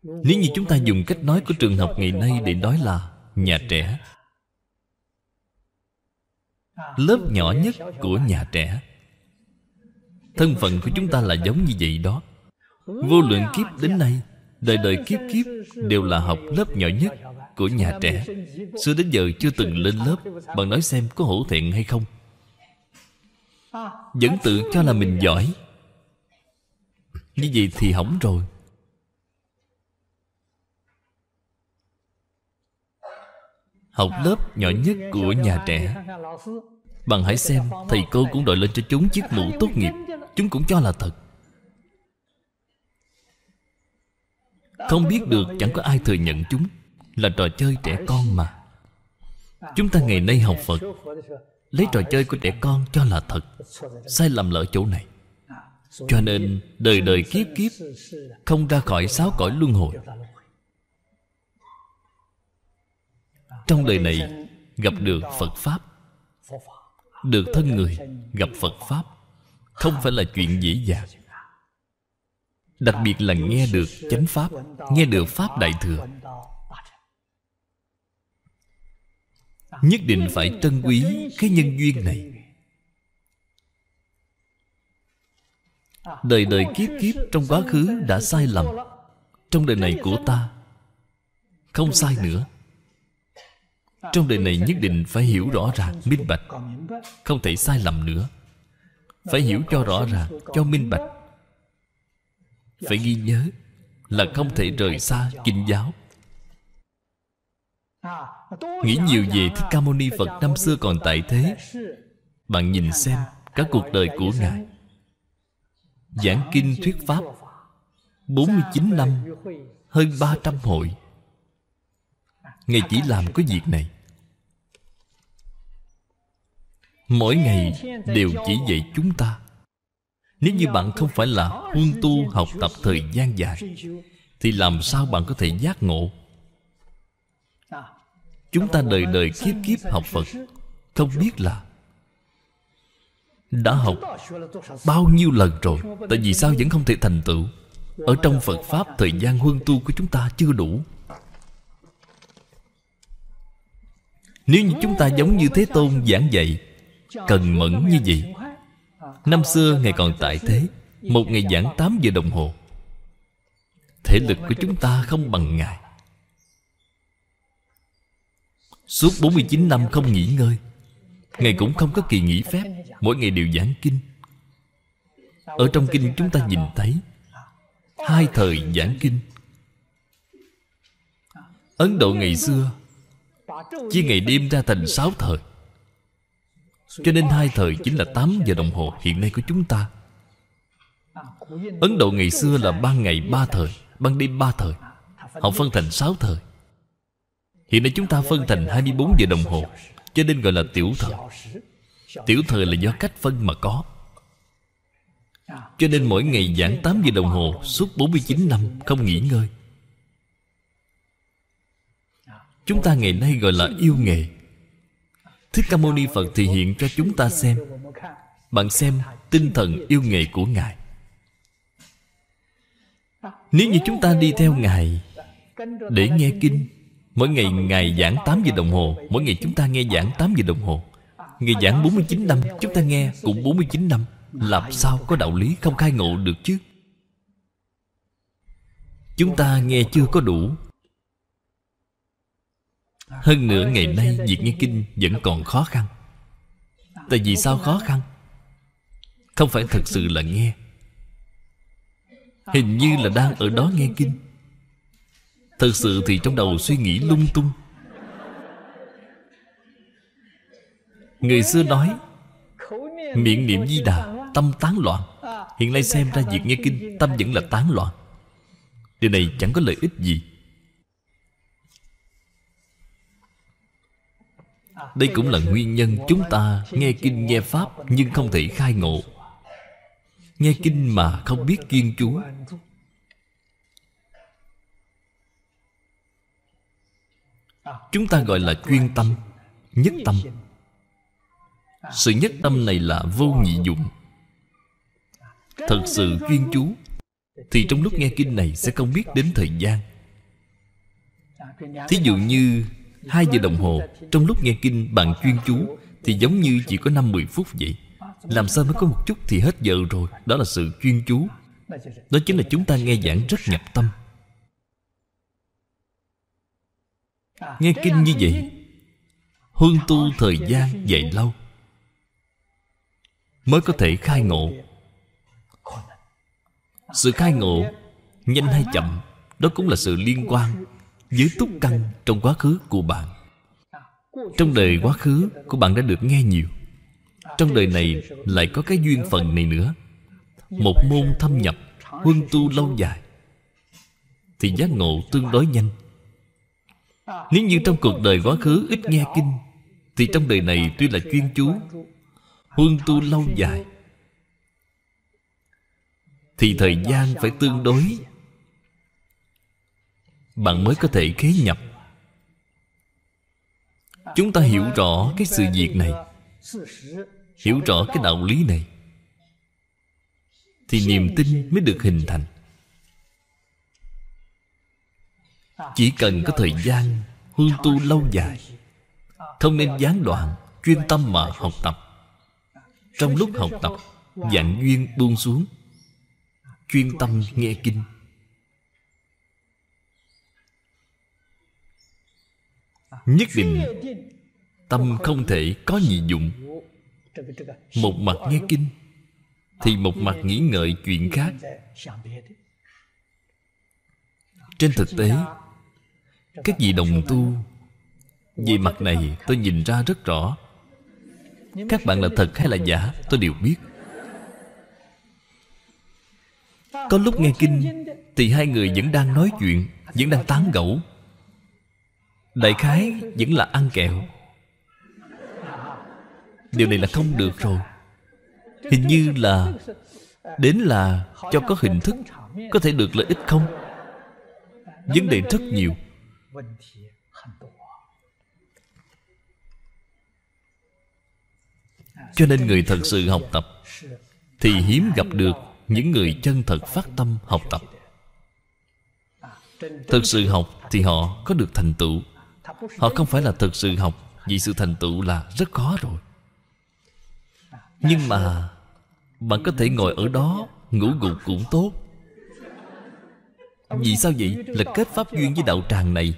Speaker 3: nếu như chúng ta dùng
Speaker 1: cách nói của trường học ngày nay để nói là nhà trẻ Lớp nhỏ nhất của nhà trẻ Thân phận của chúng ta là giống như vậy đó Vô lượng kiếp đến nay Đời đời kiếp kiếp đều là học lớp nhỏ nhất của nhà trẻ Xưa đến giờ chưa từng lên lớp Bạn nói xem có hổ thẹn hay không Vẫn tự cho là mình giỏi Như vậy thì hỏng rồi Học lớp nhỏ nhất của nhà trẻ Bạn hãy xem Thầy cô cũng đội lên cho chúng chiếc mũ tốt nghiệp Chúng cũng cho là thật Không biết được chẳng có ai thừa nhận chúng Là trò chơi trẻ con mà Chúng ta ngày nay học Phật Lấy trò chơi của trẻ con cho là thật Sai lầm lỡ chỗ này Cho nên đời đời kiếp kiếp Không ra khỏi sáu cõi luân hồi trong đời này gặp được phật pháp
Speaker 3: được thân người
Speaker 1: gặp phật pháp không phải là chuyện dễ dàng đặc biệt là nghe được chánh pháp nghe được pháp đại thừa nhất định phải trân quý cái nhân duyên này đời đời kiếp kiếp trong quá khứ đã sai lầm trong đời này của ta không sai nữa trong đời này nhất định phải hiểu rõ ràng, minh bạch Không thể sai lầm nữa Phải hiểu cho rõ ràng, cho minh bạch Phải ghi nhớ Là không thể rời xa kinh giáo Nghĩ nhiều về Thích Ca Mâu Ni Phật năm xưa còn tại thế Bạn nhìn xem Các cuộc đời của Ngài Giảng kinh thuyết pháp 49 năm Hơn 300 hội Ngài chỉ làm cái việc này Mỗi ngày đều chỉ dạy chúng ta Nếu như bạn không phải là huân tu học tập thời gian dài Thì làm sao bạn có thể giác ngộ Chúng ta đời đời kiếp kiếp học Phật Không biết là Đã học bao nhiêu lần rồi Tại vì sao vẫn không thể thành tựu Ở trong Phật Pháp thời gian huân tu của chúng ta chưa đủ Nếu như chúng ta giống như Thế Tôn giảng dạy Cần mẫn như vậy Năm xưa ngày còn tại thế Một ngày giảng 8 giờ đồng hồ Thể lực của chúng ta không bằng Ngài Suốt 49 năm không nghỉ ngơi ngày cũng không có kỳ nghỉ phép Mỗi ngày đều giảng kinh Ở trong kinh chúng ta nhìn thấy Hai thời giảng kinh Ấn Độ ngày xưa Chia ngày đêm ra thành sáu thời Cho nên hai thời chính là 8 giờ đồng hồ hiện nay của chúng ta Ấn Độ ngày xưa là ban ngày ba thời Ban đêm ba thời Họ phân thành sáu thời Hiện nay chúng ta phân thành 24 giờ đồng hồ Cho nên gọi là tiểu thời Tiểu thời là do cách phân mà có Cho nên mỗi ngày giảng 8 giờ đồng hồ Suốt 49 năm không nghỉ ngơi Chúng ta ngày nay gọi là yêu nghề Thích Ca Mâu Ni Phật thì hiện cho chúng ta xem Bạn xem tinh thần yêu nghề của Ngài Nếu như chúng ta đi theo Ngài
Speaker 3: Để nghe kinh
Speaker 1: Mỗi ngày Ngài giảng 8 giờ đồng hồ Mỗi ngày chúng ta nghe giảng 8 giờ đồng hồ Ngài giảng 49 năm Chúng ta nghe cũng 49 năm Làm sao có đạo lý không khai ngộ được chứ Chúng ta nghe chưa có đủ hơn nữa ngày nay Việc nghe kinh vẫn còn khó khăn Tại vì sao khó khăn Không phải thật sự là nghe Hình như là đang ở đó nghe kinh Thật sự thì trong đầu suy nghĩ lung tung Người xưa nói Miệng niệm di đà Tâm tán loạn Hiện nay xem ra việc nghe kinh Tâm vẫn là tán loạn Điều này chẳng có lợi ích gì Đây cũng là nguyên nhân chúng ta nghe kinh nghe Pháp Nhưng không thể khai ngộ Nghe kinh mà không biết kiên chú Chúng ta gọi là chuyên tâm Nhất tâm Sự nhất tâm này là vô nhị dụng Thật sự chuyên chú Thì trong lúc nghe kinh này sẽ không biết đến thời gian Thí dụ như hai giờ đồng hồ Trong lúc nghe kinh bạn chuyên chú Thì giống như chỉ có 5-10 phút vậy Làm sao mới có một chút thì hết giờ rồi Đó là sự chuyên chú Đó chính là chúng ta nghe giảng rất nhập tâm
Speaker 3: Nghe kinh như vậy
Speaker 1: Hương tu thời gian dài lâu Mới có thể khai ngộ Sự khai ngộ Nhanh hay chậm Đó cũng là sự liên quan với túc căn trong quá khứ của bạn Trong đời quá khứ của bạn đã được nghe nhiều Trong đời này lại có cái duyên phần này nữa Một môn thâm nhập Huân tu lâu dài Thì giác ngộ tương đối nhanh Nếu như trong cuộc đời quá khứ ít nghe kinh Thì trong đời này tuy là chuyên chú Huân tu lâu dài Thì thời gian phải tương đối bạn mới có thể khế nhập chúng ta hiểu rõ cái sự việc này hiểu rõ cái đạo lý này thì niềm tin mới được hình thành chỉ cần có thời gian hương tu lâu dài không nên gián đoạn chuyên tâm mà học tập trong lúc học tập dạng duyên buông xuống chuyên tâm nghe kinh nhất định tâm không thể có nhị dụng
Speaker 3: một mặt nghe kinh
Speaker 1: thì một mặt nghĩ ngợi chuyện khác trên thực tế các vị đồng tu về mặt này tôi nhìn ra rất rõ các bạn là thật hay là giả tôi đều biết có lúc nghe kinh thì hai người vẫn đang nói chuyện vẫn đang tán gẫu Đại khái vẫn là ăn kẹo Điều này là không được rồi Hình như là Đến là cho có hình thức Có thể được lợi ích không Vấn đề rất nhiều Cho nên người thật sự học tập Thì hiếm gặp được những người chân thật phát tâm học tập Thật sự học thì họ có được thành tựu Họ không phải là thật sự học Vì sự thành tựu là rất khó rồi Nhưng mà Bạn có thể ngồi ở đó Ngủ gục cũng tốt Vì sao vậy Là kết pháp duyên với đạo tràng này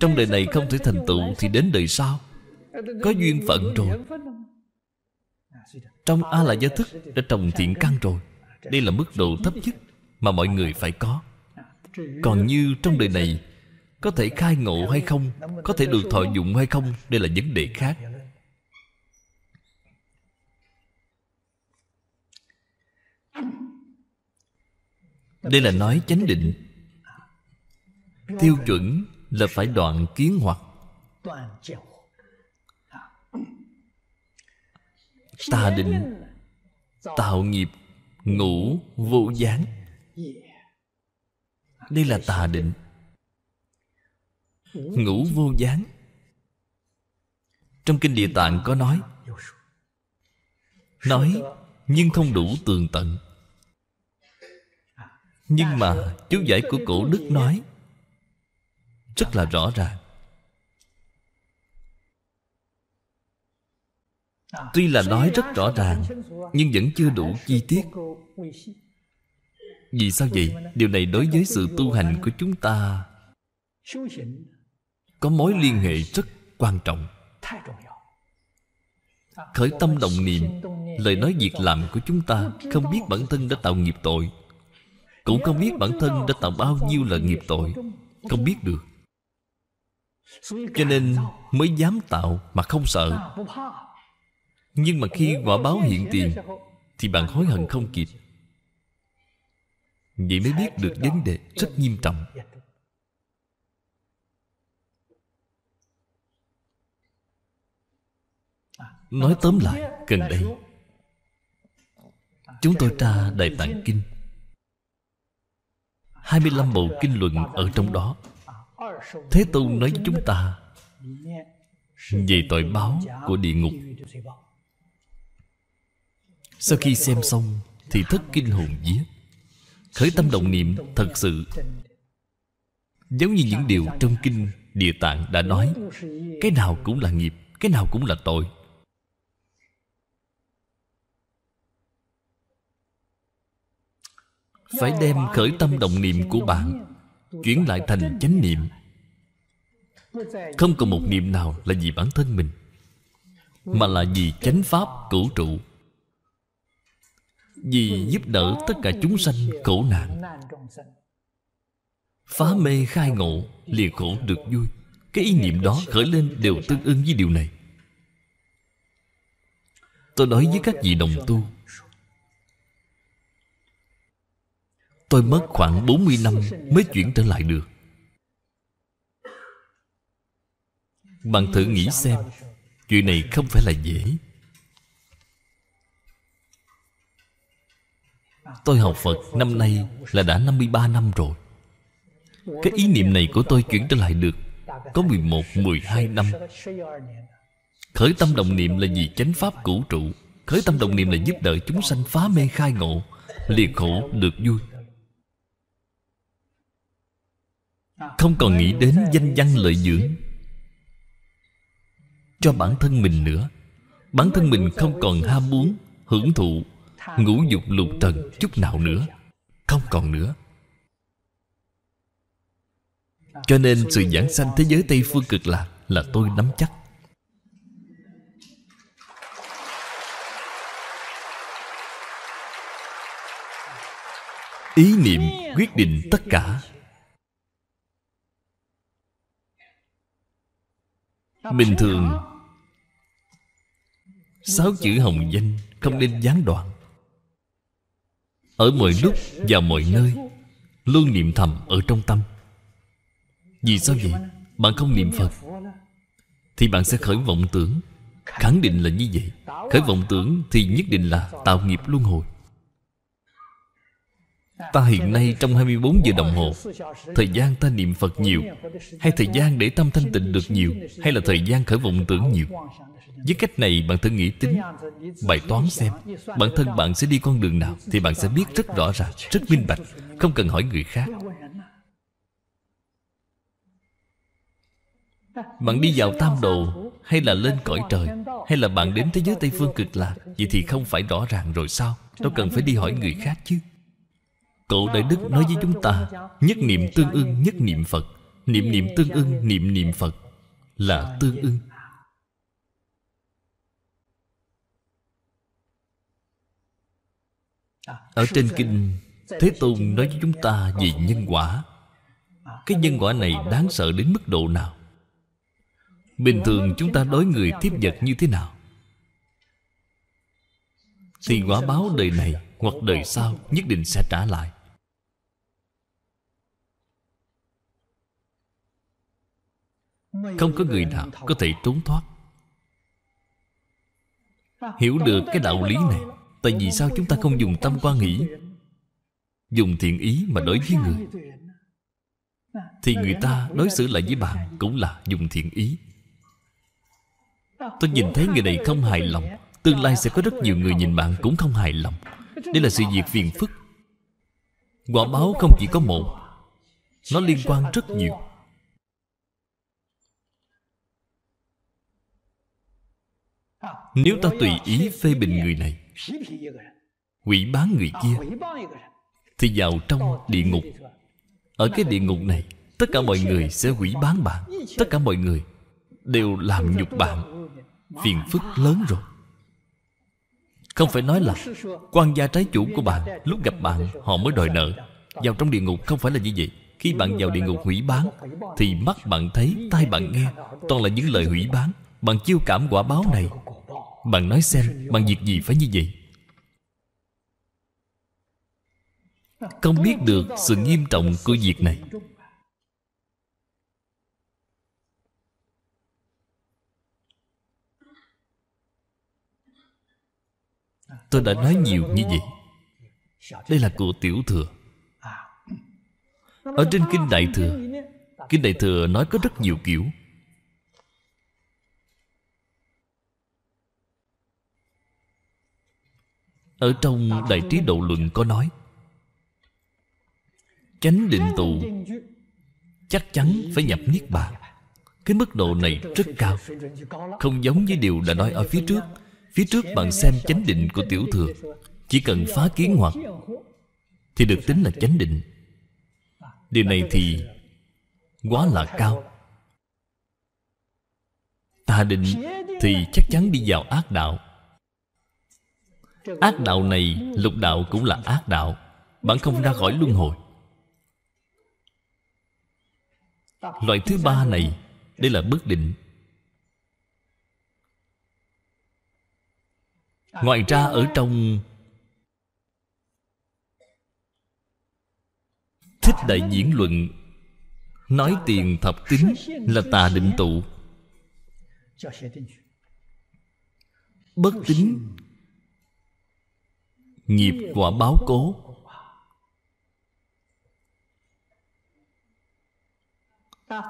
Speaker 1: Trong đời này không thể thành tựu Thì đến đời sau Có duyên phận rồi Trong A là gia thức Đã trồng thiện căn rồi Đây là mức độ thấp nhất Mà mọi người phải có Còn như trong đời này có thể khai ngộ hay không có thể được thọ dụng hay không đây là vấn đề khác đây là nói chánh định tiêu chuẩn là phải đoạn kiến hoặc tà định tạo nghiệp ngủ vô dáng. đây là tà định Ngủ vô gián Trong kinh địa tạng có nói Nói nhưng không đủ tường tận Nhưng mà chú giải của cổ đức nói Rất là rõ ràng
Speaker 3: Tuy là nói rất rõ ràng Nhưng vẫn
Speaker 1: chưa đủ chi tiết Vì sao vậy? Điều này đối với sự tu hành của chúng ta có mối liên hệ rất quan trọng khởi tâm động niệm lời nói việc làm của chúng ta không biết bản thân đã tạo nghiệp tội cũng không biết bản thân đã tạo bao nhiêu là nghiệp tội không biết được cho nên mới dám tạo mà không sợ nhưng mà khi quả báo hiện tiền thì bạn hối hận không kịp vậy mới biết được vấn đề rất nghiêm trọng nói tóm lại gần đây chúng tôi tra đại tạng kinh 25 bộ kinh luận ở trong đó
Speaker 3: Thế Tôn nói với chúng ta
Speaker 1: Về tội báo của địa ngục Sau khi xem xong Thì thất kinh hồn vía Khởi tâm động niệm thật sự Giống như những điều trong kinh Địa tạng đã nói Cái nào cũng là nghiệp Cái nào cũng là tội phải đem khởi tâm động niệm của bạn chuyển lại thành chánh niệm
Speaker 3: không còn một niệm
Speaker 1: nào là vì bản thân mình mà là vì chánh pháp cửu trụ vì giúp đỡ tất cả chúng sanh khổ nạn phá mê khai ngộ liền khổ được vui cái ý niệm đó khởi lên đều tương ứng với điều này tôi nói với các vị đồng tu Tôi mất khoảng 40 năm mới chuyển trở lại được Bạn thử nghĩ xem Chuyện này không phải là dễ Tôi học Phật năm nay là đã 53 năm rồi
Speaker 3: Cái ý niệm này của
Speaker 1: tôi chuyển trở lại được Có 11, 12 năm Khởi tâm đồng niệm là gì? Chánh pháp cửu trụ Khởi tâm đồng niệm là giúp đỡ chúng sanh phá mê khai ngộ Liệt khổ được vui Không còn nghĩ đến danh văn lợi dưỡng Cho bản thân mình nữa Bản thân mình không còn ham muốn Hưởng thụ Ngũ dục lục trần chút nào nữa Không còn nữa Cho nên sự giảng sanh thế giới Tây Phương cực lạc Là tôi nắm chắc Ý niệm quyết định tất cả Bình thường Sáu chữ hồng danh Không nên gián đoạn Ở mọi lúc và mọi nơi Luôn niệm thầm ở trong tâm Vì sao vậy Bạn không niệm Phật Thì bạn sẽ khởi vọng tưởng Khẳng định là như vậy Khởi vọng tưởng thì nhất định là tạo nghiệp luân hồi
Speaker 3: Ta hiện nay trong 24 giờ đồng hồ Thời gian ta niệm Phật nhiều Hay thời gian để tâm thanh tịnh được nhiều Hay là thời gian khởi vọng tưởng nhiều
Speaker 1: Với cách này bạn thử nghĩ tính Bài toán xem Bản thân bạn sẽ đi con đường nào Thì bạn sẽ biết rất rõ ràng, rất minh bạch Không cần hỏi người khác Bạn đi vào tam đồ Hay là lên cõi trời Hay là bạn đến thế giới Tây Phương cực lạc Vậy thì không phải rõ ràng rồi sao Đâu cần phải đi hỏi người khác chứ Cậu Đại Đức nói với chúng ta Nhất niệm tương ưng nhất niệm Phật Niệm niệm tương ưng niệm niệm Phật Là tương ưng
Speaker 2: Ở trên kinh Thế
Speaker 1: Tôn nói với chúng ta về nhân quả Cái nhân quả này đáng sợ đến mức độ nào Bình thường chúng ta đối người tiếp vật như thế nào Thì quả báo đời này hoặc đời sau nhất định sẽ trả lại
Speaker 4: Không có người nào có thể
Speaker 1: trốn thoát
Speaker 3: Hiểu được cái đạo lý này
Speaker 1: Tại vì sao chúng ta không dùng tâm quan nghĩ Dùng thiện ý mà đối với người
Speaker 3: Thì người ta đối xử lại với bạn
Speaker 1: Cũng là dùng thiện ý Tôi nhìn thấy người này không hài lòng Tương lai sẽ có rất nhiều người nhìn bạn cũng không hài lòng Đây là sự việc phiền phức Quả báo không chỉ có một Nó liên quan rất nhiều Nếu ta tùy ý phê bình người này Quỷ bán người kia Thì vào trong địa ngục Ở cái địa ngục này Tất cả mọi người sẽ quỷ bán bạn Tất cả mọi người đều làm nhục bạn Phiền phức lớn rồi Không phải nói là
Speaker 3: quan gia trái chủ của bạn Lúc gặp
Speaker 1: bạn họ mới đòi nợ Vào trong địa ngục không phải là như vậy Khi bạn vào địa ngục hủy bán Thì mắt bạn thấy, tai bạn nghe Toàn là những lời hủy bán Bạn chiêu cảm quả báo này bạn nói xem Bằng việc gì phải như vậy
Speaker 3: Không biết được sự nghiêm trọng của việc này Tôi đã nói nhiều như vậy
Speaker 1: Đây là của tiểu thừa
Speaker 3: Ở trên Kinh Đại Thừa
Speaker 1: Kinh Đại Thừa nói có rất nhiều kiểu Ở trong Đại Trí Độ Luận có nói Chánh định tụ Chắc chắn phải nhập Niết Bàn Cái mức độ này rất cao Không giống với điều đã nói ở phía trước Phía trước bạn xem chánh định của tiểu thừa Chỉ cần phá kiến hoặc Thì được tính là chánh định Điều này thì Quá là cao Tà định thì chắc chắn đi vào ác đạo
Speaker 4: Ác đạo này lục
Speaker 1: đạo cũng là ác đạo Bạn không ra khỏi luân hồi Loại thứ ba này Đây là bất định
Speaker 4: Ngoài ra ở
Speaker 1: trong Thích Đại Diễn Luận Nói tiền thập tính là tà định tụ
Speaker 3: Bất tính
Speaker 1: nghiệp quả báo cố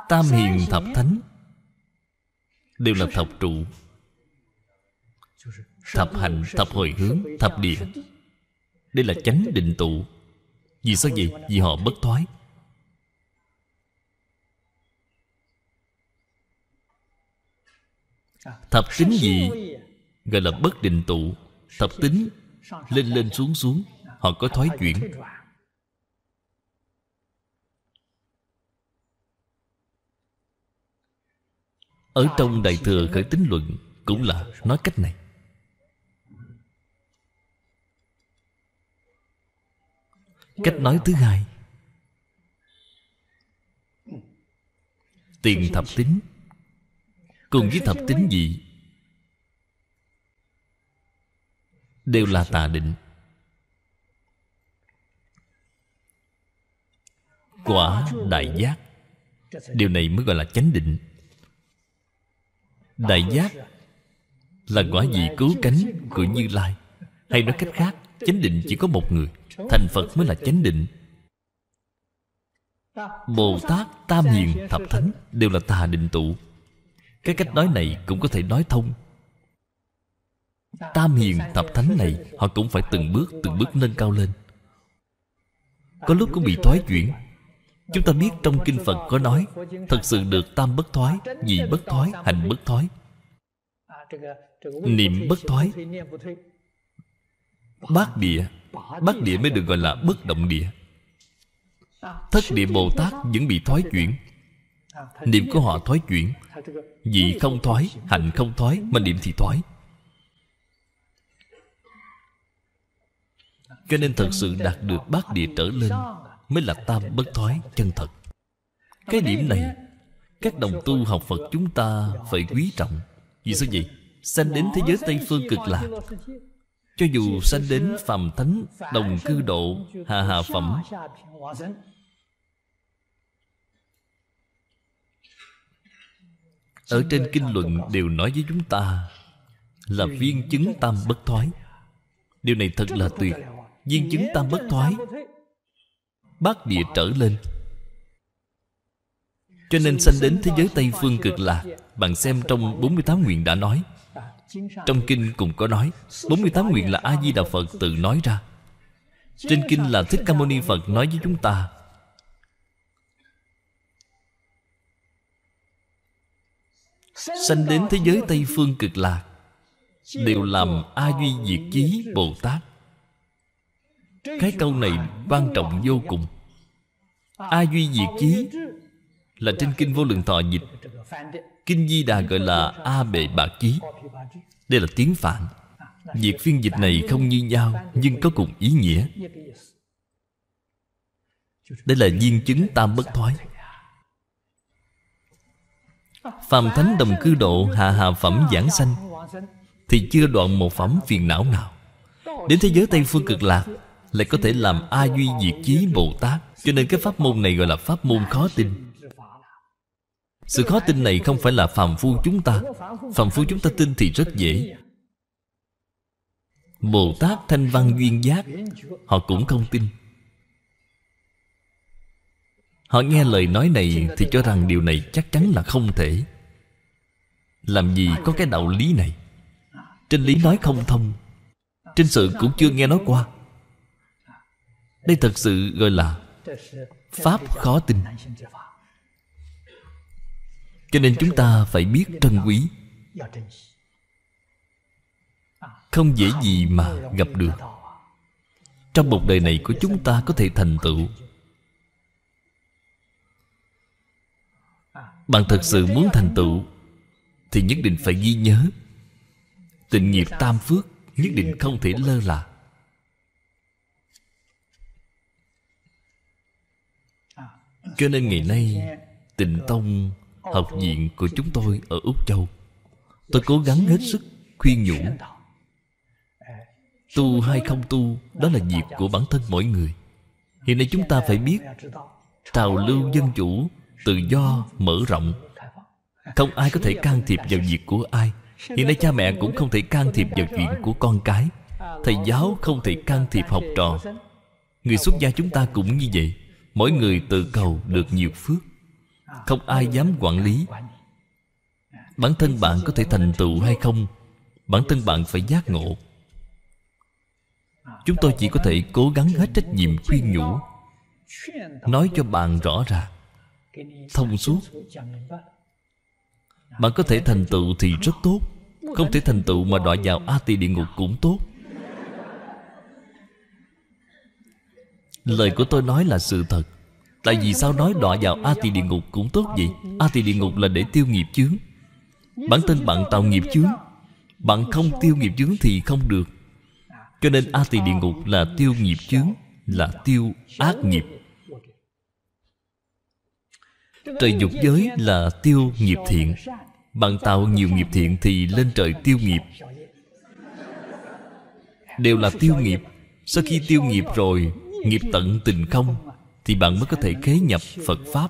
Speaker 3: tam hiền thập
Speaker 1: thánh đều là thập trụ thập hạnh thập hồi hướng thập địa đây là chánh định tụ vì sao vậy vì họ bất thoái
Speaker 3: thập tính gì
Speaker 1: gọi là bất định tụ thập tính lên lên xuống xuống họ có thoái chuyển ở trong đại thừa khởi tính luận cũng là nói cách này cách nói thứ hai tiền thập tính cùng với thập tính gì đều là tà định quả đại giác điều này mới gọi là chánh định đại giác là quả gì cứu cánh của như lai hay nói cách khác chánh định chỉ có một người thành phật mới là chánh định bồ tát tam hiền thập thánh đều là tà định tụ cái cách nói này cũng có thể nói thông tam hiền thập thánh này họ cũng phải từng bước từng bước nâng cao lên có lúc cũng bị thoái chuyển chúng ta biết trong kinh phật có nói thật sự được tam bất thoái vì bất thoái hành bất thoái
Speaker 3: niệm bất thoái
Speaker 1: bát địa bát địa mới được gọi là bất động địa
Speaker 3: thất địa bồ tát
Speaker 1: vẫn bị thoái chuyển
Speaker 4: niệm của họ thoái
Speaker 1: chuyển vì không thoái hành không thoái mà niệm thì thoái Cho nên thật sự đạt được bát địa trở lên Mới là tam bất thoái chân thật Cái điểm này Các đồng tu học Phật chúng ta Phải quý trọng Vì sao vậy? Sanh đến thế giới Tây Phương cực lạc Cho dù sanh đến phàm thánh Đồng cư độ Hạ hạ phẩm Ở trên kinh luận đều nói với chúng ta Là viên chứng tam bất thoái Điều này thật là tuyệt Viên chứng tam bất thoái Bát địa trở lên Cho nên sanh đến thế giới Tây Phương cực lạc Bạn xem trong 48 nguyện đã nói Trong kinh cũng có nói 48 nguyện là A-di-đà Phật tự nói ra Trên kinh là Thích Ca Mâu Ni Phật nói với chúng ta Sanh đến thế giới Tây Phương cực lạc Đều làm A Duy Diệt Chí Bồ Tát
Speaker 4: cái câu này quan trọng vô cùng
Speaker 1: A Duy Diệt Chí Là trên Kinh Vô Lượng Thọ Dịch Kinh Di Đà gọi là A Bệ Bạc Chí Đây là tiếng Phạn Việc phiên dịch này không như nhau Nhưng có cùng ý nghĩa Đây là viên chứng tam bất thoái
Speaker 3: Phạm thánh đồng
Speaker 1: cư độ hạ hạ phẩm giảng sanh Thì chưa đoạn một phẩm phiền não nào Đến thế giới Tây Phương cực lạc lại có thể làm a duy diệt chí bồ tát cho nên cái pháp môn này gọi là pháp môn khó tin sự khó tin này không phải là phàm phu chúng ta phàm phu chúng ta tin thì rất dễ bồ tát thanh văn duyên giác họ cũng không tin họ nghe lời nói này thì cho rằng điều này chắc chắn là không thể làm gì có cái đạo lý này Trên lý nói không thông Trên sự cũng chưa nghe nói qua đây thật sự gọi là pháp khó tin cho nên chúng ta phải biết trân quý không dễ gì mà gặp được trong một đời này của chúng ta có thể thành tựu bạn thật sự muốn thành tựu thì nhất định phải ghi nhớ tình nghiệp tam phước nhất định không thể lơ là Cho nên ngày nay Tịnh Tông học viện của chúng tôi ở Úc Châu Tôi cố gắng hết sức khuyên nhủ Tu hay không tu Đó là việc của bản thân mỗi người Hiện nay chúng ta phải biết Trào lưu dân chủ Tự do mở rộng Không ai có thể can thiệp vào việc của ai Hiện nay cha mẹ cũng không thể can thiệp vào chuyện của con cái Thầy giáo không thể can thiệp học trò Người xuất gia chúng ta cũng như vậy mỗi người tự cầu được nhiều phước không ai dám quản lý bản thân bạn có thể thành tựu hay không bản thân bạn phải giác ngộ chúng tôi chỉ có thể cố gắng hết trách nhiệm khuyên nhủ nói cho bạn rõ ràng thông suốt bạn có thể thành tựu thì rất tốt không thể thành tựu mà đọa vào a tỳ địa ngục cũng tốt Lời của tôi nói là sự thật Tại vì sao nói đọa vào A tỳ địa ngục cũng tốt vậy A tỳ địa ngục là để tiêu nghiệp chướng Bản thân bạn tạo nghiệp chướng Bạn không tiêu nghiệp chướng thì không được Cho nên A tỳ địa ngục là tiêu nghiệp chướng Là tiêu ác nghiệp
Speaker 3: Trời dục giới là tiêu nghiệp thiện Bạn tạo nhiều nghiệp thiện
Speaker 1: thì lên trời tiêu nghiệp Đều là tiêu nghiệp Sau khi tiêu nghiệp rồi Nghiệp tận tình không Thì bạn mới có thể kế nhập Phật Pháp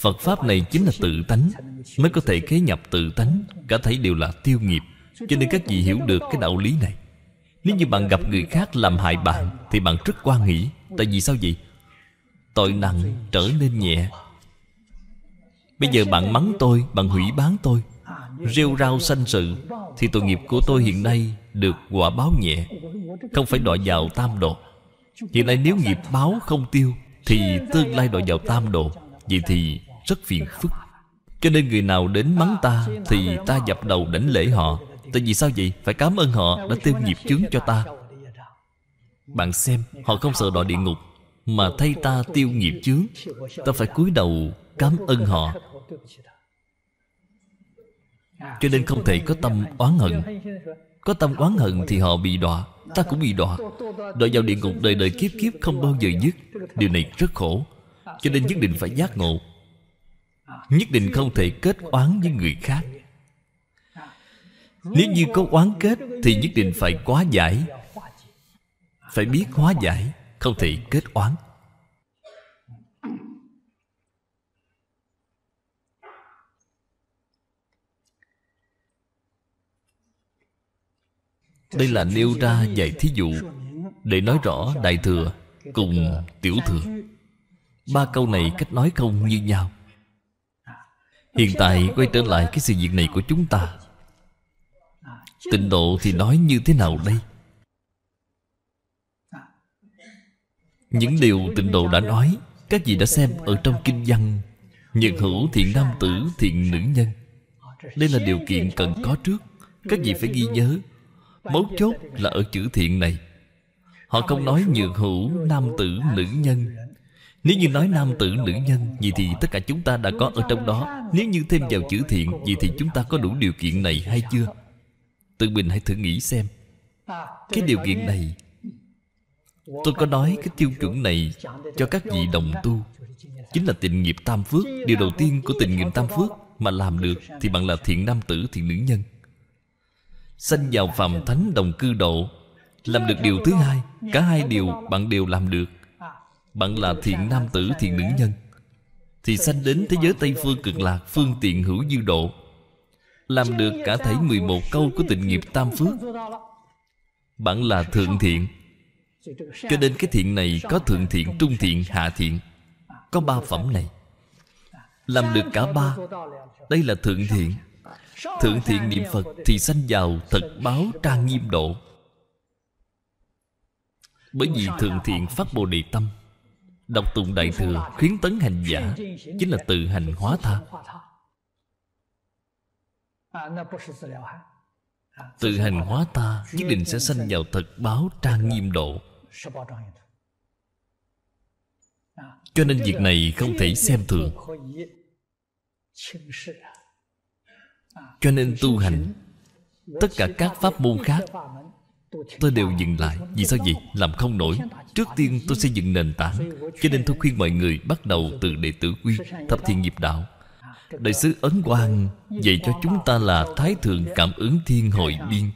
Speaker 1: Phật Pháp này chính là tự tánh Mới có thể kế nhập tự tánh Cả thấy đều là tiêu nghiệp Cho nên các vị hiểu được cái đạo lý này Nếu như bạn gặp người khác làm hại bạn Thì bạn rất quan nghĩ Tại vì sao vậy? Tội nặng trở nên nhẹ Bây giờ bạn mắng tôi Bạn hủy bán tôi rêu rao sanh sự thì tội nghiệp của tôi hiện nay được quả báo nhẹ không phải đọa vào tam độ hiện nay nếu nghiệp báo không tiêu thì tương lai đọa vào tam độ vậy thì rất phiền phức cho nên người nào đến mắng ta thì ta dập đầu đảnh lễ họ tại vì sao vậy phải cảm ơn họ đã tiêu nghiệp chướng cho ta bạn xem họ không sợ đọa địa ngục mà thay ta tiêu nghiệp chướng ta phải cúi đầu cảm ơn họ cho nên không thể có tâm oán hận Có tâm oán hận thì họ bị đọa Ta cũng bị đọa Đọa vào địa ngục đời đời kiếp kiếp không bao giờ dứt Điều này rất khổ Cho nên nhất định phải giác ngộ Nhất định không thể kết oán với người khác Nếu như có oán kết Thì nhất định phải quá giải Phải biết hóa giải Không thể kết oán Đây là nêu ra vài thí dụ Để nói rõ Đại Thừa cùng Tiểu Thừa Ba câu này cách nói không như nhau Hiện tại quay trở lại cái sự việc này của chúng ta Tịnh độ thì nói như thế nào đây? Những điều tịnh độ đã nói Các vị đã xem ở trong kinh văn Nhật hữu thiện nam tử thiện nữ nhân Đây là điều kiện cần có trước Các vị phải ghi nhớ Mấu chốt là ở chữ thiện này Họ không nói nhược hữu nam tử nữ nhân Nếu như nói nam tử nữ nhân Vậy thì tất cả chúng ta đã có ở trong đó Nếu như thêm vào chữ thiện Vậy thì chúng ta có đủ điều kiện này hay chưa Tự mình hãy thử nghĩ xem Cái điều kiện này Tôi có nói cái tiêu chuẩn này Cho các vị đồng tu Chính là tình nghiệp tam phước Điều đầu tiên của tình nghiệp tam phước Mà làm được thì bạn là thiện nam tử thiện nữ nhân Sanh vào phạm thánh đồng cư độ Làm được điều thứ hai Cả hai điều bạn đều làm được Bạn là thiện nam tử thiện nữ nhân Thì sanh đến thế giới Tây Phương cực lạc Phương tiện hữu dư độ Làm được cả thảy 11 câu của tịnh nghiệp tam phước Bạn là thượng thiện
Speaker 3: Cho nên cái thiện này có thượng thiện, trung
Speaker 1: thiện, hạ thiện Có ba phẩm này Làm được cả ba Đây là thượng thiện Thượng thiện niệm Phật thì sanh vào thật báo trang nghiêm độ Bởi vì thượng thiện phát Bồ Đề Tâm Đọc tụng Đại Thừa khuyến tấn hành giả Chính là tự hành hóa tha Tự hành hóa ta Nhất định sẽ sanh vào thật báo trang nghiêm độ Cho nên việc này không thể xem thường cho nên tu hành tất cả các pháp môn khác tôi đều dừng lại vì sao vậy làm không nổi trước tiên tôi xây dựng nền tảng cho nên tôi khuyên mọi người bắt đầu từ đệ tử quy thập thiên nghiệp đạo đại sứ ấn quang dạy cho chúng ta là thái thượng cảm ứng thiên hội biên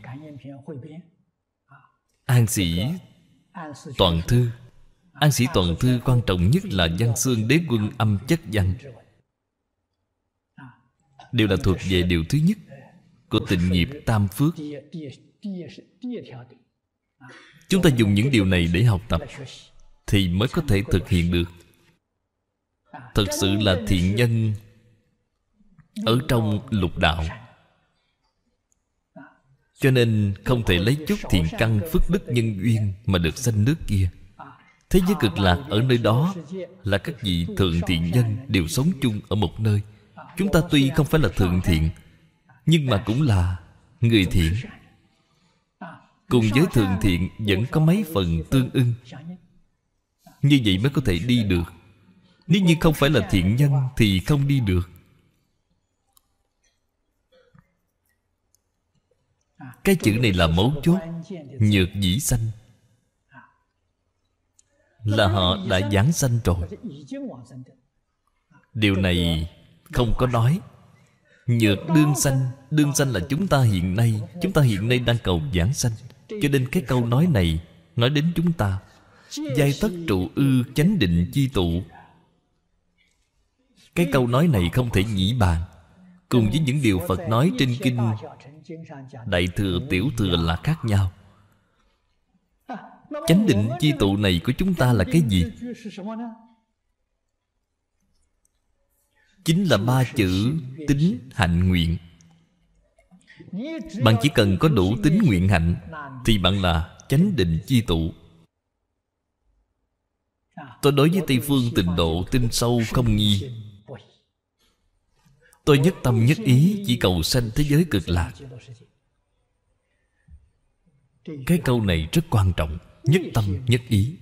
Speaker 1: an sĩ toàn thư an sĩ toàn thư quan trọng nhất là văn xương đế quân âm chất văn Đều là thuộc về điều thứ nhất Của tình nghiệp tam phước Chúng ta dùng những điều này để học tập Thì mới có thể thực hiện được Thật sự là thiện nhân Ở trong lục đạo Cho nên không thể lấy chút thiện căn phước đức nhân duyên Mà được sanh nước kia Thế giới cực lạc ở nơi đó Là các vị thượng thiện nhân đều sống chung ở một nơi Chúng ta tuy không phải là thượng thiện Nhưng mà cũng là người thiện Cùng với thượng thiện vẫn có mấy phần tương ưng Như vậy mới có thể đi được Nếu như không phải là thiện nhân thì không đi được
Speaker 4: Cái chữ này là mấu chốt
Speaker 1: Nhược dĩ sanh Là họ đã giảng sanh rồi Điều này không có nói Nhược đương sanh Đương sanh là chúng ta hiện nay Chúng ta hiện nay đang cầu giảng sanh Cho nên cái câu nói này Nói đến chúng ta Giai tất trụ ư chánh định chi tụ Cái câu nói này không thể nghĩ bàn Cùng với những điều Phật nói trên kinh
Speaker 3: Đại thừa tiểu thừa
Speaker 1: là khác nhau
Speaker 3: Chánh định chi tụ
Speaker 1: này của chúng ta là cái gì? chính là ba chữ tính hạnh nguyện bạn chỉ cần có đủ tính nguyện hạnh thì bạn là chánh định chi tụ tôi đối với tây phương tình độ tin sâu không nghi tôi nhất tâm nhất ý chỉ cầu sanh thế giới cực lạc cái câu này rất quan trọng nhất tâm nhất ý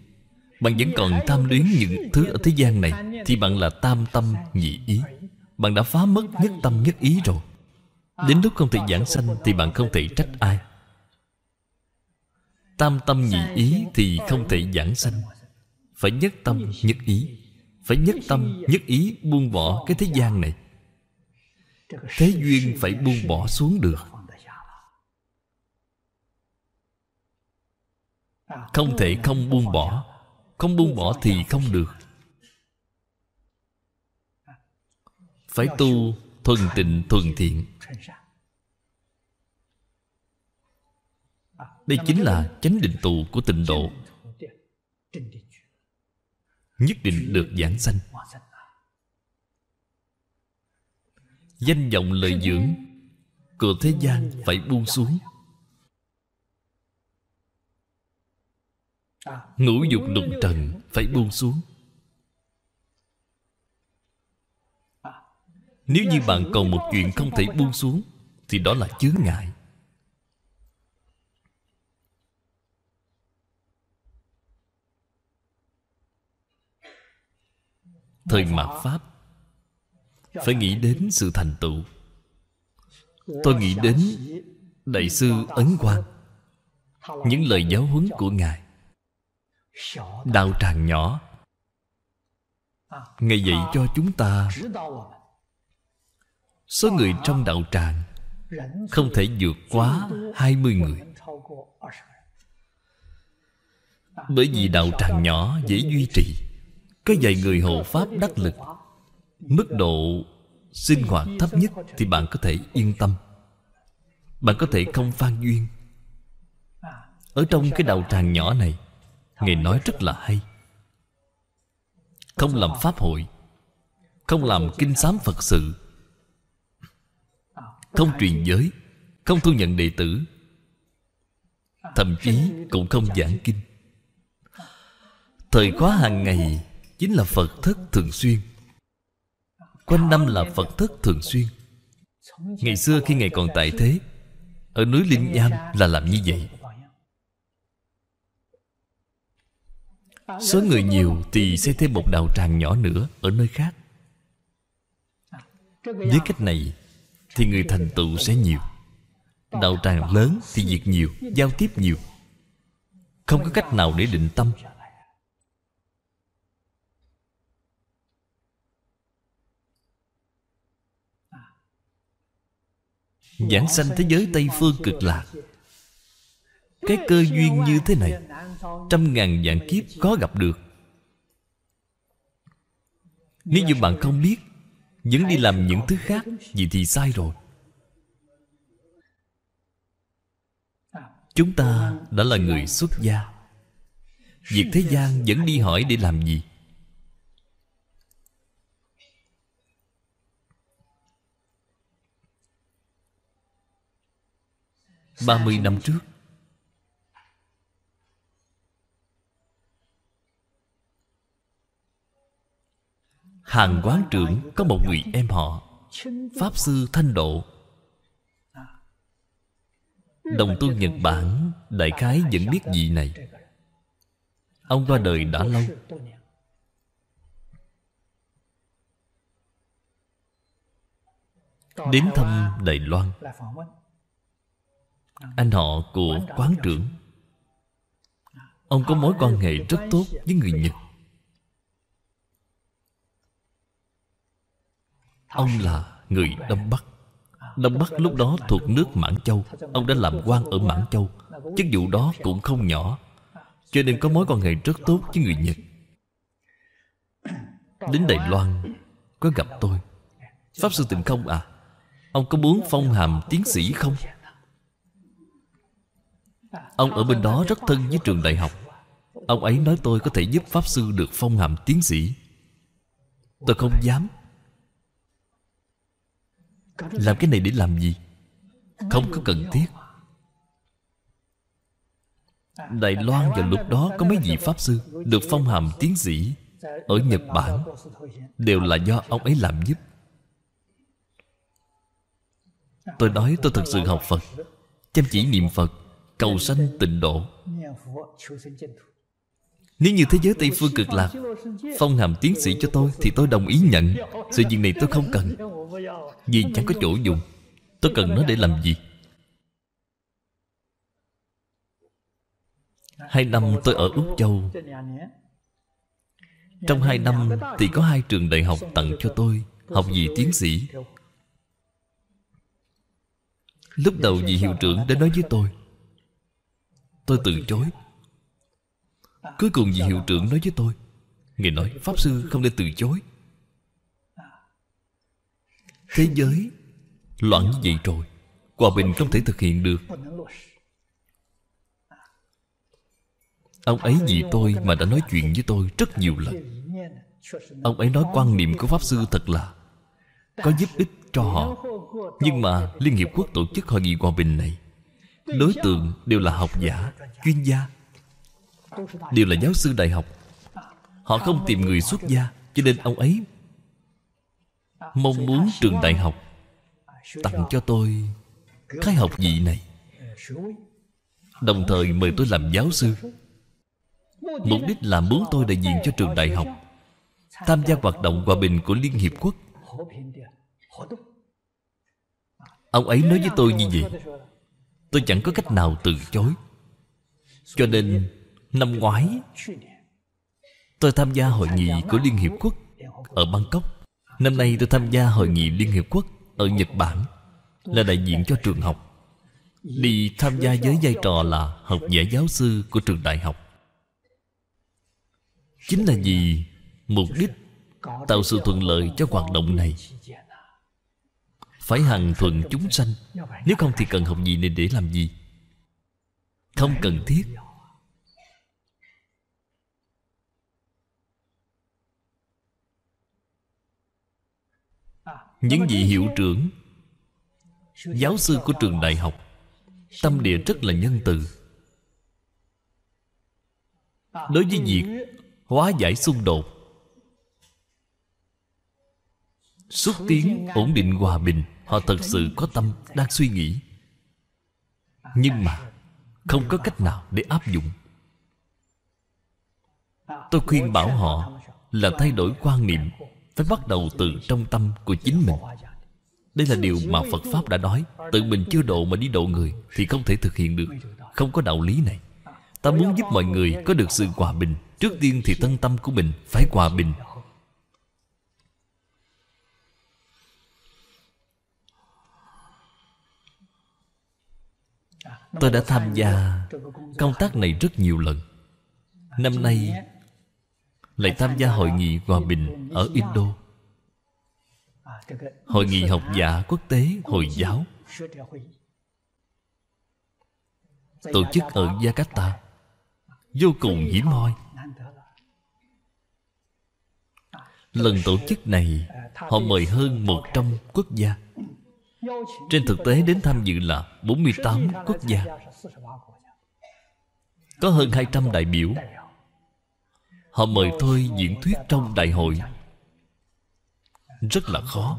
Speaker 1: bạn vẫn còn tham luyến những thứ ở thế gian này Thì bạn là tam tâm nhị ý Bạn đã phá mất nhất tâm nhất ý rồi Đến lúc không thể giảng sanh Thì bạn không thể trách ai Tam tâm nhị ý Thì không thể giảng sanh Phải nhất tâm nhất ý Phải nhất tâm nhất ý buông bỏ cái thế gian này Thế duyên phải buông bỏ xuống được Không thể không buông bỏ không buông bỏ thì không được Phải tu thuần tịnh thuần thiện Đây chính là chánh định tù của tịnh độ Nhất định được giảng sanh Danh vọng lời dưỡng Cửa thế gian phải buông xuống ngũ dục lục trần phải buông xuống nếu như bạn còn một chuyện không thể buông xuống thì đó là chướng ngại thời mạt pháp phải nghĩ đến sự thành tựu tôi nghĩ đến đại sư ấn quang những lời giáo huấn của ngài đạo tràng nhỏ ngài dạy cho chúng ta số người trong đạo tràng không thể vượt quá 20 người bởi vì đạo tràng nhỏ dễ duy trì có vài người hộ pháp đắc lực mức độ sinh hoạt thấp nhất thì bạn có thể yên tâm bạn có thể không phan duyên ở trong cái đạo tràng nhỏ này Ngài nói rất là hay Không làm pháp hội Không làm kinh sám Phật sự Không truyền giới Không thu nhận đệ tử Thậm chí cũng không giảng kinh Thời khóa hàng ngày Chính là Phật thức thường xuyên Quanh năm là Phật thức thường xuyên Ngày xưa khi Ngài còn tại thế Ở núi Linh Nham là làm như vậy Số người nhiều thì xây thêm một đạo tràng nhỏ nữa Ở nơi khác Với cách này Thì người thành tựu sẽ nhiều Đạo tràng lớn thì việc nhiều Giao tiếp nhiều Không có cách nào để định tâm
Speaker 3: Giảng sanh thế giới Tây Phương cực lạc
Speaker 1: Cái cơ duyên như thế này Trăm ngàn vạn kiếp có gặp được Nếu như bạn không biết Vẫn đi làm những thứ khác Vậy thì sai rồi Chúng ta đã là người xuất gia Việc thế gian vẫn đi hỏi để làm gì ba mươi năm trước Hàng quán trưởng có một người em họ Pháp Sư Thanh Độ
Speaker 3: Đồng tu Nhật Bản
Speaker 1: Đại khái vẫn biết vị này Ông qua đời đã lâu Đến thăm Đài Loan Anh họ của quán trưởng Ông có mối quan hệ rất tốt với người Nhật Ông là người Đông Bắc Đông Bắc lúc đó thuộc nước Mãn Châu Ông đã làm quan ở Mãn Châu Chức vụ đó cũng không nhỏ Cho nên có mối quan hệ rất tốt với người Nhật Đến Đài Loan Có gặp tôi Pháp Sư Tịnh Không à Ông có muốn phong hàm tiến sĩ không? Ông ở bên đó rất thân với trường đại học Ông ấy nói tôi có thể giúp Pháp Sư được phong hàm tiến sĩ Tôi không dám làm cái này để làm gì Không có cần thiết Đài Loan vào lúc đó có mấy vị Pháp Sư Được phong hàm tiến sĩ Ở Nhật Bản Đều là do ông ấy làm giúp Tôi nói tôi thật sự học Phật Chăm chỉ niệm Phật Cầu sanh tịnh độ Nếu như thế giới Tây Phương cực lạc
Speaker 3: Phong hàm tiến sĩ
Speaker 1: cho tôi Thì tôi đồng ý nhận Sự việc này tôi không cần
Speaker 3: vì chẳng có chỗ
Speaker 1: dùng Tôi cần nó để làm gì Hai năm tôi ở Úc Châu Trong hai năm thì có hai trường đại học tặng cho tôi Học gì tiến sĩ Lúc đầu vị hiệu trưởng đã nói với tôi Tôi từ chối Cuối cùng vị hiệu trưởng nói với tôi người nói Pháp Sư không nên từ chối Thế giới Loạn như vậy rồi Hòa bình không thể thực hiện được Ông ấy vì tôi mà đã nói chuyện với tôi rất nhiều lần
Speaker 3: Ông ấy nói quan niệm của Pháp
Speaker 1: Sư thật là Có giúp ích cho họ Nhưng mà Liên Hiệp Quốc tổ chức hội nghị hòa bình này Đối tượng đều là học giả, chuyên gia Đều là giáo sư đại học Họ không tìm người xuất gia Cho nên ông ấy mong muốn trường đại học à, tặng cho tôi cái học vị này à, đồng thời mời tôi làm giáo sư
Speaker 3: mục đích là
Speaker 1: muốn tôi đại diện cho trường đại học tham gia hoạt động hòa bình của liên hiệp quốc ông ấy nói với tôi như vậy tôi chẳng có cách nào từ chối cho nên năm ngoái tôi tham gia hội nghị của liên hiệp quốc ở bangkok Năm nay tôi tham gia hội nghị Liên Hiệp Quốc Ở Nhật Bản Là đại diện cho trường học Đi tham gia với vai trò là học giả giáo sư của trường đại học Chính là vì mục đích Tạo sự thuận lợi cho hoạt động này Phải hằng thuận chúng sanh Nếu không thì cần học gì nên để làm gì Không cần thiết
Speaker 2: những vị hiệu
Speaker 1: trưởng giáo sư của trường đại học tâm địa rất là nhân từ đối với việc hóa giải xung đột xúc tiến ổn định hòa bình họ thật sự có tâm đang suy nghĩ nhưng mà không có cách nào để áp dụng tôi khuyên bảo họ là thay đổi quan niệm phải bắt đầu từ trong tâm của chính mình đây là điều mà Phật Pháp đã nói Tự mình chưa độ mà đi độ người Thì không thể thực hiện được Không có đạo lý này Ta muốn giúp mọi người có được sự hòa bình Trước tiên thì thân tâm của mình phải hòa bình Tôi đã tham gia công tác này rất nhiều lần Năm nay lại tham gia hội nghị hòa bình ở Indo Hội nghị học giả quốc tế Hồi giáo
Speaker 3: Tổ chức ở
Speaker 1: Jakarta Vô cùng hiếm hoi Lần tổ chức này Họ mời hơn 100 quốc gia Trên thực tế đến tham dự là 48 quốc gia Có hơn 200 đại biểu Họ mời tôi diễn thuyết trong đại hội Rất là khó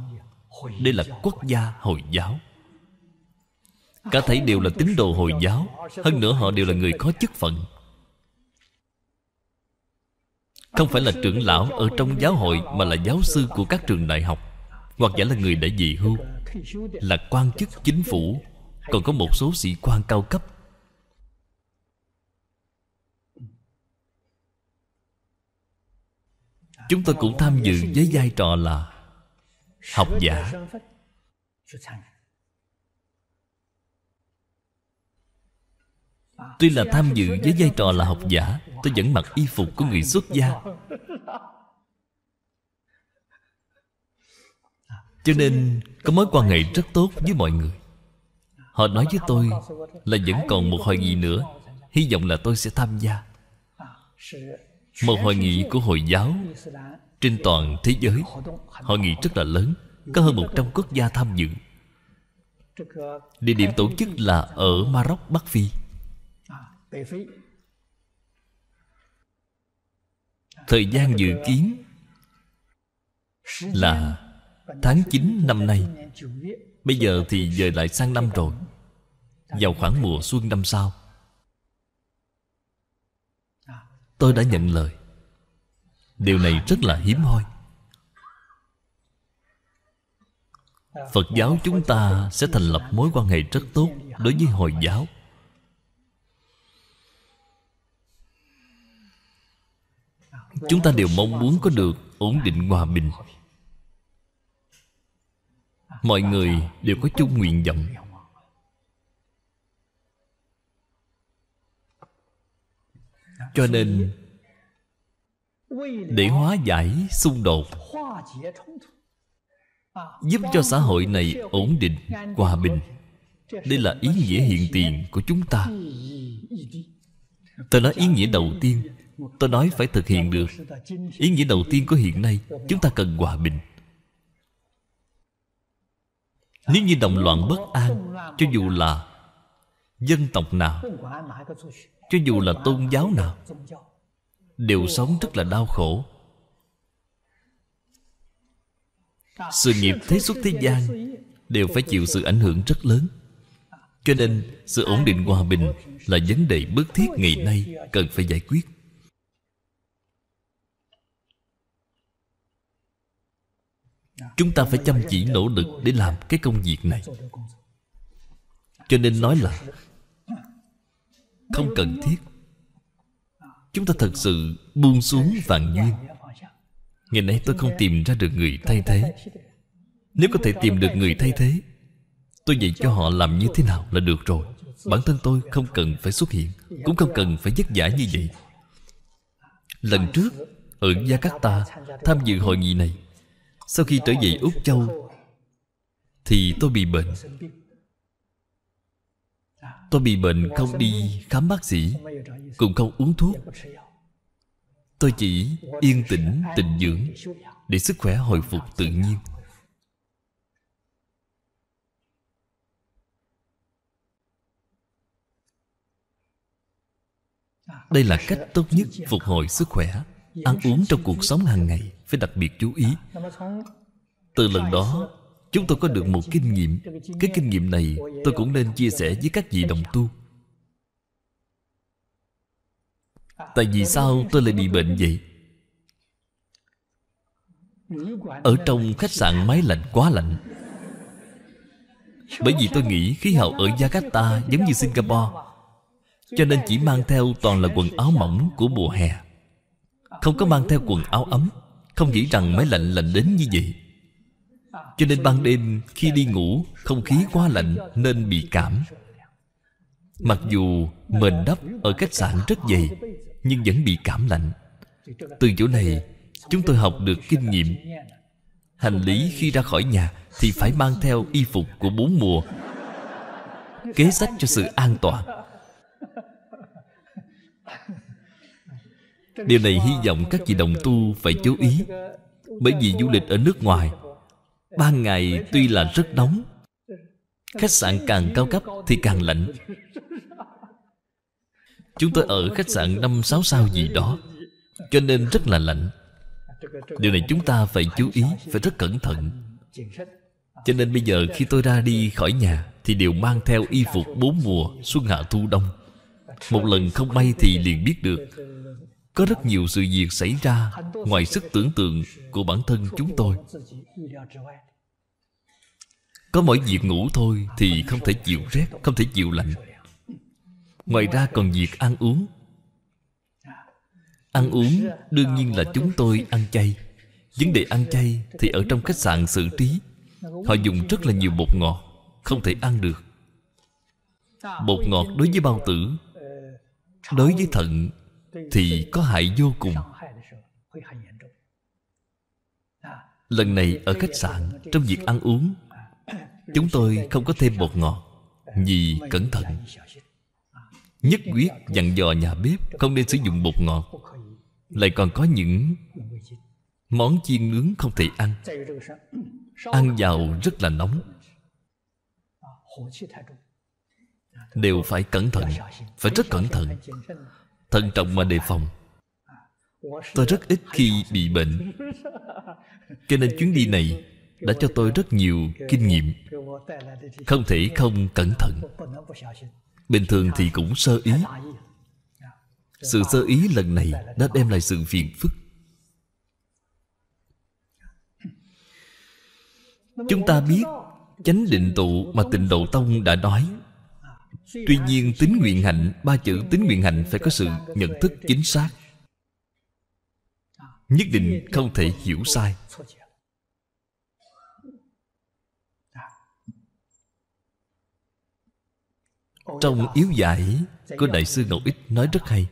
Speaker 1: Đây là quốc gia Hồi giáo Cả thấy đều là tín đồ Hồi giáo Hơn nữa họ đều là người có chức phận Không phải là trưởng lão ở trong giáo hội Mà là giáo sư của các trường đại học Hoặc giả là người đã dị hưu Là quan chức chính phủ Còn có một số sĩ quan cao cấp Chúng tôi cũng tham dự với vai trò là Học giả Tuy là tham dự với vai trò là học giả Tôi vẫn mặc y phục của người xuất gia Cho nên có mối quan hệ rất tốt với mọi người Họ nói với tôi là vẫn còn một hội nghị nữa Hy vọng là tôi sẽ tham gia
Speaker 3: một hội nghị của Hồi giáo
Speaker 1: Trên toàn thế giới Hội nghị rất là lớn Có hơn 100 quốc gia tham dự
Speaker 3: Địa điểm tổ chức là
Speaker 1: ở Maroc, Bắc Phi Thời gian dự kiến Là tháng 9 năm nay Bây giờ thì dời lại sang năm rồi Vào khoảng mùa xuân năm sau tôi đã nhận lời điều này rất là hiếm hoi phật giáo chúng ta sẽ thành lập mối quan hệ rất tốt đối với hồi giáo chúng ta đều mong muốn có được ổn định hòa bình mọi người đều có chung nguyện vọng cho nên để hóa giải xung đột
Speaker 3: giúp cho xã hội này ổn định hòa bình đây là
Speaker 1: ý nghĩa hiện tiền của chúng ta tôi nói ý nghĩa đầu tiên tôi nói phải thực hiện được ý nghĩa đầu tiên của hiện nay chúng ta cần hòa bình nếu như động loạn bất
Speaker 3: an cho dù
Speaker 1: là dân tộc nào
Speaker 3: cho dù là tôn
Speaker 1: giáo nào Đều sống rất là đau khổ
Speaker 3: Sự nghiệp thế xuất thế gian
Speaker 1: Đều phải chịu sự ảnh hưởng rất lớn Cho nên sự ổn định hòa bình Là vấn đề bức thiết ngày nay Cần phải giải quyết Chúng ta phải chăm chỉ nỗ lực Để làm cái công việc này Cho nên nói là
Speaker 3: không cần thiết
Speaker 1: chúng ta thật sự buông xuống vạn duyên ngày nay tôi không tìm ra được người thay thế nếu có thể tìm được người thay thế tôi dạy cho họ làm như thế nào là được rồi bản thân tôi không cần phải xuất hiện cũng không cần phải vất vả như vậy lần trước ở jakarta tham dự hội nghị này sau khi trở về úc châu thì tôi bị bệnh Tôi bị bệnh không đi khám bác sĩ Cũng không uống thuốc Tôi chỉ yên tĩnh tịnh dưỡng Để sức khỏe hồi phục tự nhiên
Speaker 4: Đây là cách tốt nhất
Speaker 1: phục hồi sức khỏe Ăn uống trong cuộc sống hàng ngày Phải đặc biệt chú ý Từ lần đó Chúng tôi có được một kinh nghiệm Cái kinh nghiệm này tôi cũng nên chia sẻ với các vị đồng tu Tại vì sao tôi lại bị bệnh vậy? Ở trong khách sạn máy lạnh quá lạnh Bởi vì tôi nghĩ khí hậu ở Jakarta giống như Singapore Cho nên chỉ mang theo toàn là quần áo mỏng của mùa hè Không có mang theo quần áo ấm Không nghĩ rằng máy lạnh lạnh đến như vậy cho nên ban đêm khi đi ngủ Không khí quá lạnh nên bị cảm Mặc dù mền đắp ở khách sạn rất dày Nhưng vẫn bị cảm lạnh Từ chỗ này chúng tôi học được kinh nghiệm Hành lý khi ra khỏi nhà Thì phải mang theo y phục của bốn mùa Kế sách cho sự an toàn
Speaker 4: Điều này hy vọng các vị đồng tu phải chú ý
Speaker 1: Bởi vì du lịch ở nước ngoài Ban ngày tuy là rất nóng Khách sạn càng cao cấp thì càng lạnh Chúng tôi ở khách sạn năm sáu sao gì đó Cho nên rất là lạnh Điều này chúng ta phải chú ý Phải rất cẩn thận Cho nên bây giờ khi tôi ra đi khỏi nhà Thì đều mang theo y phục bốn mùa Xuân hạ thu đông Một lần không may thì liền biết được có rất nhiều sự việc xảy ra Ngoài sức tưởng tượng của bản thân chúng tôi Có mỗi việc ngủ thôi Thì không thể chịu rét Không thể chịu lạnh Ngoài ra còn việc ăn uống Ăn uống đương nhiên là chúng tôi ăn chay Vấn đề ăn chay Thì ở trong khách sạn xử trí Họ dùng rất là nhiều bột ngọt Không thể ăn được Bột ngọt đối với bao tử Đối với thận thì có hại vô cùng lần này ở khách sạn trong việc ăn uống chúng tôi không có thêm bột ngọt vì cẩn thận nhất quyết dặn dò nhà bếp không nên sử dụng bột ngọt lại còn có những món chiên nướng không thể ăn ăn vào rất là nóng đều phải cẩn thận phải rất cẩn thận Thận trọng mà đề phòng
Speaker 3: Tôi rất ít khi bị bệnh
Speaker 1: Cho nên chuyến đi này Đã cho tôi rất nhiều kinh nghiệm Không thể không cẩn thận Bình thường thì cũng sơ ý Sự sơ ý lần này Đã đem lại sự phiền phức Chúng ta biết Chánh định tụ mà tịnh độ tông đã nói Tuy nhiên tính nguyện hạnh Ba chữ tính nguyện hạnh phải có sự nhận thức chính xác Nhất định không thể hiểu sai Trong yếu giải của Đại sư Ngọc Ích nói rất hay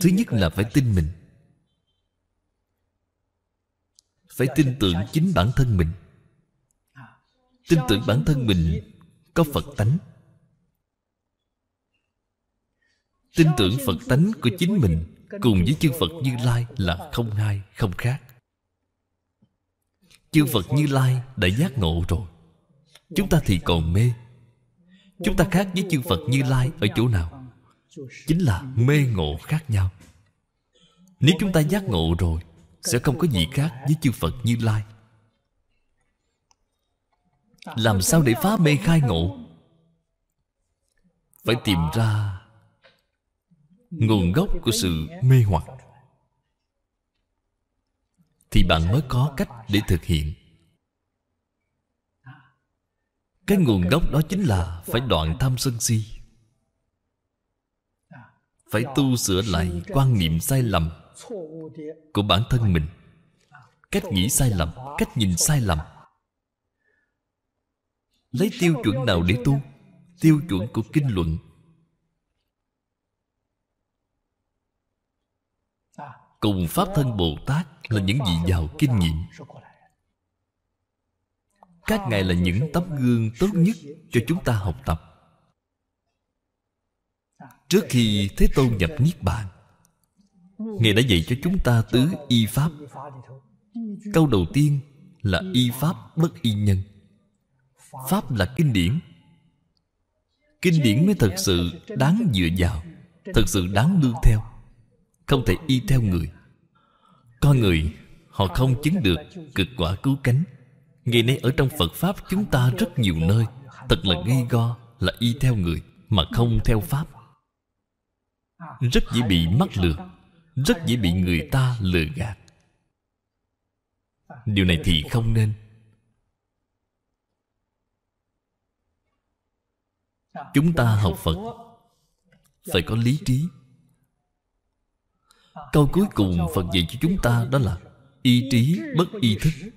Speaker 1: Thứ nhất là phải tin mình Phải tin tưởng chính bản thân mình tin tưởng bản thân mình có phật tánh tin tưởng phật tánh của chính mình cùng với chư phật như lai là không hai không khác chư phật như lai đã giác ngộ rồi chúng ta thì còn mê chúng ta khác với chư phật như lai ở chỗ nào chính là mê ngộ khác nhau nếu chúng ta giác ngộ rồi sẽ không có gì khác với chư phật như lai làm sao để phá mê khai ngộ phải tìm ra nguồn gốc của sự mê hoặc thì bạn mới có cách để thực hiện cái nguồn gốc đó chính là phải đoạn tham sân si phải tu sửa lại quan niệm sai lầm của bản thân mình cách nghĩ sai lầm cách nhìn sai lầm Lấy tiêu chuẩn nào để tu Tiêu chuẩn của kinh luận Cùng Pháp Thân Bồ Tát Là những vị giàu kinh nghiệm Các ngài là những tấm gương tốt nhất Cho chúng ta học tập Trước khi Thế Tôn nhập Niết Bàn Ngài đã dạy cho chúng ta tứ y pháp
Speaker 3: Câu đầu tiên
Speaker 1: là y pháp bất y nhân pháp là kinh điển kinh điển mới thật sự đáng dựa vào thật sự đáng nương theo không thể y theo người con người họ không chứng được cực quả cứu cánh ngày nay ở trong phật pháp chúng ta rất nhiều nơi thật là gây go là y theo người mà không theo pháp rất dễ bị mắc lừa rất dễ bị người ta lừa gạt điều này thì không nên chúng ta học phật phải có lý trí câu cuối cùng phật dạy cho chúng ta đó là y trí bất y thức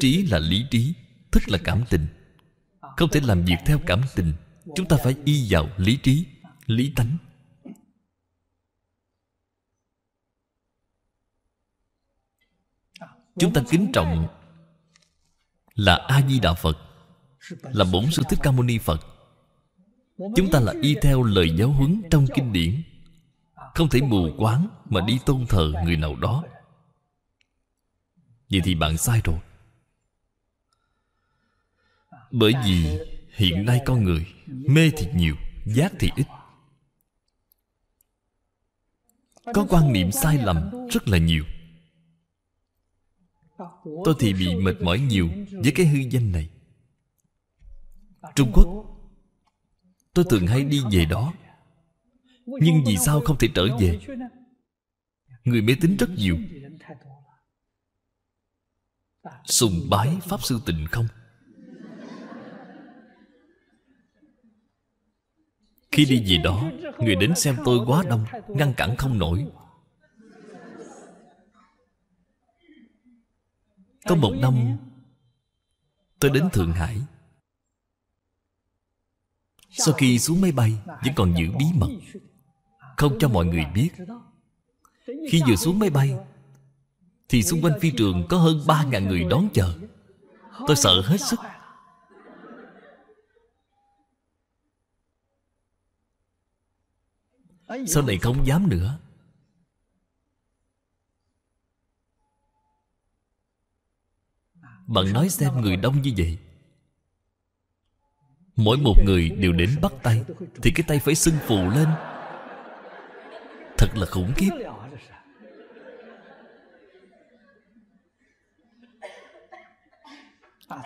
Speaker 1: trí là lý trí thức là cảm tình không thể làm việc theo cảm tình chúng ta phải y vào lý trí lý tánh chúng ta kính trọng là a di đà phật là bổn sư thích ca mâu ni phật
Speaker 3: Chúng ta là y theo
Speaker 1: lời giáo huấn trong kinh điển Không thể mù quáng mà đi tôn thờ người nào đó Vậy thì bạn sai rồi Bởi vì hiện nay con người Mê thì nhiều, giác thì ít
Speaker 3: Có quan niệm sai lầm rất là nhiều Tôi thì bị mệt mỏi nhiều với cái hư danh này Trung Quốc Tôi thường hay đi về đó Nhưng vì sao không thể trở về
Speaker 1: Người mê tín rất nhiều Sùng bái Pháp Sư Tịnh không Khi đi về đó Người đến xem tôi quá đông Ngăn cản không nổi Có một năm Tôi đến Thượng Hải sau khi xuống máy bay Vẫn còn giữ bí mật Không cho mọi người biết
Speaker 3: Khi vừa xuống máy
Speaker 1: bay Thì xung quanh phi trường có hơn 3.000 người đón chờ Tôi sợ hết sức Sau này không dám nữa Bạn nói xem người đông như vậy Mỗi một người đều đến bắt tay Thì cái tay phải sưng phù lên Thật là khủng khiếp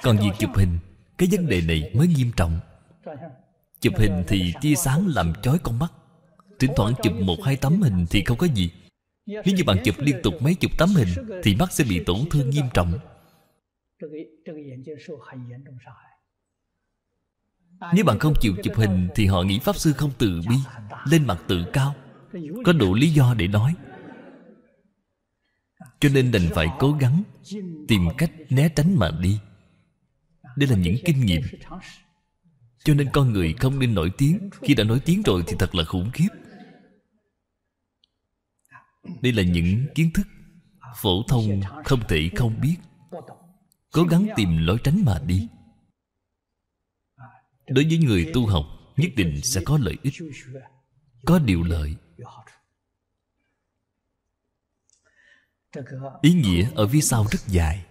Speaker 1: Còn việc chụp hình Cái vấn đề này mới nghiêm trọng Chụp hình thì tia sáng làm chói con mắt Thỉnh thoảng chụp một hai tấm hình thì không có gì
Speaker 3: Nếu như bạn chụp liên tục mấy chục tấm hình Thì mắt sẽ
Speaker 1: bị tổn thương nghiêm trọng
Speaker 3: nếu bạn không chịu chụp hình
Speaker 1: Thì họ nghĩ Pháp Sư không từ bi Lên mặt tự cao Có đủ lý do để nói Cho nên đành phải cố gắng Tìm cách né tránh mà đi Đây là những kinh nghiệm Cho nên con người không nên nổi tiếng Khi đã nổi tiếng rồi thì thật là khủng khiếp Đây là những kiến thức Phổ thông không thể không biết Cố gắng tìm lối tránh mà đi đối với người tu học nhất định sẽ có lợi ích có điều lợi
Speaker 3: ý
Speaker 2: nghĩa ở phía sau rất dài